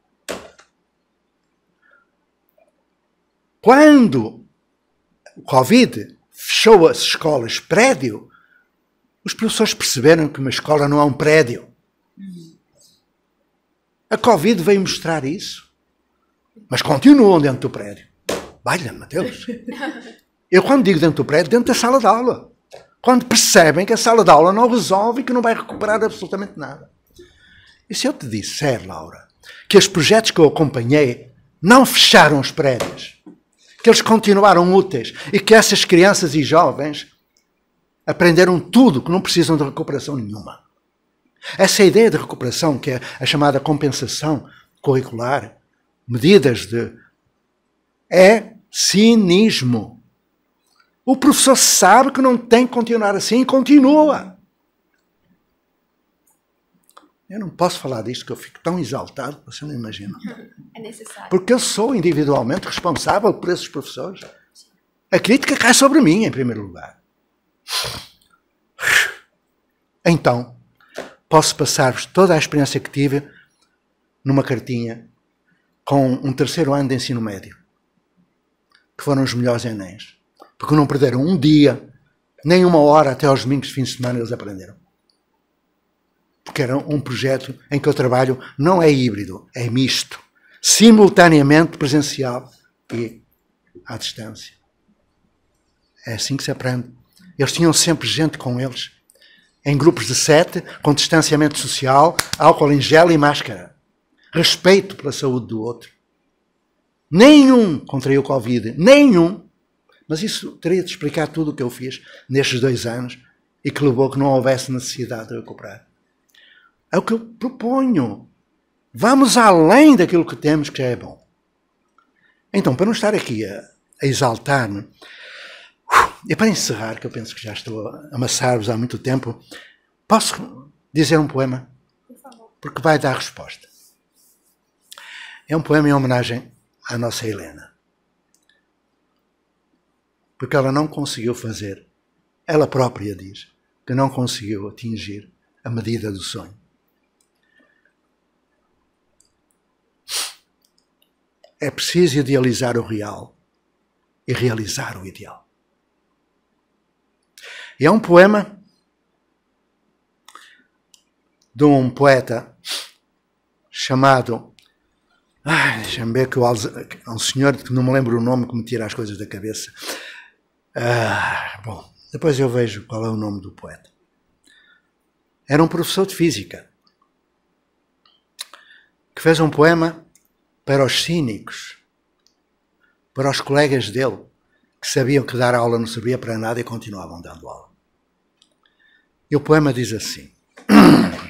Quando o Covid fechou as escolas prédio, os professores perceberam que uma escola não é um prédio. A Covid veio mostrar isso. Mas continuam dentro é do prédio. Baila, Mateus. Eu, quando digo dentro do prédio, dentro da sala de aula. Quando percebem que a sala de aula não resolve e que não vai recuperar absolutamente nada. E se eu te disser, Laura, que os projetos que eu acompanhei não fecharam os prédios, que eles continuaram úteis e que essas crianças e jovens aprenderam tudo que não precisam de recuperação nenhuma. Essa é ideia de recuperação, que é a chamada compensação curricular, medidas de. é cinismo. O professor sabe que não tem que continuar assim e continua. Eu não posso falar disto, que eu fico tão exaltado que você não imagina. É necessário. Porque eu sou individualmente responsável por esses professores. A crítica cai sobre mim, em primeiro lugar. Então, posso passar-vos toda a experiência que tive numa cartinha com um terceiro ano de ensino médio, que foram os melhores Enéns porque não perderam um dia, nem uma hora até aos domingos de fim de semana eles aprenderam. Porque era um projeto em que o trabalho não é híbrido, é misto, simultaneamente presencial e à distância. É assim que se aprende. Eles tinham sempre gente com eles, em grupos de sete, com distanciamento social, álcool em gel e máscara. Respeito pela saúde do outro. Nenhum contraiu Covid, nenhum mas isso teria de explicar tudo o que eu fiz nestes dois anos e que levou que não houvesse necessidade de recuperar. É o que eu proponho. Vamos além daquilo que temos que já é bom. Então, para não estar aqui a, a exaltar-me, uh, e para encerrar, que eu penso que já estou a amassar-vos há muito tempo, posso dizer um poema? Porque vai dar resposta. É um poema em homenagem à nossa Helena porque ela não conseguiu fazer. Ela própria diz que não conseguiu atingir a medida do sonho. É preciso idealizar o real e realizar o ideal. E há é um poema de um poeta chamado. Ai, deixa-me ver que o, é um senhor que não me lembro o nome que me tira as coisas da cabeça. Ah, bom, depois eu vejo qual é o nome do poeta. Era um professor de física que fez um poema para os cínicos, para os colegas dele, que sabiam que dar aula não servia para nada e continuavam dando aula. E o poema diz assim: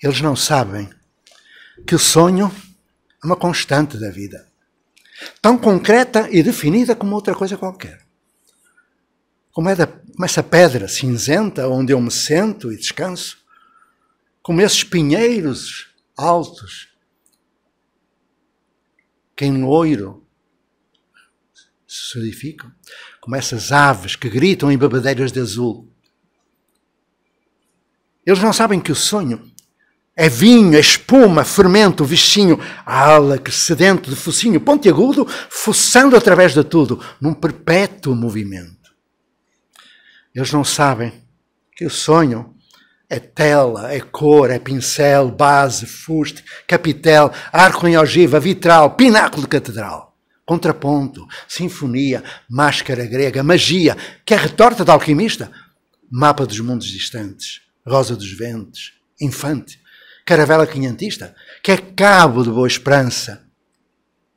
Eles não sabem que o sonho é uma constante da vida tão concreta e definida como outra coisa qualquer. Como, é da, como essa pedra cinzenta onde eu me sento e descanso, como esses pinheiros altos que em loiro se edificam, como essas aves que gritam em babadeiras de azul. Eles não sabem que o sonho é vinho, é espuma, fermento, vichinho, ala crescedente de focinho pontiagudo, fuçando através de tudo, num perpétuo movimento. Eles não sabem que o sonho é tela, é cor, é pincel, base, fuste, capitel, arco em ogiva, vitral, pináculo de catedral. Contraponto, sinfonia, máscara grega, magia, que é retorta de alquimista, mapa dos mundos distantes, rosa dos ventos, infante, caravela quinhentista, que é cabo de boa esperança.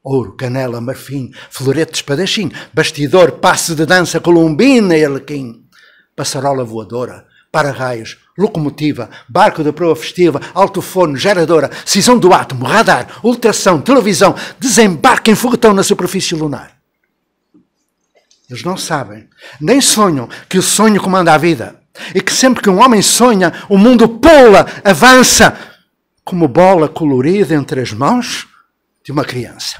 Ouro, canela, marfim, florete de espadachim, bastidor, passe de dança, colombina e arlequim, passarola voadora, para-raios, locomotiva, barco da proa festiva, altofone, geradora, cisão do átomo, radar, ultração, televisão, desembarque em foguetão na superfície lunar. Eles não sabem, nem sonham que o sonho comanda a vida. E que sempre que um homem sonha, o mundo pula, avança, como bola colorida entre as mãos de uma criança.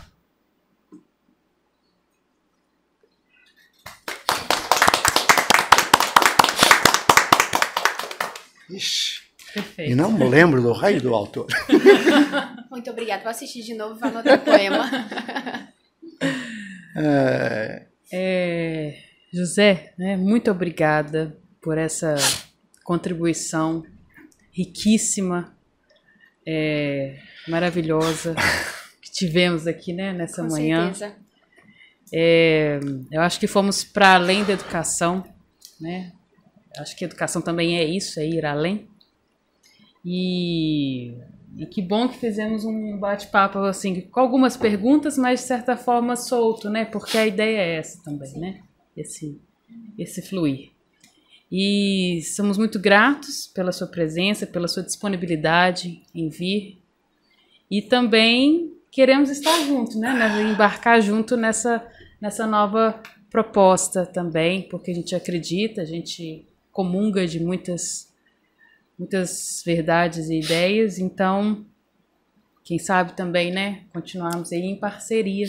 Ixi. Perfeito. E não me lembro do rei do autor. Muito obrigada. Vou assistir de novo e vou anotar o poema. É... É, José, né, muito obrigada por essa contribuição riquíssima é, maravilhosa que tivemos aqui né, nessa Com manhã. Certeza. É, eu acho que fomos para além da educação, né? Acho que educação também é isso, é ir além. E, e que bom que fizemos um bate-papo assim, com algumas perguntas, mas de certa forma solto, né? Porque a ideia é essa também, Sim. né? Esse, esse fluir. E somos muito gratos pela sua presença, pela sua disponibilidade em vir. E também queremos estar junto, né? Embarcar junto nessa, nessa nova proposta também, porque a gente acredita, a gente comunga de muitas, muitas verdades e ideias. Então, quem sabe também, né? Continuarmos aí em parceria,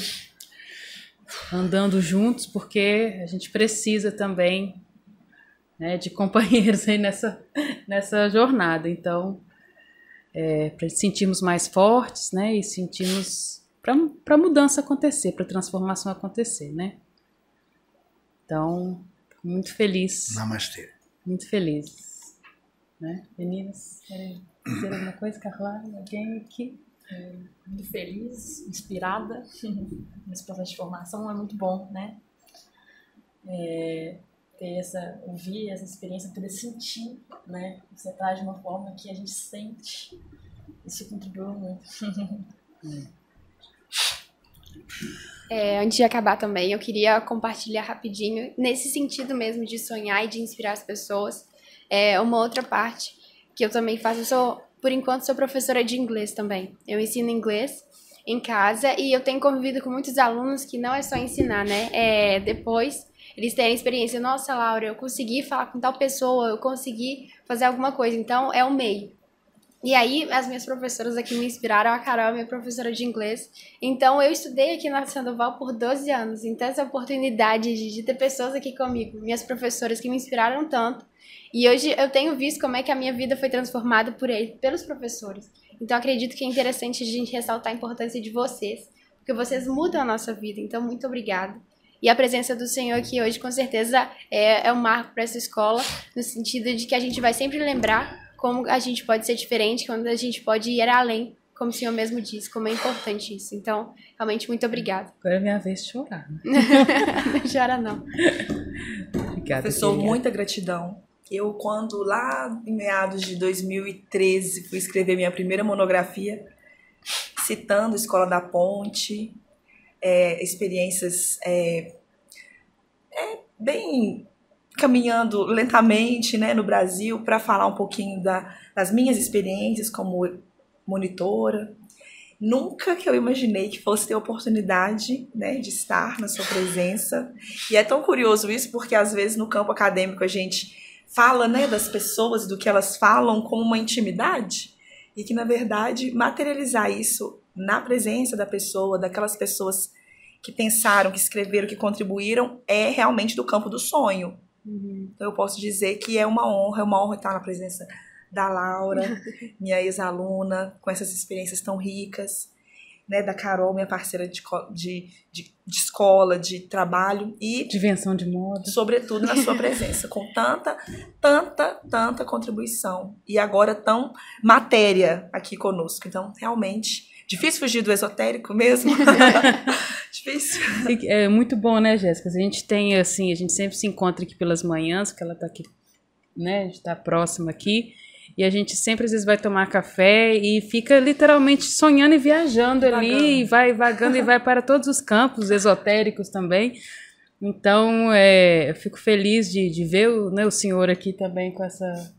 andando juntos, porque a gente precisa também né, de companheiros aí nessa, nessa jornada. Então, é, para sentirmos mais fortes, né, e sentirmos para a mudança acontecer, para a transformação acontecer, né? Então, muito feliz. Namastê. Muito feliz. Né? Meninas, querem dizer alguma coisa, Carla? Alguém aqui? É, muito feliz, inspirada nesse processo de formação, é muito bom, né? É, ter essa, ouvir essa experiência, poder sentir, né? Você traz tá de uma forma que a gente sente. Isso contribuiu muito. É, antes de acabar também, eu queria compartilhar rapidinho, nesse sentido mesmo de sonhar e de inspirar as pessoas, é uma outra parte que eu também faço. Eu sou, por enquanto, sou professora de inglês também. Eu ensino inglês em casa e eu tenho convivido com muitos alunos que não é só ensinar, né? É, depois eles a experiência. Nossa, Laura, eu consegui falar com tal pessoa, eu consegui fazer alguma coisa. Então, é o meio. E aí, as minhas professoras aqui me inspiraram. A Carol, é minha professora de inglês. Então, eu estudei aqui na Sandoval por 12 anos. Então, essa oportunidade de, de ter pessoas aqui comigo, minhas professoras que me inspiraram tanto. E hoje eu tenho visto como é que a minha vida foi transformada por ele, pelos professores. Então, acredito que é interessante a gente ressaltar a importância de vocês, porque vocês mudam a nossa vida. Então, muito obrigada. E a presença do Senhor aqui hoje, com certeza, é, é um marco para essa escola, no sentido de que a gente vai sempre lembrar como a gente pode ser diferente, como a gente pode ir além, como o Senhor mesmo disse, como é importante isso. Então, realmente, muito obrigada. Agora é minha vez de chorar. Né? não chora, não. obrigada. Professor, muita gratidão. Eu, quando lá em meados de 2013 fui escrever minha primeira monografia, citando Escola da Ponte, é, experiências é, é, bem caminhando lentamente né, no Brasil para falar um pouquinho da, das minhas experiências como monitora. Nunca que eu imaginei que fosse ter oportunidade né, de estar na sua presença. E é tão curioso isso, porque às vezes no campo acadêmico a gente fala né, das pessoas, do que elas falam, como uma intimidade, e que na verdade materializar isso na presença da pessoa, daquelas pessoas que pensaram, que escreveram, que contribuíram, é realmente do campo do sonho. Uhum. Então eu posso dizer que é uma honra, é uma honra estar na presença da Laura, minha ex-aluna, com essas experiências tão ricas, né, da Carol, minha parceira de, de, de, de escola, de trabalho e... Divenção de moda. Sobretudo na sua presença, com tanta, tanta, tanta contribuição. E agora tão matéria aqui conosco. Então, realmente Difícil fugir do esotérico mesmo. Difícil. É muito bom, né, Jéssica? A gente tem, assim, a gente sempre se encontra aqui pelas manhãs, que ela tá aqui, né? está próxima aqui. E a gente sempre às vezes vai tomar café e fica literalmente sonhando e viajando vagando. ali, e vai vagando e vai para todos os campos esotéricos também. Então, é, eu fico feliz de, de ver o, né, o senhor aqui também com essa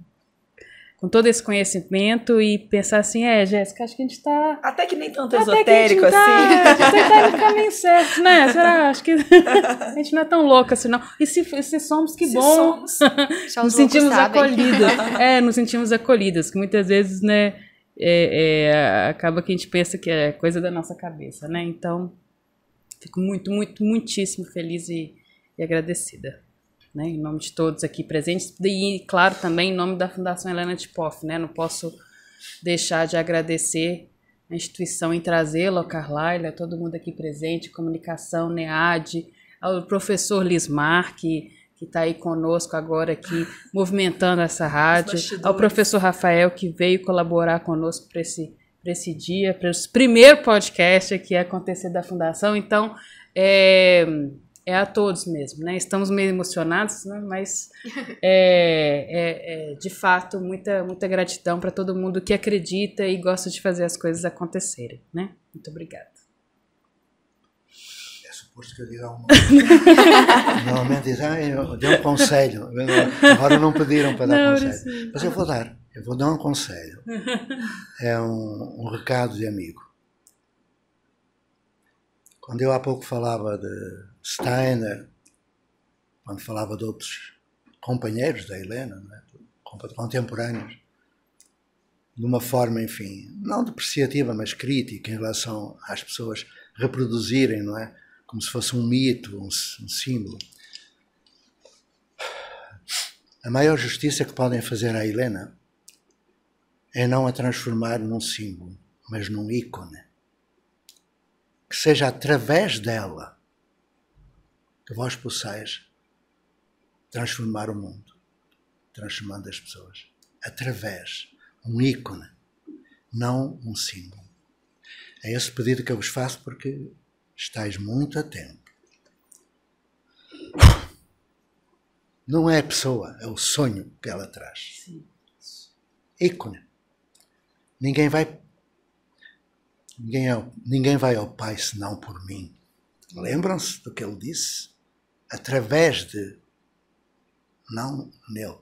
com todo esse conhecimento e pensar assim, é, Jéssica, acho que a gente está Até que nem tanto esotérico a tá, assim. Tá, a gente tá no caminho certo, né? Será? Acho que a gente não é tão louca assim, não. E se, se somos, que se bom. Somos, nos sentimos acolhidas. é, nos sentimos acolhidas, que muitas vezes, né, é, é, acaba que a gente pensa que é coisa da nossa cabeça, né? Então, fico muito, muito, muitíssimo feliz e, e agradecida né, em nome de todos aqui presentes, e, claro, também em nome da Fundação Helena Tipoff. Né, não posso deixar de agradecer a instituição em trazê-lo, a todo mundo aqui presente, comunicação, NEAD, ao professor Lismar, que que está aí conosco agora aqui, movimentando essa rádio, ao professor Rafael, que veio colaborar conosco para esse, esse dia, para esse primeiro podcast que ia acontecer da Fundação. Então, é, é a todos mesmo, né? Estamos meio emocionados, né? mas é, é, é, de fato muita, muita gratidão para todo mundo que acredita e gosta de fazer as coisas acontecerem, né? Muito obrigada. É suposto que eu diga alguma coisa. Normalmente ah, eu dei um conselho, agora não pediram para dar não, conselho, mas eu vou dar, eu vou dar um conselho. É um, um recado de amigo. Quando eu há pouco falava de Steiner, quando falava de outros companheiros da Helena, né, contemporâneos, de uma forma, enfim, não depreciativa, mas crítica em relação às pessoas reproduzirem, não é? Como se fosse um mito, um, um símbolo. A maior justiça que podem fazer à Helena é não a transformar num símbolo, mas num ícone. Que seja através dela que vós possais transformar o mundo, transformando as pessoas, através um ícone, não um símbolo. É esse pedido que eu vos faço porque estáis muito a tempo. Não é a pessoa, é o sonho que ela traz. Ícone. Ninguém vai ninguém, é, ninguém vai ao Pai senão por mim. Lembram-se do que ele disse? através de, não nele.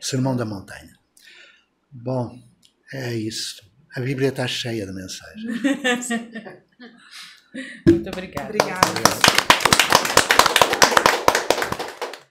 Sermão da Montanha. Bom, é isso. A Bíblia está cheia de mensagens. Muito obrigada. Obrigada. obrigada.